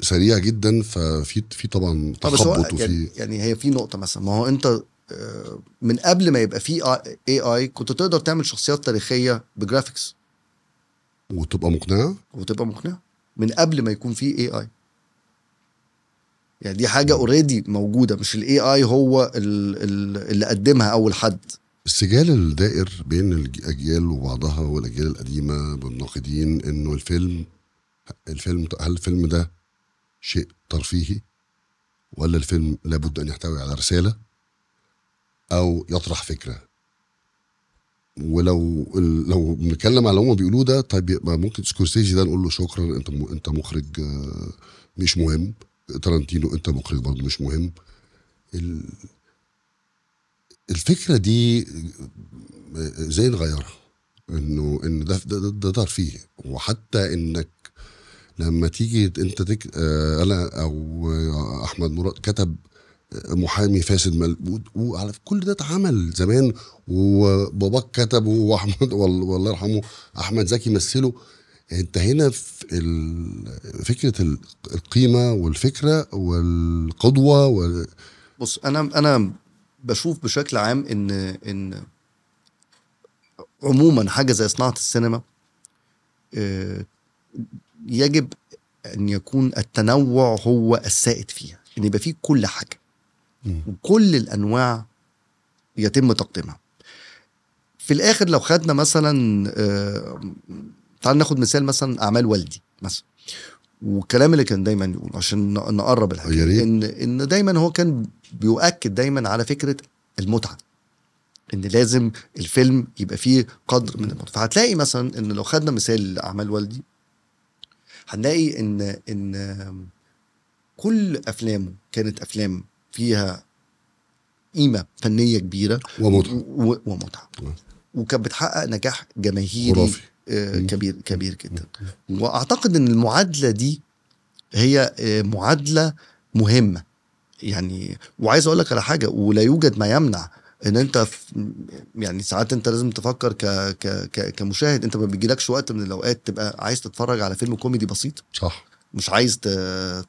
سريع جدا ففي في طبعا آه، تخبط وفي يعني،, يعني هي في نقطه مثلا ما هو انت آه، من قبل ما يبقى في اي اي كنت تقدر تعمل شخصيات تاريخيه بجرافيكس وتبقى مقنعه وتبقى مقنعه من قبل ما يكون في اي اي يعني دي حاجه اوريدي موجوده مش الاي اي هو اللي قدمها اول حد السجال الدائر بين الاجيال وبعضها والاجيال القديمه بالناقدين انه الفيلم الفيلم هل الفيلم ده شيء ترفيهي ولا الفيلم لابد أن يحتوي على رسالة أو يطرح فكرة ولو لو بنتكلم على اللي هم بيقولوه ده طيب يبقى ممكن سكورسيزي ده نقول له شكرا انت انت مخرج آه، مش مهم ترنتينو انت مخرج برضه مش مهم الفكره دي ازاي آه، نغيرها انه ان ده ده ده ترفيه وحتى انك لما تيجي انت تك... آه، انا او آه، احمد مراد كتب آه، محامي فاسد ملبود وعلى كل ده اتعمل زمان وباباك كتبه واحمد والله يرحمه احمد زكي مثله انت هنا في فكره القيمه والفكره والقدوه وال... بص انا انا بشوف بشكل عام ان ان عموما حاجه زي صناعه السينما يجب ان يكون التنوع هو السائد فيها ان يبقى فيه كل حاجه وكل الانواع يتم تقديمها في الاخر لو خدنا مثلا آه، تعال ناخد مثال مثلا اعمال والدي مثلا والكلام اللي كان دايما يقول عشان نقرب الحاجه ان ان دايما هو كان بيؤكد دايما على فكره المتعه ان لازم الفيلم يبقى فيه قدر من المتعه فهتلاقي مثلا ان لو خدنا مثال اعمال والدي هنلاقي ان ان كل افلامه كانت افلام فيها قيمه فنيه كبيره ومتعه ومتعه وكانت بتحقق نجاح جماهيري خرافي. آه، كبير كبير جدا واعتقد ان المعادله دي هي آه، معادله مهمه يعني وعايز اقول لك على حاجه ولا يوجد ما يمنع ان انت يعني ساعات انت لازم تفكر ك ك ك كمشاهد انت ما بيجيلكش وقت من الاوقات تبقى عايز تتفرج على فيلم كوميدي بسيط صح مش عايز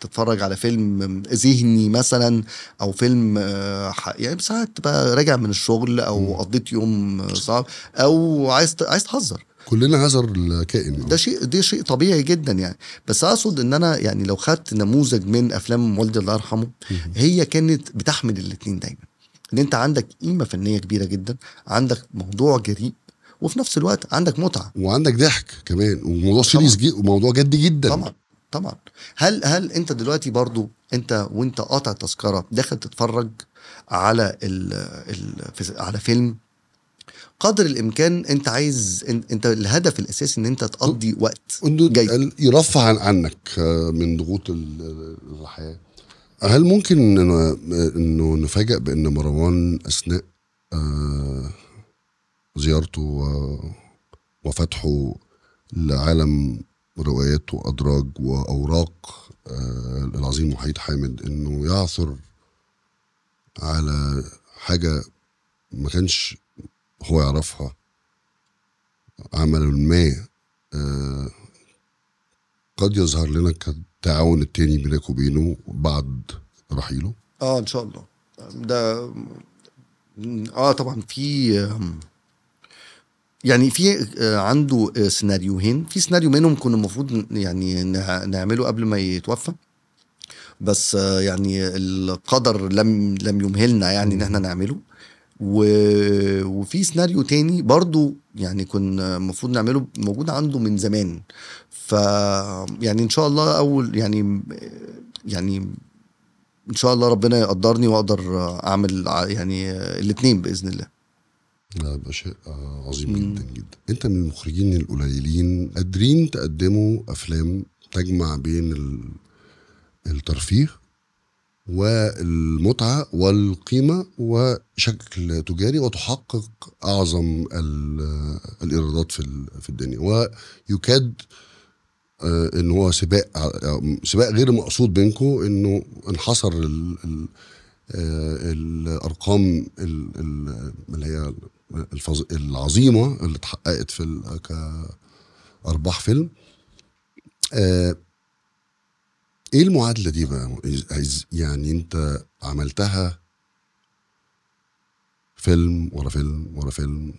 تتفرج على فيلم ذهني مثلا او فيلم آه، يعني ساعات تبقى راجع من الشغل او قضيت يوم صعب او عايز عايز تهزر كلنا هزر الكائن ده شيء ده شيء طبيعي جدا يعني بس اقصد ان انا يعني لو خدت نموذج من افلام والدي الله يرحمه هي كانت بتحمل الاثنين دايما ان انت عندك قيمه فنيه كبيره جدا عندك موضوع جريء وفي نفس الوقت عندك متعه وعندك ضحك كمان وموضوع سيريس جي وموضوع جدي جدا طبعا طبعا هل هل انت دلوقتي برضو انت وانت قاطع تذكره داخل تتفرج على الـ الـ على فيلم قدر الامكان انت عايز انت الهدف الاساسي ان انت تقضي وقت جيد يرفع عنك آه، من ضغوط الحياه هل ممكن انه نفاجئ بان مروان اثناء آه، زيارته وفتحه لعالم روايات وادراج واوراق آه، العظيم وحيد حامد انه يعثر على حاجه ما كانش هو يعرفها عمل ما آه، قد يظهر لنا التعاون التاني بينك وبينه بعد رحيله؟ اه ان شاء الله ده اه طبعا في يعني في آه، عنده سيناريوهين في سيناريو منهم كنا المفروض يعني نعمله قبل ما يتوفى بس آه، يعني القدر لم لم يمهلنا يعني ان احنا نعمله وفي سيناريو تاني برضو يعني كنا المفروض نعمله موجود عنده من زمان ف يعني ان شاء الله اول يعني يعني ان شاء الله ربنا يقدرني واقدر اعمل يعني الاثنين باذن الله ده يبقى شيء آه، عظيم جدا جدا انت من المخرجين القليلين قادرين تقدموا افلام تجمع بين الترفيه والمتعه والقيمه وشكل تجاري وتحقق اعظم الايرادات في في الدنيا ويكاد آه، ان هو سباق آه، سباق غير مقصود بينكم انه انحصر آه، الارقام اللي هي العظيمه اللي اتحققت في كارباح فيلم ايه المعادله دي بقى يعني انت عملتها فيلم ورا فيلم ورا فيلم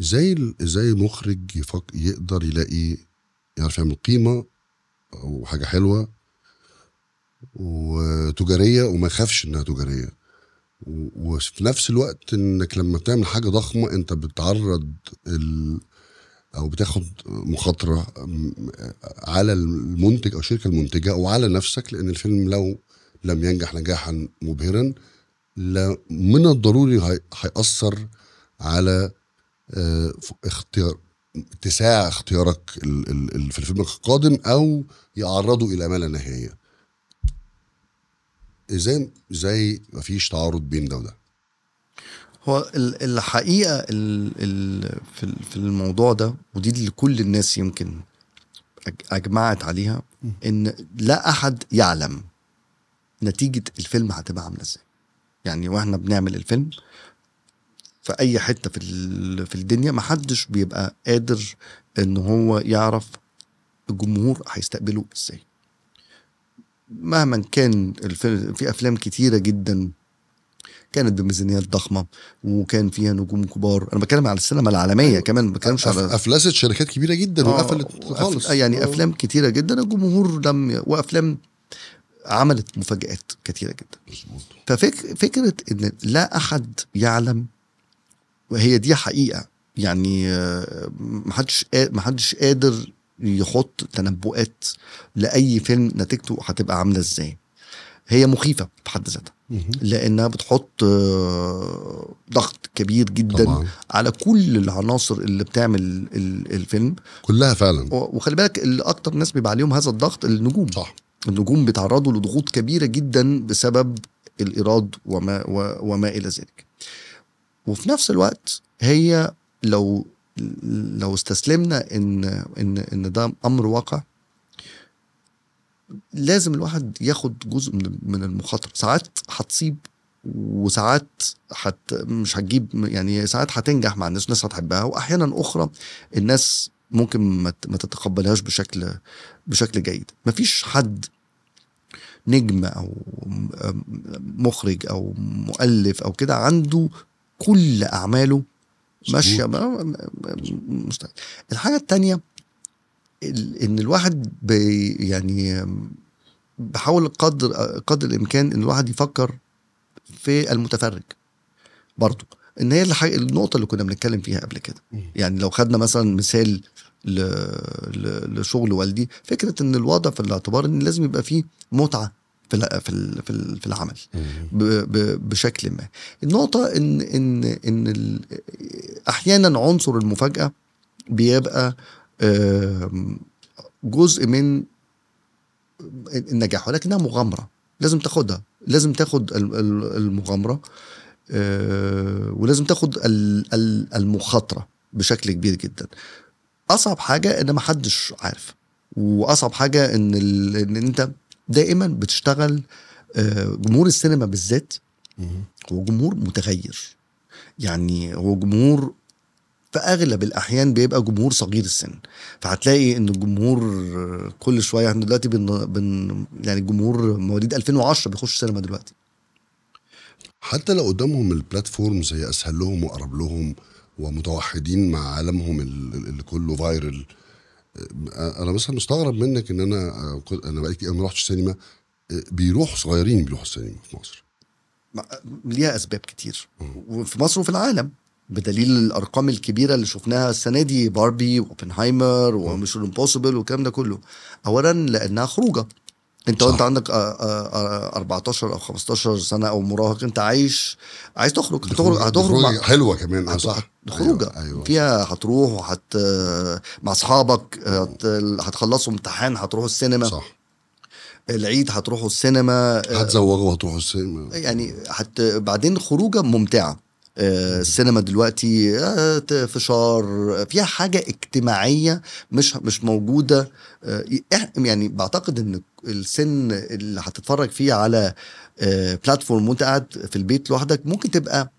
ازاي ازاي مخرج يفك يقدر يلاقي يعرف يعمل قيمه او حاجه حلوه وتجاريه وما يخافش انها تجاريه وفي نفس الوقت انك لما بتعمل حاجه ضخمه انت بتعرض ال او بتاخد مخاطره على المنتج او الشركه المنتجه او على نفسك لان الفيلم لو لم ينجح نجاحا مبهرا من الضروري هيأثر على اختيار اتساع اختيارك في الفيلم القادم او يعرضه الى ما لا نهايه ازاي ازاي مفيش تعارض بين ده وده هو الحقيقه ال ال في الموضوع ده ودي اللي كل الناس يمكن اجمعت عليها ان لا احد يعلم نتيجه الفيلم هتبقى عامله ازاي يعني واحنا بنعمل الفيلم في اي حته في في الدنيا ما حدش بيبقى قادر ان هو يعرف الجمهور هيستقبله ازاي مهما كان في افلام كتيره جدا كانت بميزانيات ضخمه وكان فيها نجوم كبار انا بتكلم على السينما العالميه أيوة. كمان ما بتكلمش على افلست شركات كبيره جدا آه وقفلت خالص آه، يعني آه. افلام كتيره جدا الجمهور لم وافلام عملت مفاجات كتيره جدا ففكره ان لا احد يعلم وهي دي حقيقه يعني آه، محدش محدش قادر يحط تنبؤات لاي فيلم نتيجته هتبقى عامله ازاي هي مخيفه في حد ذاتها لانها بتحط آه، ضغط كبير جدا طبعا. على كل العناصر اللي بتعمل الفيلم كلها فعلا وخلي بالك اللي اكتر ناس بيبقى عليهم هذا الضغط النجوم صح النجوم بيتعرضوا لضغوط كبيره جدا بسبب الايراد وما وما الى ذلك وفي نفس الوقت هي لو لو استسلمنا ان ان ان ده امر واقع لازم الواحد ياخد جزء من من المخاطره ساعات هتصيب وساعات حت مش هتجيب يعني ساعات هتنجح مع الناس وناس هتحبها واحيانا اخرى الناس ممكن ما تتقبلهاش بشكل بشكل جيد مفيش حد نجم او مخرج او مؤلف او كده عنده كل اعماله ماشيه مستحيل الحاجه الثانيه ان الواحد بي يعني بحاول قدر قدر الامكان ان الواحد يفكر في المتفرج برضه ان هي الحي... النقطه اللي كنا بنتكلم فيها قبل كده يعني لو خدنا مثلا مثال ل... ل... لشغل والدي فكره ان الوضع في الاعتبار ان لازم يبقى فيه متعه في في في العمل بشكل ما النقطه ان ان ان احيانا عنصر المفاجاه بيبقى جزء من النجاح ولكنها مغامره لازم تاخدها لازم تاخد المغامره آه، ولازم تاخد المخاطره بشكل كبير جدا اصعب حاجه ان ما حدش عارف واصعب حاجه ان ان انت دائما بتشتغل آه، جمهور السينما بالذات هو جمهور متغير يعني هو جمهور في اغلب الاحيان بيبقى جمهور صغير السن فهتلاقي ان الجمهور آه، كل شويه احنا دلوقتي بن, بن يعني جمهور مواليد 2010 بيخش سينما دلوقتي حتى لو قدامهم البلاتفورمز هي اسهل لهم واقرب لهم ومتوحدين مع عالمهم اللي كله فايرل انا مثلا مستغرب منك ان انا انا بقيت كتير ما رحتش سينما بيروحوا صغيرين بيروحوا السينما في مصر ليها اسباب كتير وفي مصر وفي العالم بدليل الارقام الكبيره اللي شفناها السنه دي باربي واوبنهايمر ومشن امبوسيبل والكلام ده كله اولا لانها خروجه انت صح. وانت عندك 14 آه، آه، آه، او 15 سنه او مراهق انت عايش عايز تخرج هتخرج هتخرج حلوه كمان صح خروجه أيوة. أيوة. فيها هتروح وهت مع اصحابك هت... هتخلصوا امتحان هتروحوا السينما صح العيد هتروحوا السينما هتزوجوا هتروحوا السينما يعني هت... بعدين خروجه ممتعه آه، السينما دلوقتي آه، فشار آه، فيها حاجه اجتماعيه مش مش موجوده يعني بعتقد ان السن اللي هتتفرج فيه على بلاتفورم وانت قاعد في البيت لوحدك ممكن تبقى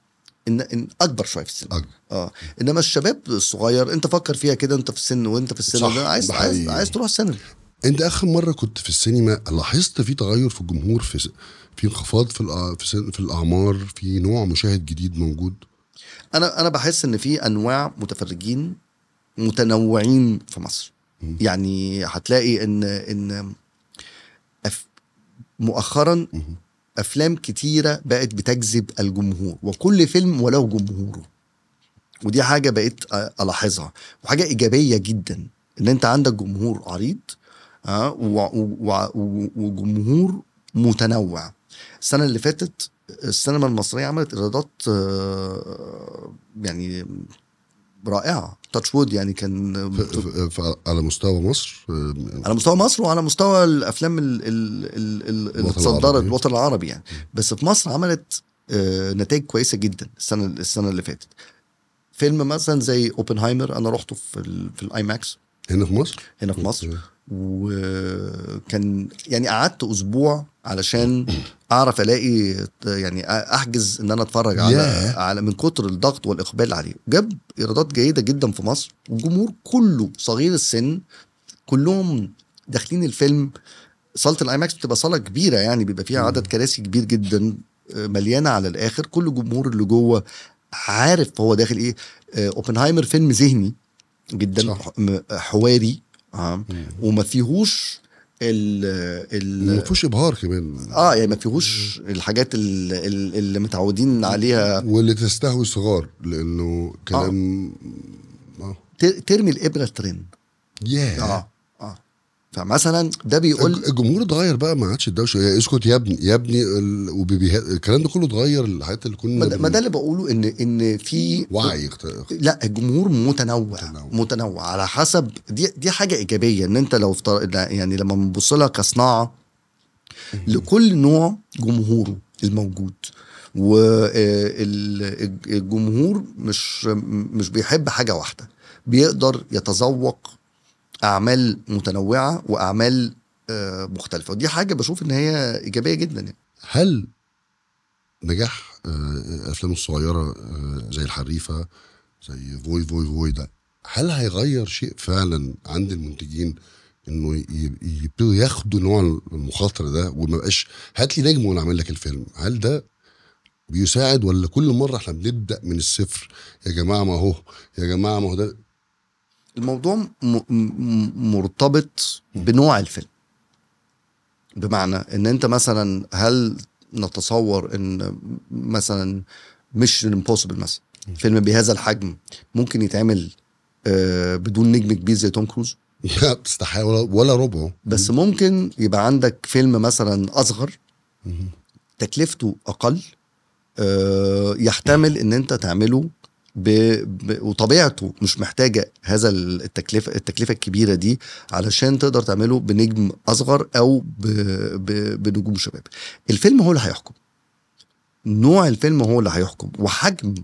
إن, ان اكبر شويه في السن أكبر. اه انما الشباب الصغير انت فكر فيها كده انت في السن وانت في السن صح. ده عايز عايز, عايز تروح السينما انت اخر مره كنت في السينما لاحظت في تغير في الجمهور في في انخفاض في في الاعمار في نوع مشاهد جديد موجود انا انا بحس ان في انواع متفرجين متنوعين في مصر م. يعني هتلاقي ان ان أف مؤخرا م. افلام كتيره بقت بتجذب الجمهور وكل فيلم وله جمهوره ودي حاجه بقيت الاحظها وحاجه ايجابيه جدا ان انت عندك جمهور عريض آه، وجمهور متنوع السنه اللي فاتت السينما المصريه عملت ايرادات آه، يعني رائعه تاتش وود يعني كان على مستوى مصر آه، على مستوى مصر وعلى مستوى الافلام اللي اتصدرت الوطن العربي يعني بس في مصر عملت آه، نتائج كويسه جدا السنه السنه اللي فاتت فيلم مثلا زي اوبنهايمر انا رحته في في الاي ماكس هنا في مصر هنا في مصر وكان يعني قعدت اسبوع علشان اعرف الاقي يعني احجز ان انا اتفرج على yeah. على من كتر الضغط والاقبال عليه جاب ايرادات جيده جدا في مصر والجمهور كله صغير السن كلهم داخلين الفيلم صاله الايماكس بتبقى صاله كبيره يعني بيبقى فيها عدد كراسي كبير جدا آه، مليانه على الاخر كل الجمهور اللي جوه عارف هو داخل ايه آه، اوبنهايمر فيلم ذهني جدا صح. حواري اه وما فيهوش ال ما فيهوش ابهار كمان اه يعني ما فيهوش الحاجات اللي, اللي متعودين عليها واللي تستهوي الصغار لانه آه. كلام آه. آه. ترمي الابره ترند ياه yeah. اه فمثلا ده بيقول الجمهور اتغير بقى ما عادش الدوشه يا اسكت يا ابني يا ابني ال... الكلام ده كله اتغير الحاجات اللي كنا ما ده اللي بقوله ان ان في وعي لا الجمهور متنوع متنوع, متنوع على حسب دي دي حاجه ايجابيه ان انت لو افتر... يعني لما بنبص لها كصناعه لكل نوع جمهوره الموجود والجمهور آه، مش مش بيحب حاجه واحده بيقدر يتذوق اعمال متنوعه واعمال آه، مختلفه ودي حاجه بشوف ان هي ايجابيه جدا يعني. هل نجاح آه، افلام الصغيره آه، زي الحريفه زي فوي فوي فوي ده هل هيغير شيء فعلا عند المنتجين انه يبتدوا ياخدوا نوع المخاطره ده وما بقاش هات لي نجم وانا اعمل لك الفيلم هل ده بيساعد ولا كل مره احنا بنبدا من الصفر يا جماعه ما هو يا جماعه ما هو ده الموضوع مرتبط بنوع الفيلم بمعنى ان انت مثلا هل نتصور ان مثلا مش امبوسيبل مثلا فيلم بهذا الحجم ممكن يتعمل آه، بدون نجم كبير زي توم كروز استحاله ولا ربعه بس ممكن يبقى عندك فيلم مثلا اصغر تكلفته اقل آه، يحتمل ان انت تعمله ب... ب... وطبيعته مش محتاجه هذا التكلفه التكلفه الكبيره دي علشان تقدر تعمله بنجم اصغر او ب... ب... بنجوم شباب الفيلم هو اللي هيحكم نوع الفيلم هو اللي هيحكم وحجم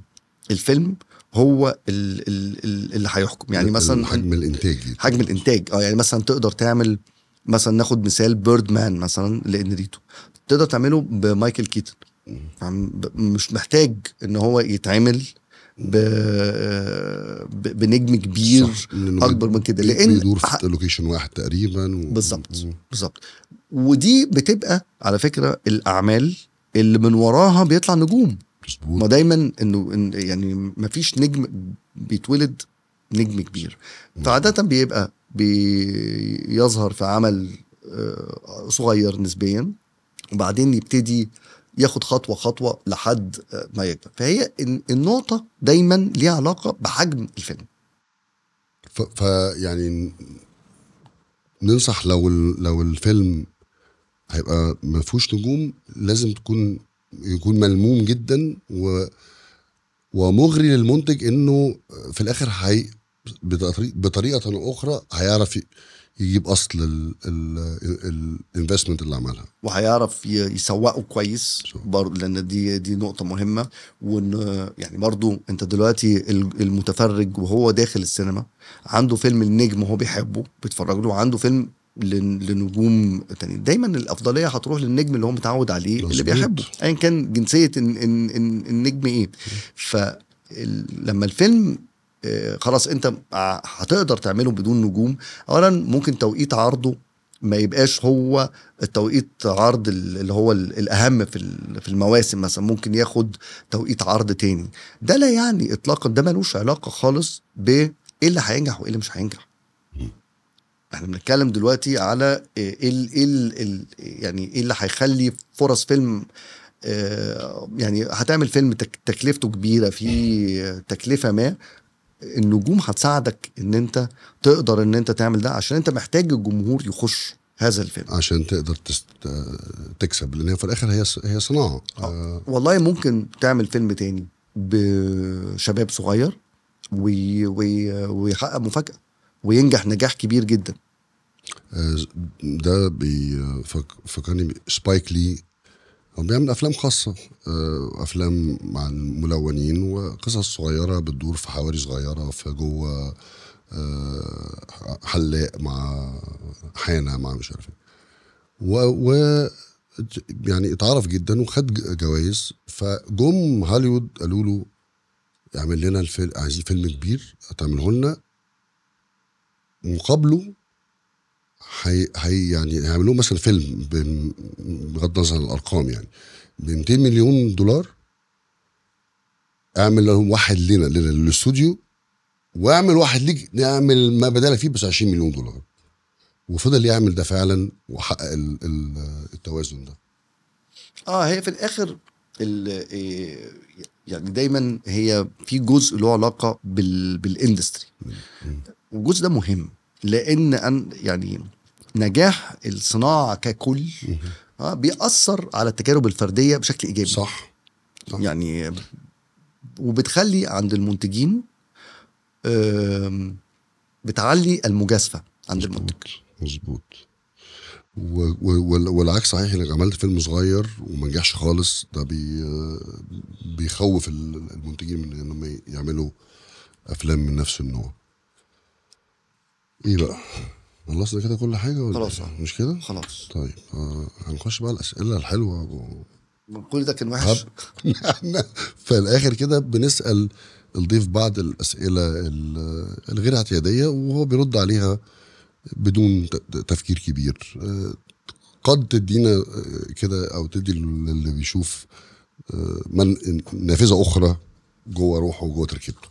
الفيلم هو ال... ال... اللي هيحكم يعني مثلا حجم الانتاج حجم الانتاج اه يعني مثلا تقدر تعمل مثلا ناخد مثال بيرد مان مثلا لانريتو تقدر تعمله بمايكل كيتن مش محتاج ان هو يتعمل بنجم كبير اكبر من كده لان بيدور في لوكيشن واحد تقريبا و... بالظبط بالظبط ودي بتبقى على فكره الاعمال اللي من وراها بيطلع نجوم مظبوط ما دايما انه يعني ما فيش نجم بيتولد نجم كبير فعاده بيبقى بيظهر في عمل آه، صغير نسبيا وبعدين يبتدي ياخد خطوه خطوه لحد ما يكبر فهي النقطه دايما ليها علاقه بحجم الفيلم فيعني ننصح لو لو الفيلم هيبقى ما فيهوش نجوم لازم تكون يكون ملموم جدا و ومغري للمنتج انه في الاخر هي بطريقه اخرى هيعرف يجيب اصل الانفستمنت اللي عملها وهيعرف يسوقه كويس برضه لان دي دي نقطه مهمه وان يعني برضه انت دلوقتي المتفرج وهو داخل السينما عنده فيلم النجم وهو بيحبه بيتفرج له وعنده فيلم لنجوم تاني دايما الافضليه هتروح للنجم اللي هو متعود عليه بزبط. اللي بيحبه ايا كان جنسيه النجم ايه فلما الفيلم آه، خلاص انت آه، هتقدر تعمله بدون نجوم اولا ممكن توقيت عرضه ما يبقاش هو التوقيت عرض اللي هو الاهم في في المواسم مثلا ممكن ياخد توقيت عرض تاني ده لا يعني اطلاقا ده ملوش علاقه خالص بايه اللي هينجح وايه اللي مش هينجح احنا بنتكلم دلوقتي على آه، ايه, إيه ال يعني ايه اللي هيخلي فرص فيلم يعني هتعمل فيلم تكلفته كبيره في تكلفه ما النجوم هتساعدك ان انت تقدر ان انت تعمل ده عشان انت محتاج الجمهور يخش هذا الفيلم عشان تقدر تست... تكسب لان في الاخر هي هي صناعه آه. آه. والله ممكن تعمل فيلم تاني بشباب صغير وي... وي... ويحقق مفاجاه وينجح نجاح كبير جدا آه، ده بيفكرني سبايك لي وبيعمل افلام خاصه آه، افلام مع الملونين وقصص صغيره بتدور في حواري صغيره في جوه آه، حلاق مع حانه مع مش عارف إيه. و, و يعني اتعرف جدا وخد جوائز فجم هوليوود قالوا له اعمل لنا الفيلم عايزين فيلم كبير هتعمله لنا مقابله هي هي يعني هيعملوه مثلا فيلم بغض النظر عن الارقام يعني ب 200 مليون دولار اعمل لهم واحد لنا للاستوديو واعمل واحد ليك نعمل ما بدالها فيه بس 20 مليون دولار وفضل يعمل ده فعلا وحقق التوازن ده اه هي في الاخر آه، يعني دايما هي في جزء له علاقه بال بالاندستري والجزء ده مهم لان أن يعني نجاح الصناعه ككل اه بيأثر على التجارب الفرديه بشكل ايجابي صح, صح. يعني وبتخلي عند المنتجين بتعلي المجازفه عند مزبوط. المنتج مظبوط والعكس صحيح انك عملت فيلم صغير وما نجحش خالص ده بي بيخوف المنتجين من انهم يعملوا افلام من نفس النوع ايه بقى خلصنا كده كل حاجه ولا خلاص آه. مش كده خلاص طيب آه هنخش بقى الاسئله الحلوه و... كل ده كان وحش في الاخر كده بنسال الضيف بعض الاسئله الغير اعتياديه وهو بيرد عليها بدون تفكير كبير آه، قد تدينا آه، كده او تدي اللي بيشوف من نافذه اخرى جوه روحه وجوه تركيبته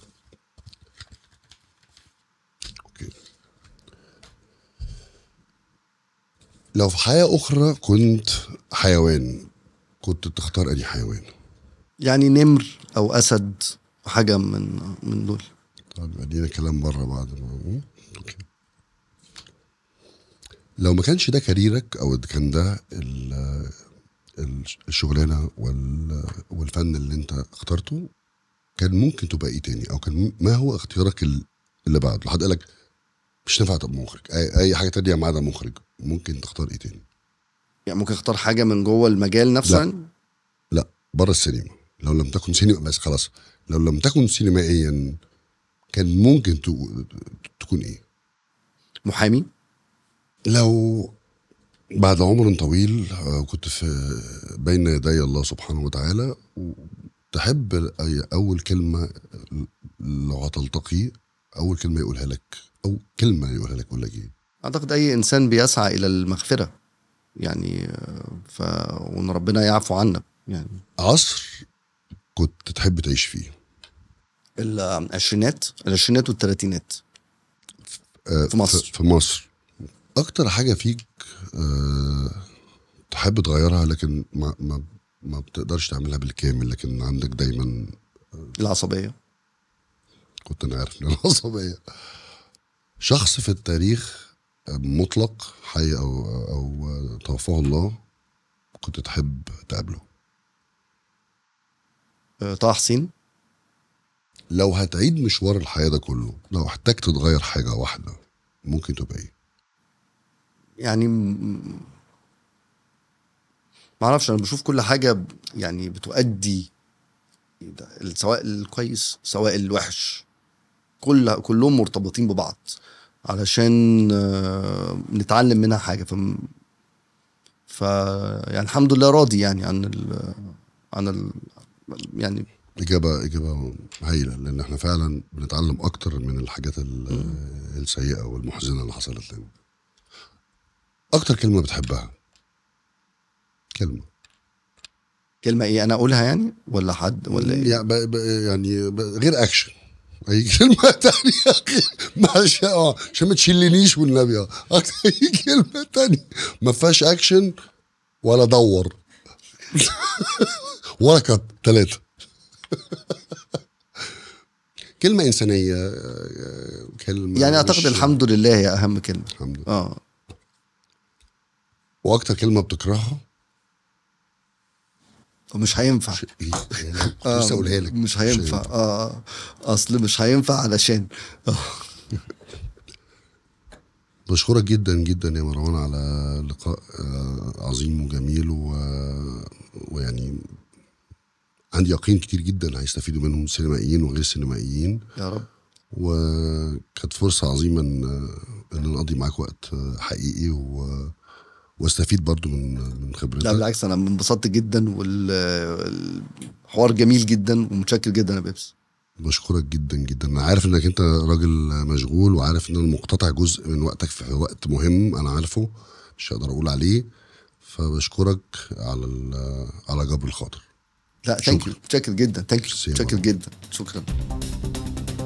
لو في حياه اخرى كنت حيوان كنت تختار اي حيوان يعني نمر او اسد حاجه من من دول طب ادينا كلام بره بعد ما اوكي لو ما كانش ده كاريرك او كان ده الشغلانه والفن اللي انت اخترته كان ممكن تبقى ايه تاني او كان ما هو اختيارك اللي بعده لحد قالك مش نفع تبقى مخرج اي, أي حاجه تانية ما عدا مخرج ممكن تختار ايه تاني يعني ممكن اختار حاجه من جوه المجال نفسه لا, يعني؟ لا. بره السينما لو لم تكن سينما بس خلاص لو لم تكن سينمائيا كان ممكن تكون ايه محامي لو بعد عمر طويل آه، كنت في آه، بين يدي الله سبحانه وتعالى وتحب اول كلمه لو هتلتقي اول كلمه يقولها لك او كلمه يقولها لك ولا ايه؟ اعتقد اي انسان بيسعى الى المغفره يعني ف وان ربنا يعفو عنا يعني عصر كنت تحب تعيش فيه العشرينات العشرينات والثلاثينات آه، في مصر في مصر اكتر حاجه فيك آه، تحب تغيرها لكن ما ما ما بتقدرش تعملها بالكامل لكن عندك دايما آه، العصبيه كنت انا عارف ان العصبيه شخص في التاريخ مطلق حي او او توفاه الله كنت تحب تقابله أه، طه حسين لو هتعيد مشوار الحياه ده كله لو احتجت تغير حاجه واحده ممكن تبقى ايه يعني ما اعرفش انا بشوف كل حاجه يعني بتؤدي سواء الكويس سواء الوحش كل كلهم مرتبطين ببعض علشان آه، نتعلم منها حاجه ف ف يعني الحمد لله راضي يعني عن ال عن ال يعني إجابة إجابة هايلة لأن إحنا فعلا بنتعلم أكتر من الحاجات السيئة والمحزنة اللي حصلت لنا. أكتر كلمة بتحبها كلمة كلمة إيه أنا أقولها يعني ولا حد ولا إيه؟ يعني, يعني غير أكشن اي كلمة تانية يا أخي معلش اه عشان ما تشلنيش والنبي اي كلمة تانية ما فيهاش أكشن ولا دور ولا كت ثلاثة كلمة إنسانية كلمة يعني أعتقد الحمد لله هي أهم كلمة الحمد لله اه وأكتر كلمة بتكرهها مش هينفع آه، لسه اقولها لك مش هينفع اه اصل مش هينفع علشان بشكرك جدا جدا يا مروان على لقاء آه، عظيم وجميل و... ويعني عندي يقين كتير جدا هيستفيدوا منهم سينمائيين وغير سينمائيين يا رب وكانت فرصة عظيمة آه، ان نقضي معاك وقت حقيقي و... واستفيد برضو من من خبرتك لا بالعكس انا انبسطت جدا والحوار جميل جدا ومتشكر جدا يا بيبس بشكرك جدا جدا انا عارف انك انت راجل مشغول وعارف ان المقتطع جزء من وقتك في وقت مهم انا عارفه مش هقدر اقول عليه فبشكرك على على جبر الخاطر لا ثانك يو متشكر جدا ثانك يو متشكر جدا شكرا